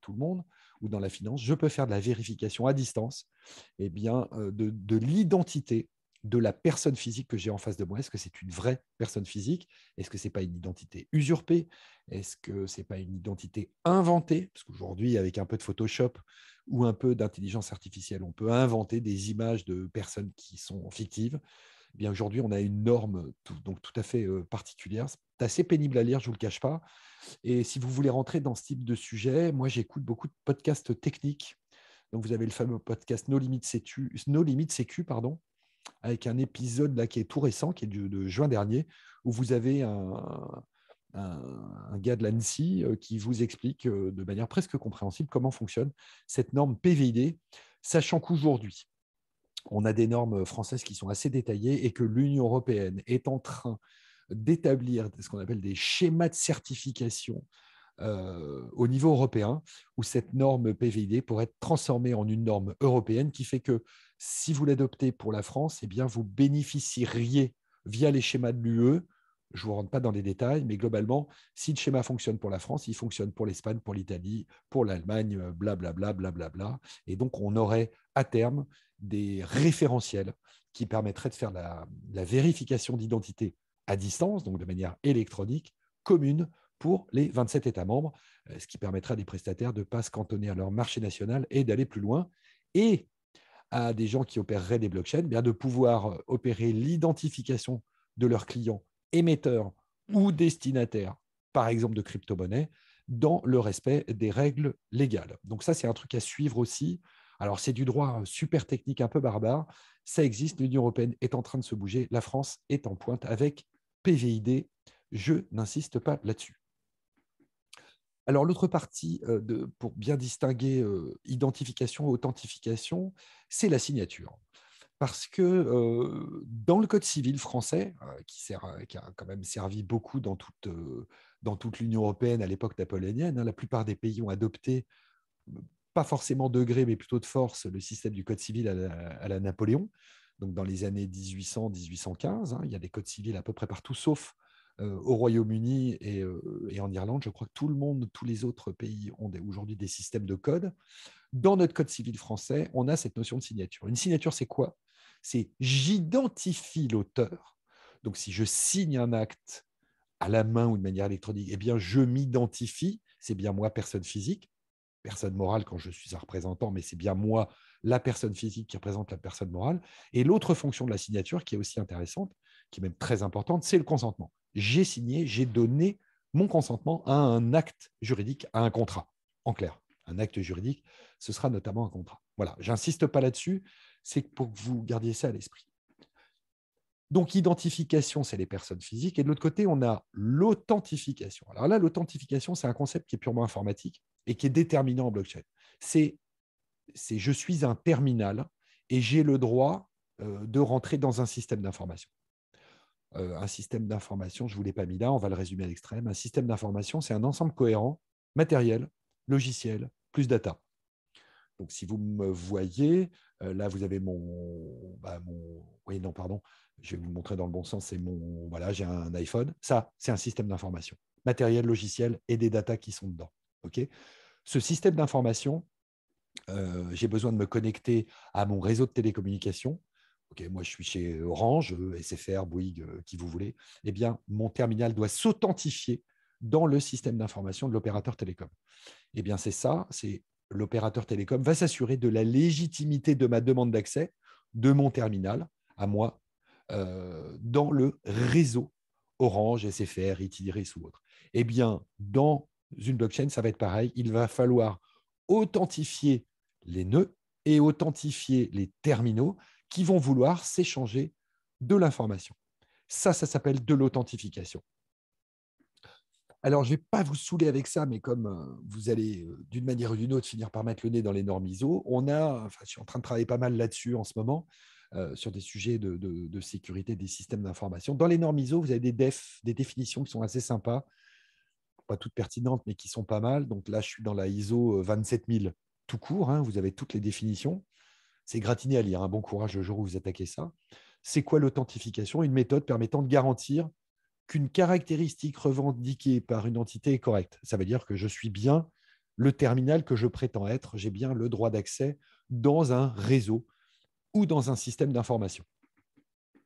Speaker 1: tout le monde, ou dans la finance, je peux faire de la vérification à distance eh bien, de, de l'identité de la personne physique que j'ai en face de moi. Est-ce que c'est une vraie personne physique Est-ce que ce n'est pas une identité usurpée Est-ce que ce n'est pas une identité inventée Parce qu'aujourd'hui, avec un peu de Photoshop ou un peu d'intelligence artificielle, on peut inventer des images de personnes qui sont fictives. Eh aujourd'hui, on a une norme tout, donc tout à fait euh, particulière. C'est assez pénible à lire, je ne vous le cache pas. Et si vous voulez rentrer dans ce type de sujet, moi, j'écoute beaucoup de podcasts techniques. Donc, vous avez le fameux podcast No Limits Sécu, pardon, avec un épisode là qui est tout récent, qui est de juin dernier, où vous avez un, un gars de l'ANSI euh, qui vous explique euh, de manière presque compréhensible comment fonctionne cette norme PVID, sachant qu'aujourd'hui, on a des normes euh, françaises qui sont assez détaillées et que l'Union européenne est en train d'établir ce qu'on appelle des schémas de certification euh, au niveau européen, où cette norme PVID pourrait être transformée en une norme européenne qui fait que si vous l'adoptez pour la France, eh bien vous bénéficieriez via les schémas de l'UE je ne vous rentre pas dans les détails, mais globalement, si le schéma fonctionne pour la France, il fonctionne pour l'Espagne, pour l'Italie, pour l'Allemagne, euh, blablabla, blablabla. Et donc, on aurait à terme des référentiels qui permettraient de faire la, vérification d'identité à distance, donc de manière électronique, commune pour les 27 États membres, euh, ce qui permettra à des prestataires de ne pas se cantonner à leur marché national et d'aller plus loin. Et à des gens qui opéreraient des blockchains, eh bien de pouvoir euh, opérer l'identification de leurs clients émetteurs ou destinataire, par exemple de crypto-monnaies, dans le respect des règles légales. Donc ça, c'est un truc à suivre aussi. Alors c'est du droit super technique, un peu barbare. Ça existe, l'Union européenne est en train de se bouger, la France est en pointe avec PVID. Je n'insiste pas là-dessus. Alors l'autre partie, euh, pour bien distinguer identification euh, identification, authentification, c'est la signature parce que dans le Code civil français, qui, a quand même servi beaucoup dans toute, l'Union européenne à l'époque napoléonienne, hein, la plupart des pays ont adopté, pas forcément de gré, mais plutôt de force, le système du Code civil à la, Napoléon. Donc dans les années 1800-1815, hein, il y a des codes civils à peu près partout, sauf au Royaume-Uni et, et, en Irlande. Je crois que tout le monde, tous les autres pays ont aujourd'hui des systèmes de codes. Dans notre code civil français, on a cette notion de signature. Une signature, c'est quoi c'est j'identifie l'auteur. Donc si je signe un acte à la main ou de manière électronique, eh bien je m'identifie, c'est bien moi personne physique, personne morale quand je suis un représentant, mais c'est bien moi la personne physique qui représente la personne morale. Et l'autre fonction de la signature qui est aussi intéressante, qui est même très importante, c'est le consentement. J'ai signé, j'ai donné mon consentement à un acte juridique, à un contrat, en clair. Un acte juridique, ce sera notamment un contrat. Voilà, j'insiste pas là-dessus, c'est pour que vous gardiez ça à l'esprit. Donc, identification, c'est les personnes physiques. Et de l'autre côté, on a l'authentification. Alors là, l'authentification, c'est un concept qui est purement informatique et qui est déterminant en blockchain. C'est je suis un terminal et j'ai le droit euh, de rentrer dans un système d'information. Euh, un système d'information, je ne vous l'ai pas mis là, on va le résumer à l'extrême. Un système d'information, c'est un ensemble cohérent, matériel, logiciel, plus data. Donc, si vous me voyez, euh, là, vous avez bah, mon, Oui, non, pardon, je vais vous montrer dans le bon sens. C'est mon. Voilà, j'ai un iPhone. Ça, c'est un système d'information. Matériel, logiciel et des data qui sont dedans. OK Ce système d'information, euh, j'ai besoin de me connecter à mon réseau de télécommunication. OK, moi, je suis chez Orange, SFR, Bouygues, euh, qui vous voulez. Eh bien, mon terminal doit s'authentifier dans le système d'information de l'opérateur télécom. Eh bien, c'est ça, c'est l'opérateur télécom va s'assurer de la légitimité de ma demande d'accès de mon terminal à moi euh, dans le réseau Orange, SFR, Itiris ou autre. Eh bien, dans une blockchain, ça va être pareil. Il va falloir authentifier les nœuds et authentifier les terminaux qui vont vouloir s'échanger de l'information. Ça, ça s'appelle de l'authentification. Alors, je ne vais pas vous saouler avec ça, mais comme vous allez d'une manière ou d'une autre finir par mettre le nez dans les normes ISO, on a, enfin, je suis en train de travailler pas mal là-dessus en ce moment, sur des sujets de, sécurité des systèmes d'information. Dans les normes ISO, vous avez des DEF, des définitions qui sont assez sympas, pas toutes pertinentes, mais qui sont pas mal. Donc là, je suis dans la ISO 27000 tout court, hein. vous avez toutes les définitions. C'est gratiné à lire, un hein. bon courage le jour où vous attaquez ça. C'est quoi l'authentification Une méthode permettant de garantir qu'une caractéristique revendiquée par une entité est correcte. Ça veut dire que je suis bien le terminal que je prétends être, j'ai bien le droit d'accès dans un réseau ou dans un système d'information.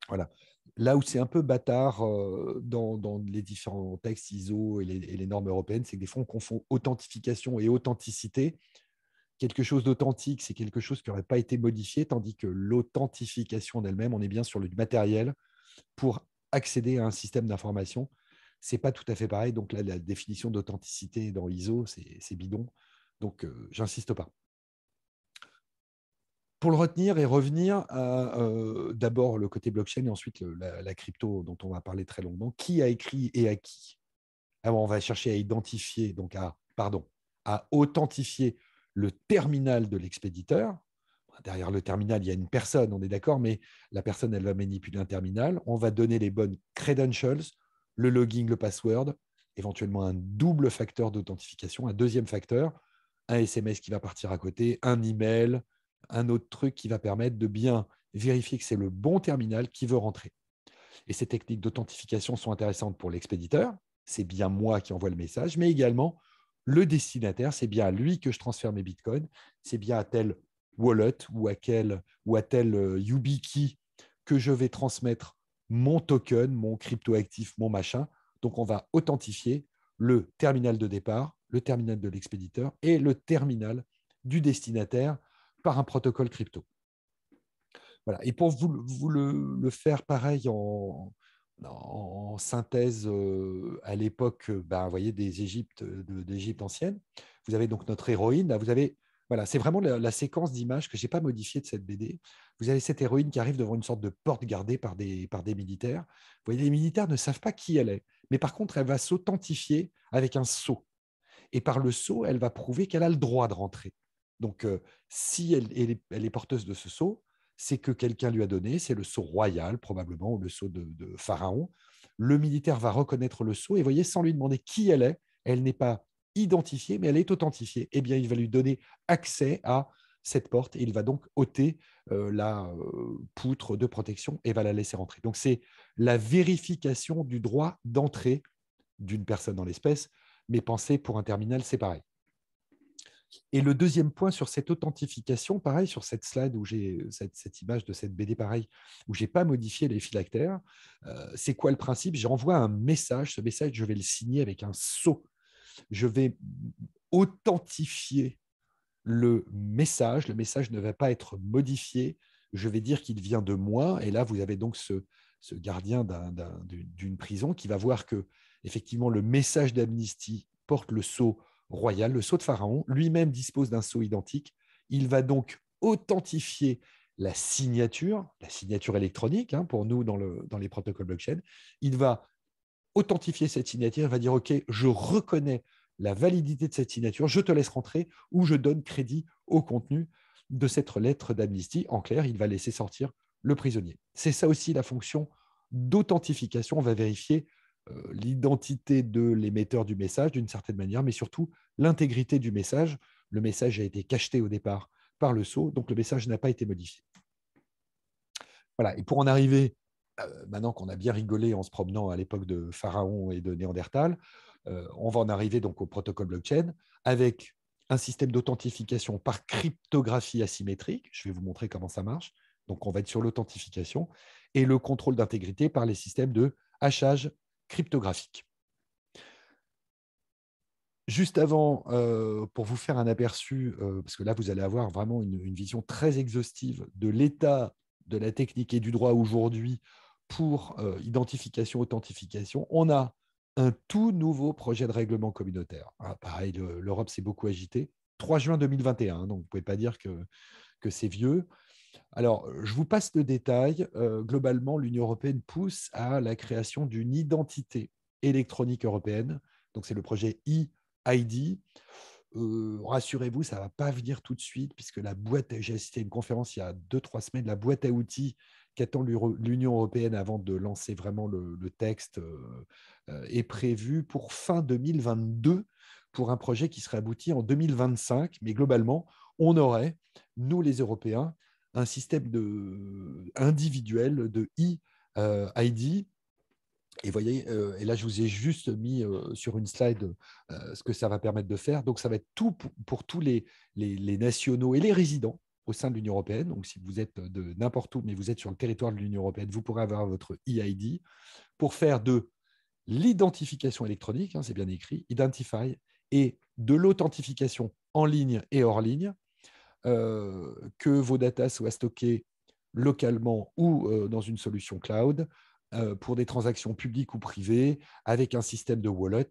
Speaker 1: Voilà. Là où c'est un peu bâtard euh, dans, les différents textes ISO et les, et les normes européennes, c'est que des fois on confond authentification et authenticité. Quelque chose d'authentique, c'est quelque chose qui n'aurait pas été modifié, tandis que l'authentification en elle-même, on est bien sur le matériel pour accéder à un système d'information. ce n'est pas tout à fait pareil. Donc la définition d'authenticité dans ISO, c'est bidon. Donc, euh, j'insiste pas. Pour le retenir et revenir euh, d'abord le côté blockchain et ensuite la, crypto dont on va parler très longuement, qui a écrit et à qui Alors, ah, On va chercher à identifier, donc à, pardon, à authentifier le terminal de l'expéditeur, derrière le terminal, il y a une personne, on est d'accord, mais la personne, elle va manipuler un terminal. On va donner les bonnes credentials, le login, le password, éventuellement un double facteur d'authentification, un deuxième facteur, un SMS qui va partir à côté, un email, un autre truc qui va permettre de bien vérifier que c'est le bon terminal qui veut rentrer. Et ces techniques d'authentification sont intéressantes pour l'expéditeur, c'est bien moi qui envoie le message, mais également le destinataire, c'est bien à lui que je transfère mes bitcoins, c'est bien à tel wallet ou à, quel, ou à tel euh, YubiKey que je vais transmettre mon token, mon cryptoactif, mon machin. Donc, on va authentifier le terminal de départ, le terminal de l'expéditeur et le terminal du destinataire par un protocole crypto. Voilà. Et pour vous, le, faire pareil en, synthèse euh, à l'époque euh, ben, vous voyez, des Égyptes, d'Égypte ancienne, vous avez donc notre héroïne, vous avez voilà, c'est vraiment la, séquence d'images que je n'ai pas modifiée de cette BD. Vous avez cette héroïne qui arrive devant une sorte de porte gardée par des, par des militaires. Vous voyez, les militaires ne savent pas qui elle est, mais par contre, elle va s'authentifier avec un sceau. Et par le sceau, elle va prouver qu'elle a le droit de rentrer. Donc, euh, si elle, est, porteuse de ce sceau, c'est que quelqu'un lui a donné, c'est le sceau royal probablement, ou le sceau de, Pharaon. Le militaire va reconnaître le sceau et, voyez, sans lui demander qui elle est, elle n'est pas identifiée, mais elle est authentifiée. Eh bien, il va lui donner accès à cette porte et il va donc ôter euh, la euh, poutre de protection et va la laisser rentrer. Donc, c'est la vérification du droit d'entrée d'une personne dans l'espèce, mais pensez, pour un terminal, c'est pareil. Et le deuxième point sur cette authentification, pareil, sur cette slide où j'ai cette, image de cette BD, pareil, où n'ai pas modifié les phylactères, euh, c'est quoi le principe J'envoie un message, ce message, je vais le signer avec un sceau je vais authentifier le message. Le message ne va pas être modifié. Je vais dire qu'il vient de moi. Et là, vous avez donc ce, gardien d'une prison qui va voir que, effectivement, le message d'amnistie porte le sceau royal, le sceau de Pharaon. Lui-même dispose d'un sceau identique. Il va donc authentifier la signature, la signature électronique hein, pour nous dans les protocoles blockchain. Il va authentifier cette signature, il va dire, OK, je reconnais la validité de cette signature, je te laisse rentrer ou je donne crédit au contenu de cette lettre d'amnistie. En clair, il va laisser sortir le prisonnier. C'est ça aussi la fonction d'authentification. On va vérifier euh, l'identité de l'émetteur du message d'une certaine manière, mais surtout l'intégrité du message. Le message a été cacheté au départ par le sceau, donc le message n'a pas été modifié. Voilà, et pour en arriver maintenant qu'on a bien rigolé en se promenant à l'époque de Pharaon et de Néandertal, on va en arriver donc au protocole blockchain avec un système d'authentification par cryptographie asymétrique. Je vais vous montrer comment ça marche. Donc, on va être sur l'authentification et le contrôle d'intégrité par les systèmes de hachage cryptographique. Juste avant, pour vous faire un aperçu, parce que là, vous allez avoir vraiment une vision très exhaustive de l'état de la technique et du droit aujourd'hui pour euh, identification, authentification, on a un tout nouveau projet de règlement communautaire. Ah, pareil, l'Europe s'est beaucoup agitée. 3 juin 2021, hein, donc vous ne pouvez pas dire que, c'est vieux. Alors, je vous passe le détail. Euh, globalement, l'Union européenne pousse à la création d'une identité électronique européenne. Donc, c'est le projet e-ID. Euh, rassurez-vous, ça ne va pas venir tout de suite, puisque la boîte, j'ai assisté à une conférence il y a 2-3 semaines, la boîte à outils qu'attend l'Union européenne avant de lancer vraiment le, texte euh, euh, est prévu pour fin 2022 pour un projet qui serait abouti en 2025. Mais globalement, on aurait, nous les Européens, un système de, individuel de e-ID. Euh, et voyez, et là je vous ai juste mis sur une slide ce que ça va permettre de faire. Donc ça va être tout pour, tous les, les nationaux et les résidents au sein de l'Union européenne. Donc, si vous êtes euh, de n'importe où, mais vous êtes sur le territoire de l'Union européenne, vous pourrez avoir votre EID pour faire de l'identification électronique, hein, c'est bien écrit, Identify, et de l'authentification en ligne et hors ligne, euh, que vos data soient stockées localement ou euh, dans une solution cloud pour des transactions publiques ou privées avec un système de wallet.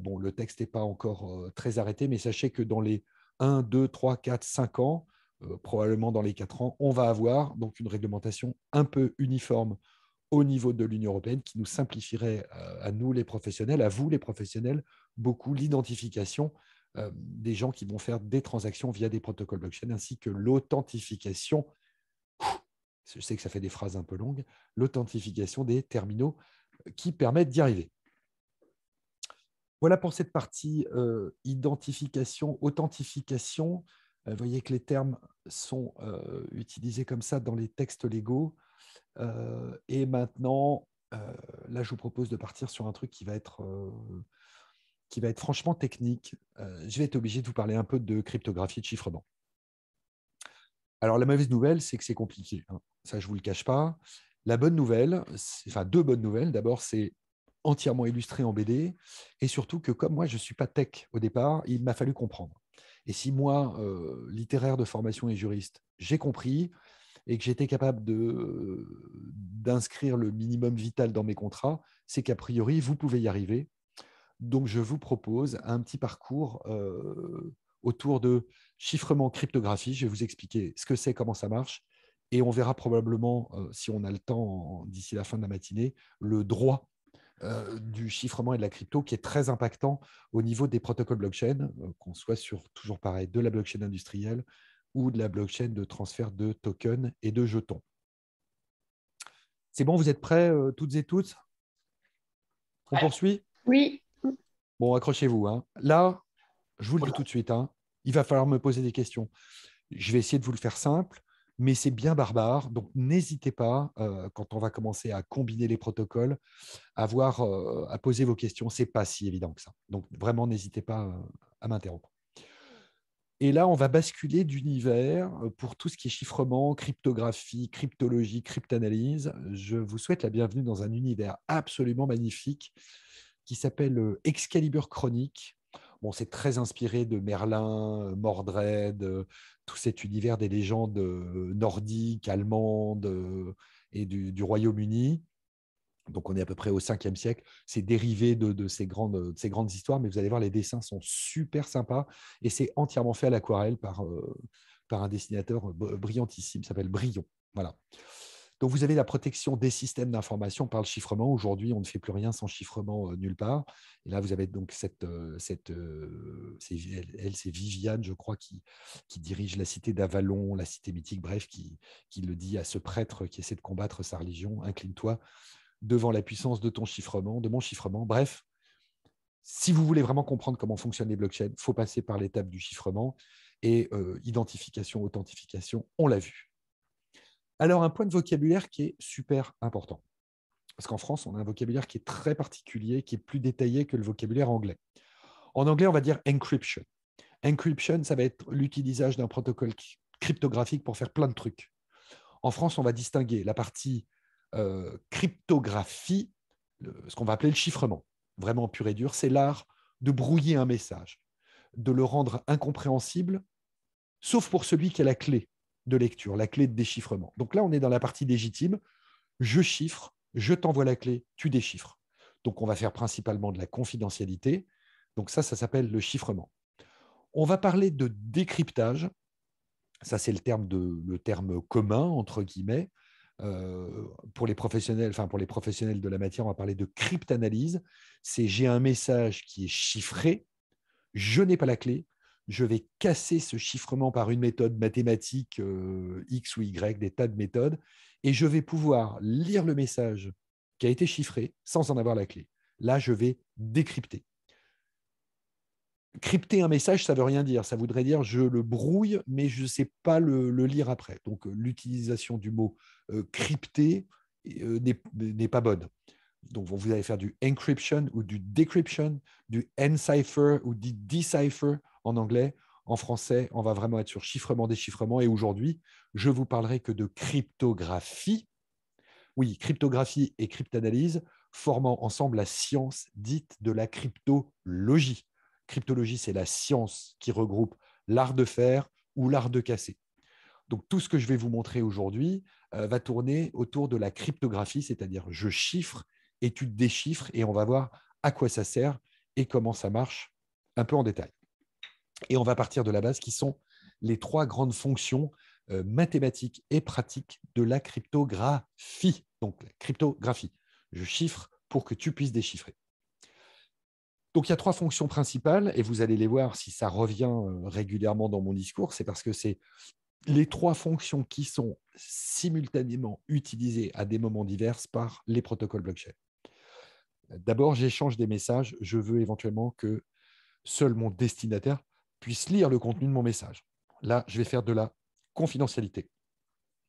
Speaker 1: bon, le texte n'est pas encore très arrêté, mais sachez que dans les 1, 2, 3, 4, 5 ans, euh, probablement dans les quatre ans, on va avoir donc une réglementation un peu uniforme au niveau de l'Union européenne qui nous simplifierait euh, à nous les professionnels, à vous les professionnels, beaucoup l'identification euh, des gens qui vont faire des transactions via des protocoles blockchain, ainsi que l'authentification, je sais que ça fait des phrases un peu longues, l'authentification des terminaux qui permettent d'y arriver. Voilà pour cette partie identification, authentification. Vous euh, voyez que les termes sont euh, utilisés comme ça dans les textes légaux. Euh, et maintenant, là, je vous propose de partir sur un truc qui va être, qui va être franchement technique. je vais être obligé de vous parler un peu de cryptographie et de chiffrement. Alors, la mauvaise nouvelle, c'est que c'est compliqué. Hein. Ça, je ne vous le cache pas. La bonne nouvelle, enfin, deux bonnes nouvelles. D'abord, c'est entièrement illustré en BD. Et surtout que, comme moi, je ne suis pas tech au départ, il m'a fallu comprendre. Et si moi, euh, littéraire de formation et juriste, j'ai compris et que j'étais capable euh, d'inscrire le minimum vital dans mes contrats, c'est qu'a priori, vous pouvez y arriver. Donc, je vous propose un petit parcours euh, autour de chiffrement cryptographie. Je vais vous expliquer ce que c'est, comment ça marche. Et on verra probablement, si on a le temps d'ici la fin de la matinée, le droit euh, du chiffrement et de la crypto qui est très impactant au niveau des protocoles blockchain, euh, qu'on soit sur toujours pareil de la blockchain industrielle ou de la blockchain de transfert de tokens et de jetons. C'est bon, vous êtes prêts euh, toutes et toutes On poursuit Oui. Bon, accrochez-vous. Hein. Là, je vous le dis tout de suite, hein. il va falloir me poser des questions. Je vais essayer de vous le faire simple mais c'est bien barbare. Donc n'hésitez pas, euh, quand on va commencer à combiner les protocoles, à, voir, euh, à poser vos questions. Ce n'est pas si évident que ça. Donc vraiment, n'hésitez pas euh, à m'interrompre. Et là, on va basculer d'univers pour tout ce qui est chiffrement, cryptographie, cryptologie, cryptanalyse. Je vous souhaite la bienvenue dans un univers absolument magnifique qui s'appelle Excalibur Chronique. Bon, c'est très inspiré de Merlin, Mordred, tout cet univers des légendes euh, nordiques, allemandes euh, et du, Royaume-Uni. Donc on est à peu près au 5e siècle. C'est dérivé de, ces grandes, histoires, mais vous allez voir, les dessins sont super sympas et c'est entièrement fait à l'aquarelle par, euh, par un dessinateur brillantissime, s'appelle Brion. Voilà. Donc vous avez la protection des systèmes d'information par le chiffrement. Aujourd'hui, on ne fait plus rien sans chiffrement euh, nulle part. Et là, vous avez donc cette, euh, euh, c'est, elle, c'est Viviane, je crois, qui, dirige la cité d'Avalon, la cité mythique, bref, qui, le dit à ce prêtre qui essaie de combattre sa religion, incline-toi devant la puissance de ton chiffrement, de mon chiffrement. Bref, si vous voulez vraiment comprendre comment fonctionnent les blockchains, il faut passer par l'étape du chiffrement et identification, authentification, on l'a vu. Alors, un point de vocabulaire qui est super important. Parce qu'en France, on a un vocabulaire qui est très particulier, qui est plus détaillé que le vocabulaire anglais. En anglais, on va dire encryption. Encryption, ça va être l'utilisation d'un protocole cryptographique pour faire plein de trucs. En France, on va distinguer la partie euh, cryptographie, ce qu'on va appeler le chiffrement, vraiment pur et dur, c'est l'art de brouiller un message, de le rendre incompréhensible, sauf pour celui qui a la clé de lecture, la clé de déchiffrement. Donc là, on est dans la partie légitime. Je chiffre, je t'envoie la clé, tu déchiffres. Donc on va faire principalement de la confidentialité. Donc ça, ça s'appelle le chiffrement. On va parler de décryptage. Ça, c'est le terme, le terme commun, entre guillemets. Euh, pour les professionnels, enfin pour les professionnels de la matière, on va parler de cryptanalyse. C'est j'ai un message qui est chiffré, je n'ai pas la clé, je vais casser ce chiffrement par une méthode mathématique euh, X ou Y, des tas de méthodes, et je vais pouvoir lire le message qui a été chiffré sans en avoir la clé. Là, je vais décrypter. Crypter un message, ça ne veut rien dire. Ça voudrait dire je le brouille, mais je ne sais pas le, lire après. Donc euh, l'utilisation du mot euh, crypter n'est pas bonne donc vous allez faire du encryption ou du decryption, du encipher ou du decipher en anglais. En français, on va vraiment être sur chiffrement, déchiffrement. Et aujourd'hui, je vous parlerai que de cryptographie. Oui, cryptographie et cryptanalyse formant ensemble la science dite de la cryptologie. Cryptologie, c'est la science qui regroupe l'art de faire ou l'art de casser. Donc tout ce que je vais vous montrer aujourd'hui euh, va tourner autour de la cryptographie, c'est-à-dire je chiffre étude des déchiffres et on va voir à quoi ça sert et comment ça marche un peu en détail. Et on va partir de la base qui sont les trois grandes fonctions euh, mathématiques et pratiques de la cryptographie. Donc, la cryptographie. Je chiffre pour que tu puisses déchiffrer. Donc, il y a trois fonctions principales, et vous allez les voir si ça revient euh, régulièrement dans mon discours. C'est parce que c'est les trois fonctions qui sont simultanément utilisées à des moments divers par les protocoles blockchain. D'abord, j'échange des messages. Je veux éventuellement que seul mon destinataire puisse lire le contenu de mon message. Là, je vais faire de la confidentialité.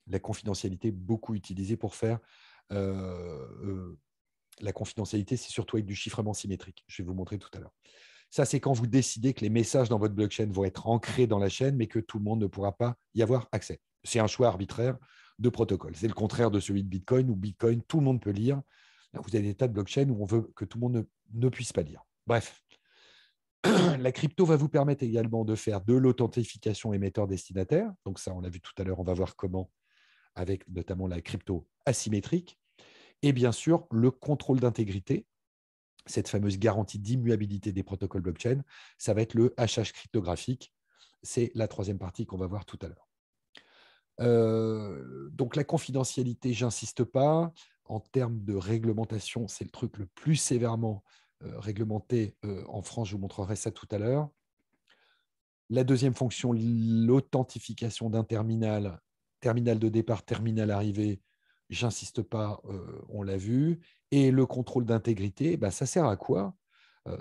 Speaker 1: La confidentialité, beaucoup utilisée pour faire... Euh, euh, la confidentialité, c'est surtout avec du chiffrement symétrique. Je vais vous montrer tout à l'heure. Ça, c'est quand vous décidez que les messages dans votre blockchain vont être ancrés dans la chaîne, mais que tout le monde ne pourra pas y avoir accès. C'est un choix arbitraire de protocole. C'est le contraire de celui de Bitcoin, où Bitcoin, tout le monde peut lire vous avez des tas de blockchains où on veut que tout le monde ne, puisse pas lire. Bref, la crypto va vous permettre également de faire de l'authentification émetteur-destinataire. Donc ça, on l'a vu tout à l'heure, on va voir comment, avec notamment la crypto asymétrique. Et bien sûr, le contrôle d'intégrité, cette fameuse garantie d'immuabilité des protocoles blockchain, ça va être le hachage cryptographique. C'est la troisième partie qu'on va voir tout à l'heure. Euh, donc la confidentialité, j'insiste pas en termes de réglementation, c'est le truc le plus sévèrement euh, réglementé euh, en France. Je vous montrerai ça tout à l'heure. La deuxième fonction, l'authentification d'un terminal, terminal de départ, terminal arrivé j'insiste pas, euh, on l'a vu. Et le contrôle d'intégrité, eh ben, ça sert à quoi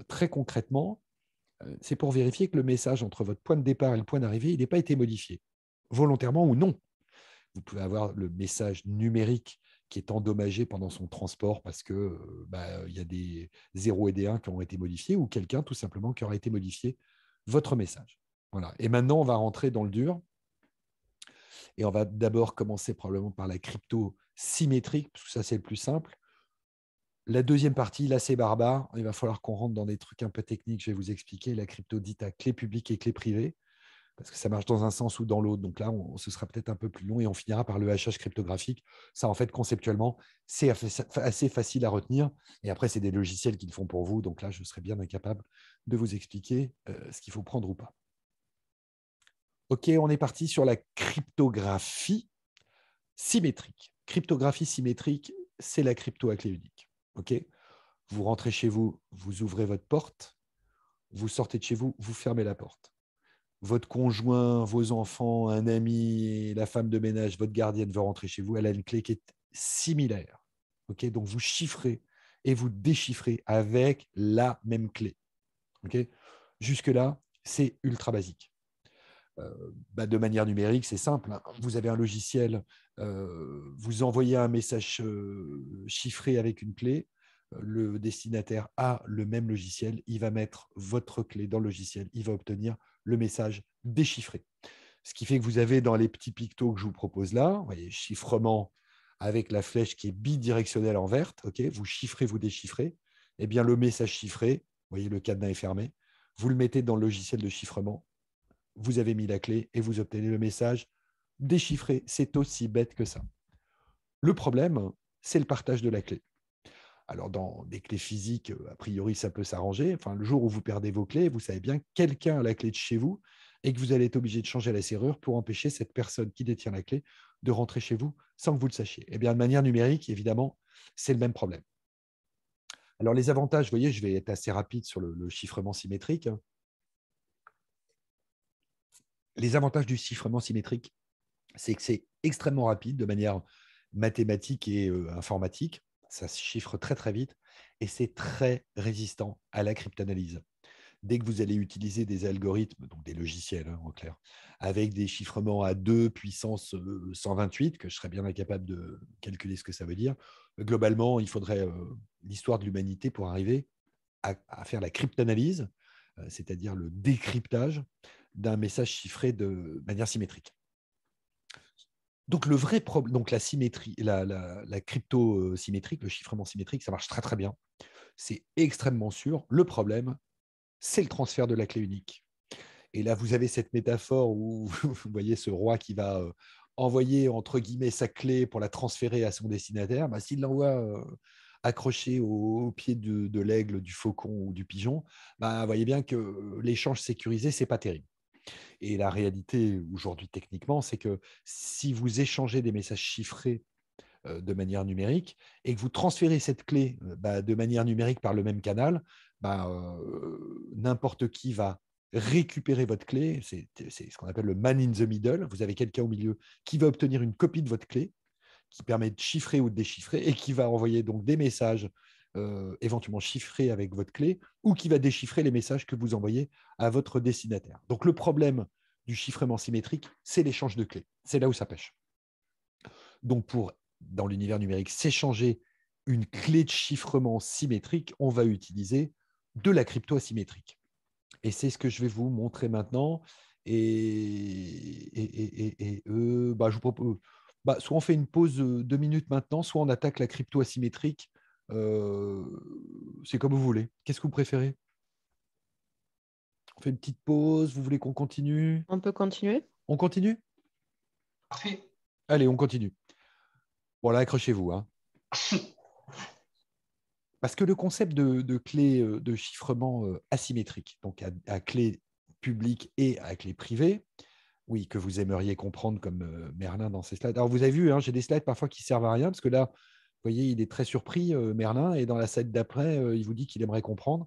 Speaker 1: Très concrètement, c'est pour vérifier que le message entre votre point de départ et le point d'arrivée, il n'ait pas été modifié, volontairement ou non. Vous pouvez avoir le message numérique qui est endommagé pendant son transport parce que euh, bah, il y a des 0 et des 1 qui ont été modifiés ou quelqu'un tout simplement qui aura été modifié votre message. Voilà. Et maintenant, on va rentrer dans le dur. Et on va d'abord commencer probablement par la crypto symétrique, parce que ça, c'est le plus simple. La deuxième partie, là, c'est barbare. Il va falloir qu'on rentre dans des trucs un peu techniques. Je vais vous expliquer la crypto dite à clé publique et clé privée parce que ça marche dans un sens ou dans l'autre. Donc là, on, ce sera peut-être un peu plus long et on finira par le hachage cryptographique. Ça, en fait, conceptuellement, c'est assez facile à retenir. Et après, c'est des logiciels qui le font pour vous. Donc là, je serais bien incapable de vous expliquer euh, ce qu'il faut prendre ou pas. OK, on est parti sur la cryptographie symétrique. Cryptographie symétrique, c'est la crypto à clé unique. OK vous rentrez chez vous, vous ouvrez votre porte, vous sortez de chez vous, vous fermez la porte votre conjoint, vos enfants, un ami, la femme de ménage, votre gardienne veut rentrer chez vous, elle a une clé qui est similaire. Donc vous chiffrez et vous déchiffrez avec la même clé. Jusque-là, c'est ultra basique. Euh, bah, de manière numérique, c'est simple. Hein. Vous avez un logiciel, euh, vous envoyez un message euh, chiffré avec une clé, le destinataire a le même logiciel, il va mettre votre clé dans le logiciel, il va obtenir le message déchiffré. Ce qui fait que vous avez dans les petits pictos que je vous propose là, vous voyez, chiffrement avec la flèche qui est bidirectionnelle en verte, ok vous chiffrez, vous déchiffrez, et eh bien le message chiffré, vous voyez, le cadenas est fermé, vous le mettez dans le logiciel de chiffrement, vous avez mis la clé et vous obtenez le message déchiffré. C'est aussi bête que ça. Le problème, c'est le partage de la clé. Alors, dans des clés physiques, euh, a priori, ça peut s'arranger. le jour où vous perdez vos clés, vous savez bien que quelqu'un a la clé de chez vous et que vous allez être obligé de changer la serrure pour empêcher cette personne qui détient la clé de rentrer chez vous sans que vous le sachiez. Eh bien, de manière numérique, évidemment, c'est le même problème. Alors, les avantages, vous voyez, je vais être assez rapide sur le, chiffrement symétrique. Hein. Les avantages du chiffrement symétrique, c'est que c'est extrêmement rapide de manière mathématique et euh, informatique ça se chiffre très très vite et c'est très résistant à la cryptanalyse. Dès que vous allez utiliser des algorithmes, donc des logiciels en hein, clair, avec des chiffrements à 2 puissance 128, euh, que je serais bien incapable de calculer ce que ça veut dire, globalement, il faudrait euh, l'histoire de l'humanité pour arriver à, faire la cryptanalyse, euh, c'est-à-dire le décryptage d'un message chiffré de manière symétrique. Donc, le vrai problème, donc la symétrie, la, crypto symétrique, le chiffrement symétrique, ça marche très très bien. C'est extrêmement sûr. Le problème, c'est le transfert de la clé unique. Et là, vous avez cette métaphore où vous voyez ce roi qui va euh, envoyer entre guillemets sa clé pour la transférer à son destinataire. Bah, s'il l'envoie euh, accrochée au, pied de, l'aigle, du faucon ou du pigeon, vous bah, voyez bien que euh, l'échange sécurisé, c'est pas terrible. Et la réalité aujourd'hui techniquement, c'est que si vous échangez des messages chiffrés euh, de manière numérique et que vous transférez cette clé euh, bah, de manière numérique par le même canal, bah, euh, n'importe qui va récupérer votre clé. C'est ce qu'on appelle le man in the middle. Vous avez quelqu'un au milieu qui va obtenir une copie de votre clé qui permet de chiffrer ou de déchiffrer et qui va envoyer donc des messages euh, éventuellement chiffré avec votre clé, ou qui va déchiffrer les messages que vous envoyez à votre destinataire. Donc le problème du chiffrement symétrique, c'est l'échange de clés. C'est là où ça pêche. Donc pour, dans l'univers numérique, s'échanger une clé de chiffrement symétrique, on va utiliser de la crypto asymétrique. Et c'est ce que je vais vous montrer maintenant. Et, et, euh, bah, je vous propose, euh, bah, soit on fait une pause de deux minutes maintenant, soit on attaque la crypto asymétrique euh, c'est comme vous voulez. Qu'est-ce que vous préférez On fait une petite pause. Vous voulez qu'on continue On peut continuer. On continue Parfait. Allez, on continue. Voilà, accrochez-vous. Hein. Parce que le concept de, clé euh, de chiffrement euh, asymétrique, donc à, clé publique et à clé privée, oui, que vous aimeriez comprendre comme Merlin dans ces slides. Alors, vous avez vu, hein, j'ai des slides parfois qui servent à rien, parce que là, vous voyez, il est très surpris, euh, Merlin, et dans la scène d'après, euh, il vous dit qu'il aimerait comprendre.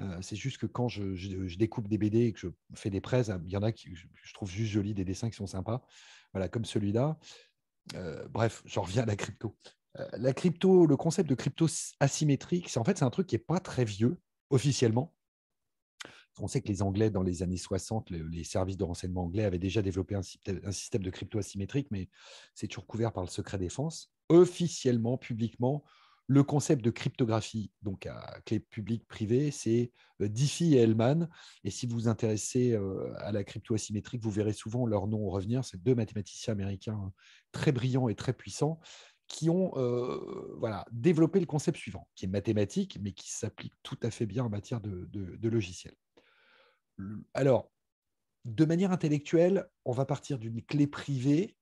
Speaker 1: Euh, c'est juste que quand je, découpe des BD et que je fais des presses, hein, il y en a qui je trouve juste jolis, des dessins qui sont sympas, voilà, comme celui-là. bref, j'en reviens à la crypto. la crypto, le concept de crypto asymétrique, c'est en fait c'est un truc qui n'est pas très vieux officiellement. On sait que les Anglais, dans les années 60, les, services de renseignement anglais avaient déjà développé un système de crypto asymétrique, mais c'est toujours couvert par le secret défense officiellement, publiquement, le concept de cryptographie, donc à clé publique privée, c'est euh, Diffie et Hellman. Et si vous vous intéressez euh, à la crypto asymétrique, vous verrez souvent leur nom revenir. C'est deux mathématiciens américains hein, très brillants et très puissants qui ont euh, voilà, développé le concept suivant, qui est mathématique, mais qui s'applique tout à fait bien en matière de, de logiciel. Alors, de manière intellectuelle, on va partir d'une clé privée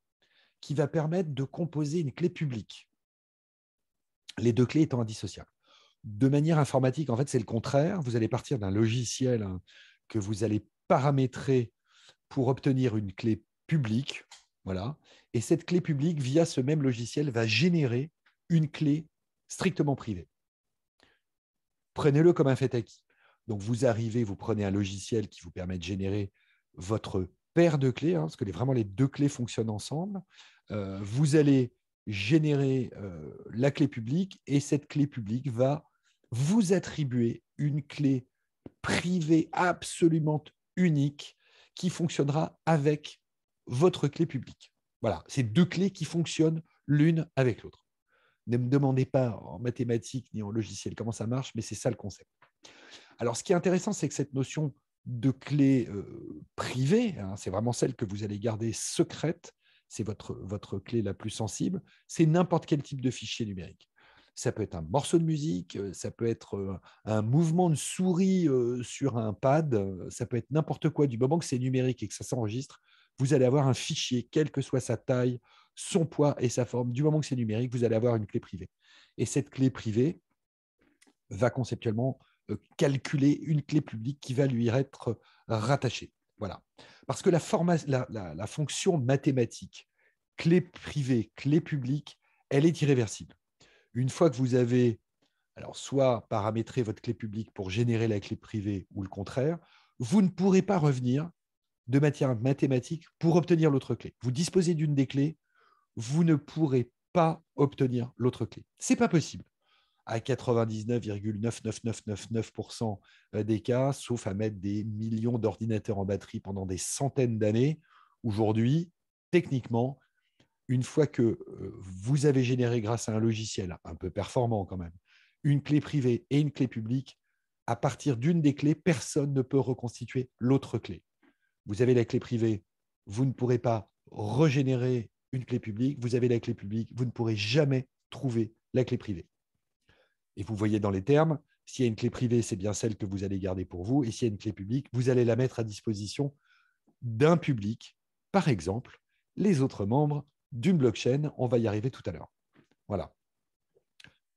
Speaker 1: qui va permettre de composer une clé publique, les deux clés étant indissociables. De manière informatique, en fait, c'est le contraire. Vous allez partir d'un logiciel hein, que vous allez paramétrer pour obtenir une clé publique. Voilà. Et cette clé publique, via ce même logiciel, va générer une clé strictement privée. Prenez-le comme un fait acquis. Donc, vous arrivez, vous prenez un logiciel qui vous permet de générer votre paire de clés, hein, parce que les, vraiment les deux clés fonctionnent ensemble, euh, vous allez générer euh, la clé publique et cette clé publique va vous attribuer une clé privée absolument unique qui fonctionnera avec votre clé publique. Voilà, c'est deux clés qui fonctionnent l'une avec l'autre. Ne me demandez pas en mathématiques ni en logiciel comment ça marche, mais c'est ça le concept. Alors, ce qui est intéressant, c'est que cette notion de clés privée, euh, privées, hein. c'est vraiment celle que vous allez garder secrète, c'est votre, votre clé la plus sensible, c'est n'importe quel type de fichier numérique. Ça peut être un morceau de musique, euh, ça peut être euh, un mouvement de souris sur un pad, ça peut être n'importe quoi. Du moment que c'est numérique et que ça s'enregistre, vous allez avoir un fichier, quelle que soit sa taille, son poids et sa forme. Du moment que c'est numérique, vous allez avoir une clé privée. Et cette clé privée va conceptuellement euh, calculer une clé publique qui va lui être euh, rattachée. Voilà. Parce que la, fonction mathématique, clé privée, clé publique, elle est irréversible. Une fois que vous avez, alors soit paramétré votre clé publique pour générer la clé privée ou le contraire, vous ne pourrez pas revenir de matière mathématique pour obtenir l'autre clé. Vous disposez d'une des clés, vous ne pourrez pas obtenir l'autre clé. C'est pas possible à 99,99999% euh, des cas, sauf à mettre des millions d'ordinateurs en batterie pendant des centaines d'années. Aujourd'hui, techniquement, une fois que euh, vous avez généré grâce à un logiciel un peu performant quand même, une clé privée et une clé publique, à partir d'une des clés, personne ne peut reconstituer l'autre clé. Vous avez la clé privée, vous ne pourrez pas régénérer une clé publique, vous avez la clé publique, vous ne pourrez jamais trouver la clé privée. Et vous voyez dans les termes, s'il y a une clé privée, c'est bien celle que vous allez garder pour vous. Et s'il y a une clé publique, vous allez la mettre à disposition d'un public, par exemple, les autres membres d'une blockchain. On va y arriver tout à l'heure. Voilà.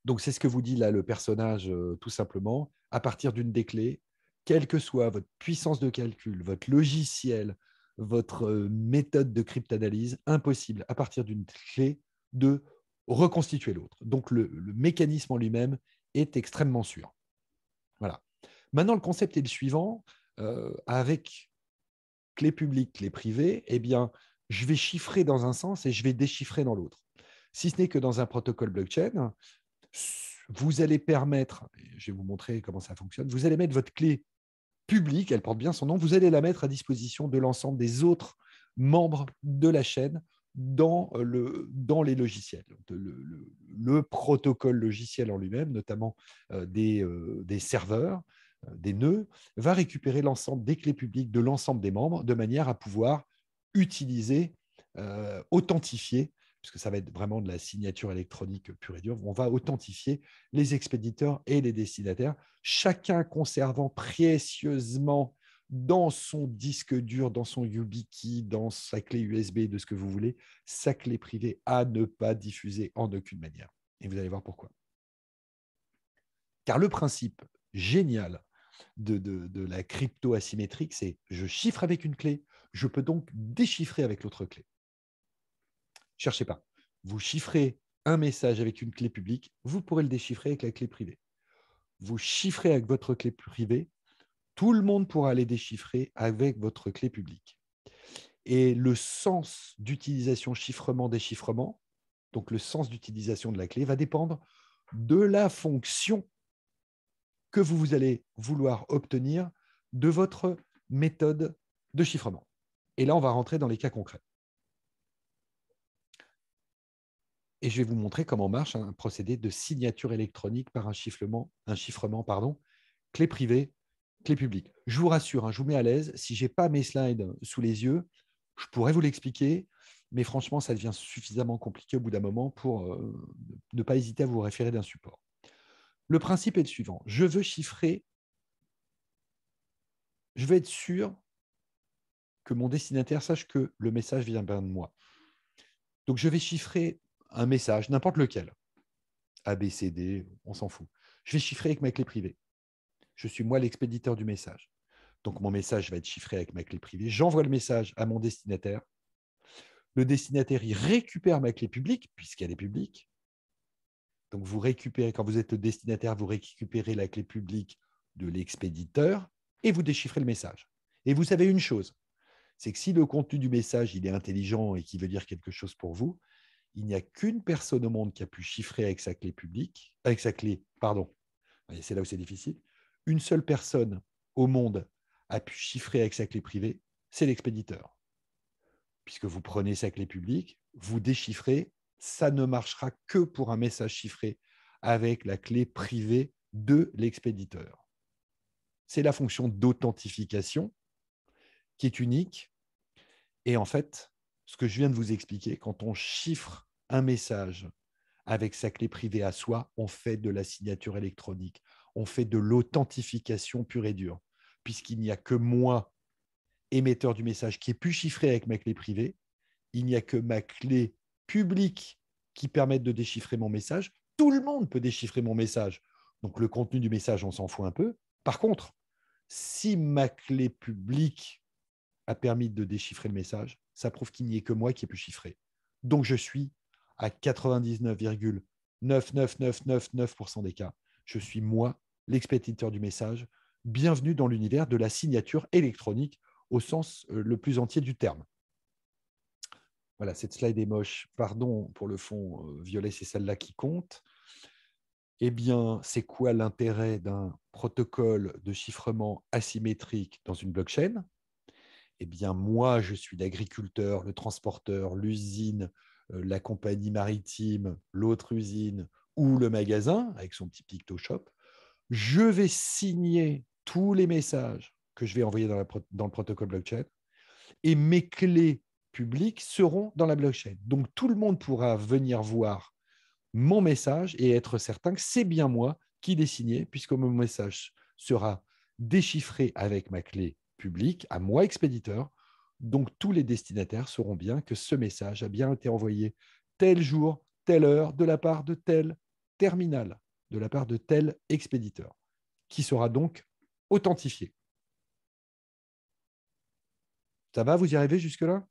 Speaker 1: Donc c'est ce que vous dit là le personnage, euh, tout simplement. À partir d'une des clés, quelle que soit votre puissance de calcul, votre logiciel, votre euh, méthode de cryptanalyse, impossible à partir d'une clé de reconstituer l'autre. Donc le, mécanisme en lui-même est extrêmement sûr. Voilà. Maintenant, le concept est le suivant. Euh, avec clé publiques, clé privées, eh bien, je vais chiffrer dans un sens et je vais déchiffrer dans l'autre. Si ce n'est que dans un protocole blockchain, vous allez permettre, je vais vous montrer comment ça fonctionne, vous allez mettre votre clé publique, elle porte bien son nom, vous allez la mettre à disposition de l'ensemble des autres membres de la chaîne euh, dans, les logiciels, le, protocole logiciel en lui-même, notamment euh, euh, des, serveurs, des nœuds, va récupérer l'ensemble des clés publiques de l'ensemble des membres de manière à pouvoir utiliser, authentifier, puisque ça va être vraiment de la signature électronique pure et dure, on va authentifier les expéditeurs et les destinataires, chacun conservant précieusement dans son disque dur, dans son YubiKey, dans sa clé USB, de ce que vous voulez, sa clé privée à ne pas diffuser en aucune manière. Et vous allez voir pourquoi. Car le principe génial de, de la crypto asymétrique, c'est je chiffre avec une clé, je peux donc déchiffrer avec l'autre clé. Cherchez pas. Vous chiffrez un message avec une clé publique, vous pourrez le déchiffrer avec la clé privée. Vous chiffrez avec votre clé privée, tout le monde pourra les déchiffrer avec votre clé publique. Et le sens d'utilisation chiffrement-déchiffrement, donc le sens d'utilisation de la clé, va dépendre de la fonction que vous allez vouloir obtenir de votre méthode de chiffrement. Et là, on va rentrer dans les cas concrets. Et je vais vous montrer comment marche un procédé de signature électronique par un chiffrement, un chiffrement pardon, clé privée clé publique. Je vous rassure, hein, je vous mets à l'aise. Si je n'ai pas mes slides sous les yeux, je pourrais vous l'expliquer, mais franchement, ça devient suffisamment compliqué au bout d'un moment pour euh, ne pas hésiter à vous référer d'un support. Le principe est le suivant. Je veux chiffrer, je veux être sûr que mon destinataire sache que le message vient bien de moi. Donc, je vais chiffrer un message, n'importe lequel, A, B, on s'en fout. Je vais chiffrer avec ma clé privée je suis moi l'expéditeur du message. Donc mon message va être chiffré avec ma clé privée. J'envoie le message à mon destinataire. Le destinataire, il récupère ma clé publique, puisqu'elle est publique. Donc vous récupérez, quand vous êtes le destinataire, vous récupérez la clé publique de l'expéditeur et vous déchiffrez le message. Et vous savez une chose, c'est que si le contenu du message, il est intelligent et qui veut dire quelque chose pour vous, il n'y a qu'une personne au monde qui a pu chiffrer avec sa clé publique, avec sa clé, pardon, c'est là où c'est difficile, une seule personne au monde a pu chiffrer avec sa clé privée, c'est l'expéditeur. Puisque vous prenez sa clé publique, vous déchiffrez, ça ne marchera que pour un message chiffré avec la clé privée de l'expéditeur. C'est la fonction d'authentification qui est unique. Et en fait, ce que je viens de vous expliquer, quand on chiffre un message avec sa clé privée à soi, on fait de la signature électronique on fait de l'authentification pure et dure, puisqu'il n'y a que moi, émetteur du message, qui ai pu chiffré avec ma clé privée, il n'y a que ma clé publique qui permette de déchiffrer mon message. Tout le monde peut déchiffrer mon message. Donc le contenu du message, on s'en fout un peu. Par contre, si ma clé publique a permis de déchiffrer le message, ça prouve qu'il n'y ait que moi qui ai pu chiffrer. Donc je suis à 99,99999% des cas je suis moi, l'expéditeur du message. Bienvenue dans l'univers de la signature électronique au sens euh, le plus entier du terme. Voilà, cette slide est moche. Pardon pour le fond euh, violet, c'est celle-là qui compte. Eh bien, c'est quoi l'intérêt d'un protocole de chiffrement asymétrique dans une blockchain Eh bien, moi, je suis l'agriculteur, le transporteur, l'usine, euh, la compagnie maritime, l'autre usine, ou le magasin avec son petit PictoShop, je vais signer tous les messages que je vais envoyer dans, dans le protocole blockchain et mes clés publiques seront dans la blockchain. Donc tout le monde pourra venir voir mon message et être certain que c'est bien moi qui l'ai signé, puisque mon message sera déchiffré avec ma clé publique à moi expéditeur. Donc tous les destinataires sauront bien que ce message a bien été envoyé tel jour, telle heure de la part de tel terminal de la part de tel expéditeur, qui sera donc authentifié. Ça va, vous y arrivez jusque-là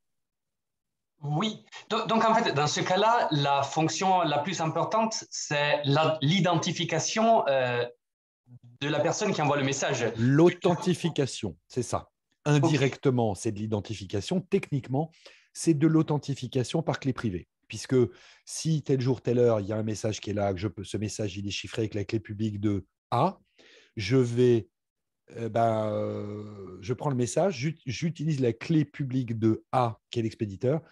Speaker 1: Oui. Donc, en fait, dans ce cas-là, la fonction la plus importante, c'est l'identification euh, de la personne qui envoie le message. L'authentification, c'est ça. Indirectement, c'est de l'identification. Techniquement, c'est de l'authentification par clé privée. Puisque si tel jour, telle heure, il y a un message qui est là, que je peux, ce message, il est chiffré avec la clé publique de A, je vais, eh ben, euh, je prends le message, j'utilise la clé publique de A, qui est l'expéditeur.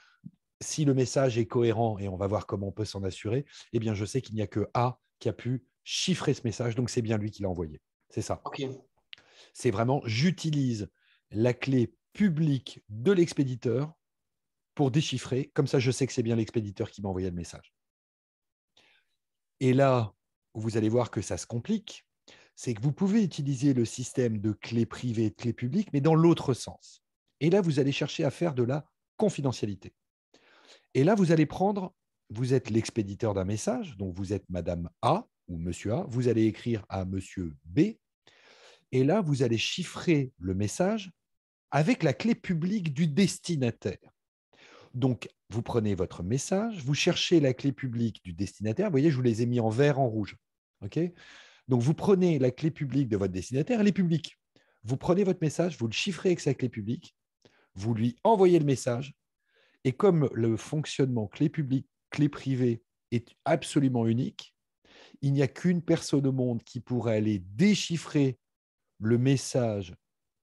Speaker 1: Si le message est cohérent, et on va voir comment on peut s'en assurer, eh bien, je sais qu'il n'y a que A qui a pu chiffrer ce message, donc c'est bien lui qui l'a envoyé. C'est ça. C'est vraiment, j'utilise la clé publique de l'expéditeur pour déchiffrer. Comme ça, je sais que c'est bien l'expéditeur qui m'a envoyé le message. Et là, vous allez voir que ça se complique, c'est que vous pouvez utiliser le système de clé privée, et de clé publique, mais dans l'autre sens. Et là, vous allez chercher à faire de la confidentialité. Et là, vous allez prendre, vous êtes l'expéditeur d'un message, donc vous êtes Madame A ou Monsieur A, vous allez écrire à Monsieur B, et là, vous allez chiffrer le message avec la clé publique du destinataire. Donc, vous prenez votre message, vous cherchez la clé publique du destinataire. Vous voyez, je vous les ai mis en vert, en rouge. Donc, vous prenez la clé publique de votre destinataire, elle est publique. Vous prenez votre message, vous le chiffrez avec sa clé publique, vous lui envoyez le message. Et comme le fonctionnement clé publique, clé privée est absolument unique, il n'y a qu'une personne au monde qui pourrait aller déchiffrer le message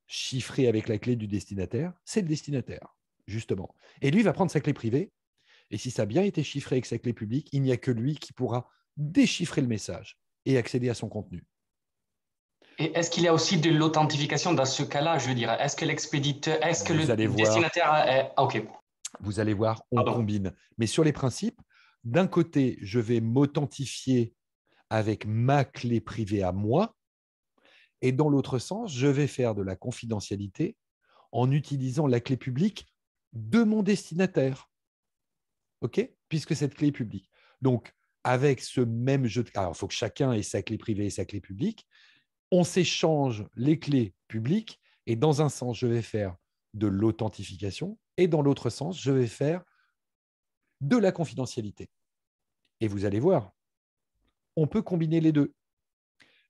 Speaker 1: chiffré avec la clé du destinataire, c'est le destinataire justement. Et lui va prendre sa clé privée. Et si ça a bien été chiffré avec sa clé publique, il n'y a que lui qui pourra déchiffrer le message et accéder à son contenu. Et est-ce qu'il y a aussi de l'authentification dans ce cas-là, je dirais Est-ce que l'expéditeur, est-ce que le destinataire ah, ok. Vous allez voir, on combine. Mais sur les principes, d'un côté, je vais m'authentifier avec ma clé privée à moi, et dans l'autre sens, je vais faire de la confidentialité en utilisant la clé publique de mon destinataire. OK Puisque cette clé est publique. Donc, avec ce même jeu de Alors, il faut que chacun ait sa clé privée et sa clé publique. On s'échange les clés publiques. Et dans un sens, je vais faire de l'authentification. Et dans l'autre sens, je vais faire de la confidentialité. Et vous allez voir, on peut combiner les deux.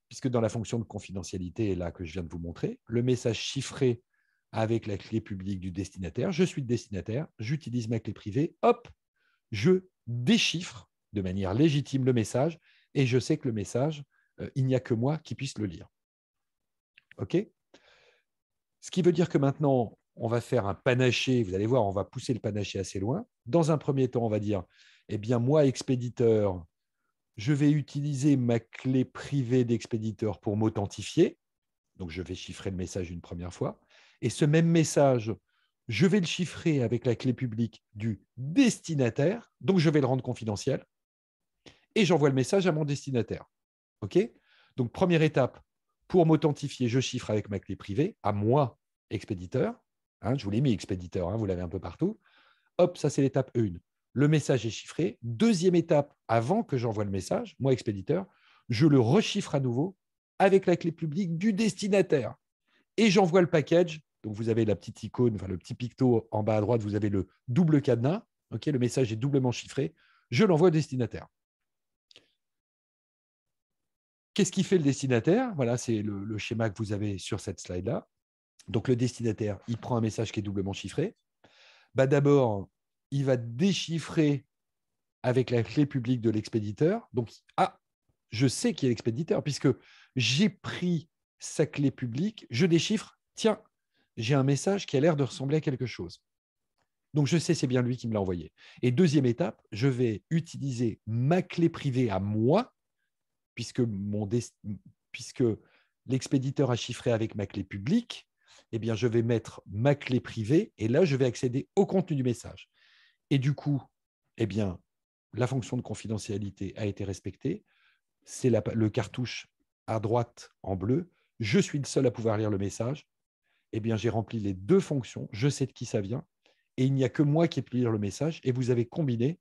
Speaker 1: Puisque dans la fonction de confidentialité, là que je viens de vous montrer, le message chiffré avec la clé publique du destinataire. Je suis le destinataire, j'utilise ma clé privée, hop, je déchiffre de manière légitime le message et je sais que le message, euh, il n'y a que moi qui puisse le lire. OK Ce qui veut dire que maintenant, on va faire un panaché, vous allez voir, on va pousser le panaché assez loin. Dans un premier temps, on va dire, eh bien moi, expéditeur, je vais utiliser ma clé privée d'expéditeur pour m'authentifier. Donc, je vais chiffrer le message une première fois. Et ce même message, je vais le chiffrer avec la clé publique du destinataire, donc je vais le rendre confidentiel, et j'envoie le message à mon destinataire. OK Donc, première étape, pour m'authentifier, je chiffre avec ma clé privée, à moi, expéditeur. Hein, je vous l'ai mis expéditeur, hein, vous l'avez un peu partout. Hop, ça c'est l'étape 1. Le message est chiffré. Deuxième étape, avant que j'envoie le message, moi, expéditeur, je le rechiffre à nouveau avec la clé publique du destinataire. Et j'envoie le package donc, vous avez la petite icône, enfin le petit picto en bas à droite, vous avez le double cadenas. le message est doublement chiffré. Je l'envoie au destinataire. Qu'est-ce qui fait le destinataire Voilà, c'est le, schéma que vous avez sur cette slide-là. Donc, le destinataire, il prend un message qui est doublement chiffré. Bah, D'abord, il va déchiffrer avec la clé publique de l'expéditeur. Donc, ah, je sais qui est l'expéditeur, puisque j'ai pris sa clé publique, je déchiffre, tiens, j'ai un message qui a l'air de ressembler à quelque chose. Donc je sais c'est bien lui qui me l'a envoyé. Et deuxième étape, je vais utiliser ma clé privée à moi, puisque, puisque l'expéditeur a chiffré avec ma clé publique, eh bien je vais mettre ma clé privée et là je vais accéder au contenu du message. Et du coup, eh bien la fonction de confidentialité a été respectée. C'est le cartouche à droite en bleu. Je suis le seul à pouvoir lire le message eh bien, j'ai rempli les deux fonctions, je sais de qui ça vient, et il n'y a que moi qui ai pu lire le message, et vous avez combiné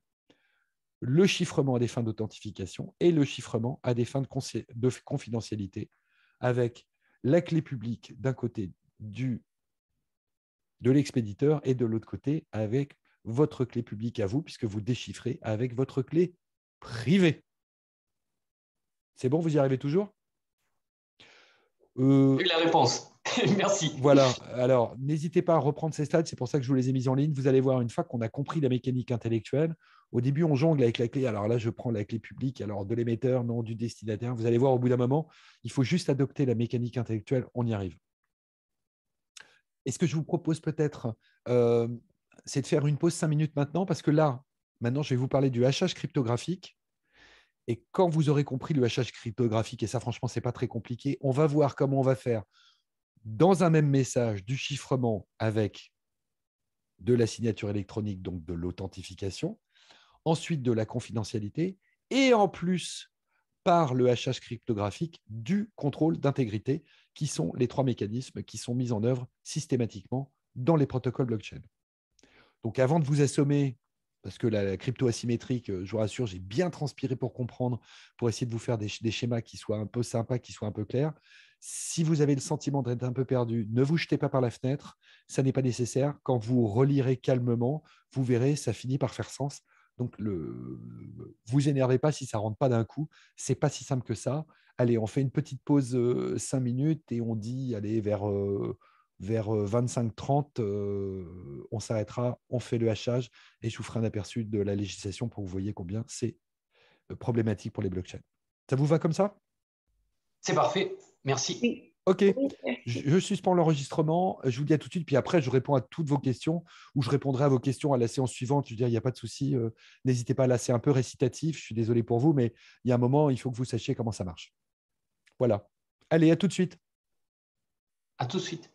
Speaker 1: le chiffrement à des fins d'authentification et le chiffrement à des fins de, confidentialité, avec la clé publique d'un côté du, de l'expéditeur et de l'autre côté avec votre clé publique à vous, puisque vous déchiffrez avec votre clé privée. C'est bon, vous y arrivez toujours euh, La réponse. Merci. Voilà. Alors, n'hésitez pas à reprendre ces stades, C'est pour ça que je vous les ai mises en ligne. Vous allez voir, une fois qu'on a compris la mécanique intellectuelle, au début, on jongle avec la clé. Alors là, je prends la clé publique, alors de l'émetteur, non du destinataire. Vous allez voir, au bout d'un moment, il faut juste adopter la mécanique intellectuelle. On y arrive. Et ce que je vous propose peut-être, euh, c'est de faire une pause cinq minutes maintenant, parce que là, maintenant, je vais vous parler du hachage cryptographique. Et quand vous aurez compris le hachage cryptographique, et ça, franchement, ce n'est pas très compliqué, on va voir comment on va faire dans un même message du chiffrement avec de la signature électronique, donc de l'authentification, ensuite de la confidentialité, et en plus par le hachage cryptographique du contrôle d'intégrité, qui sont les trois mécanismes qui sont mis en œuvre systématiquement dans les protocoles blockchain. Donc avant de vous assommer, parce que la crypto asymétrique, euh, je vous rassure, j'ai bien transpiré pour comprendre, pour essayer de vous faire des, des, schémas qui soient un peu sympas, qui soient un peu clairs, si vous avez le sentiment d'être un peu perdu, ne vous jetez pas par la fenêtre, ça n'est pas nécessaire. Quand vous relirez calmement, vous verrez, ça finit par faire sens. Donc, le, vous énervez pas si ça rentre pas d'un coup. C'est pas si simple que ça. Allez, on fait une petite pause 5 euh, minutes et on dit, allez, vers, euh, vers 25-30, euh, on s'arrêtera, on fait le hachage et je vous ferai un aperçu de la législation pour que vous voyez combien c'est problématique pour les blockchains. Ça vous va comme ça c'est parfait. Merci. Ok, je suspends l'enregistrement. Je vous dis à tout de suite, puis après, je réponds à toutes vos questions ou je répondrai à vos questions à la séance suivante. Je veux dire, il n'y a pas de souci. Euh, n'hésitez pas, là, c'est un peu récitatif. Je suis désolé pour vous, mais il y a un moment, il faut que vous sachiez comment ça marche. Voilà. Allez, à tout de suite. À tout de suite.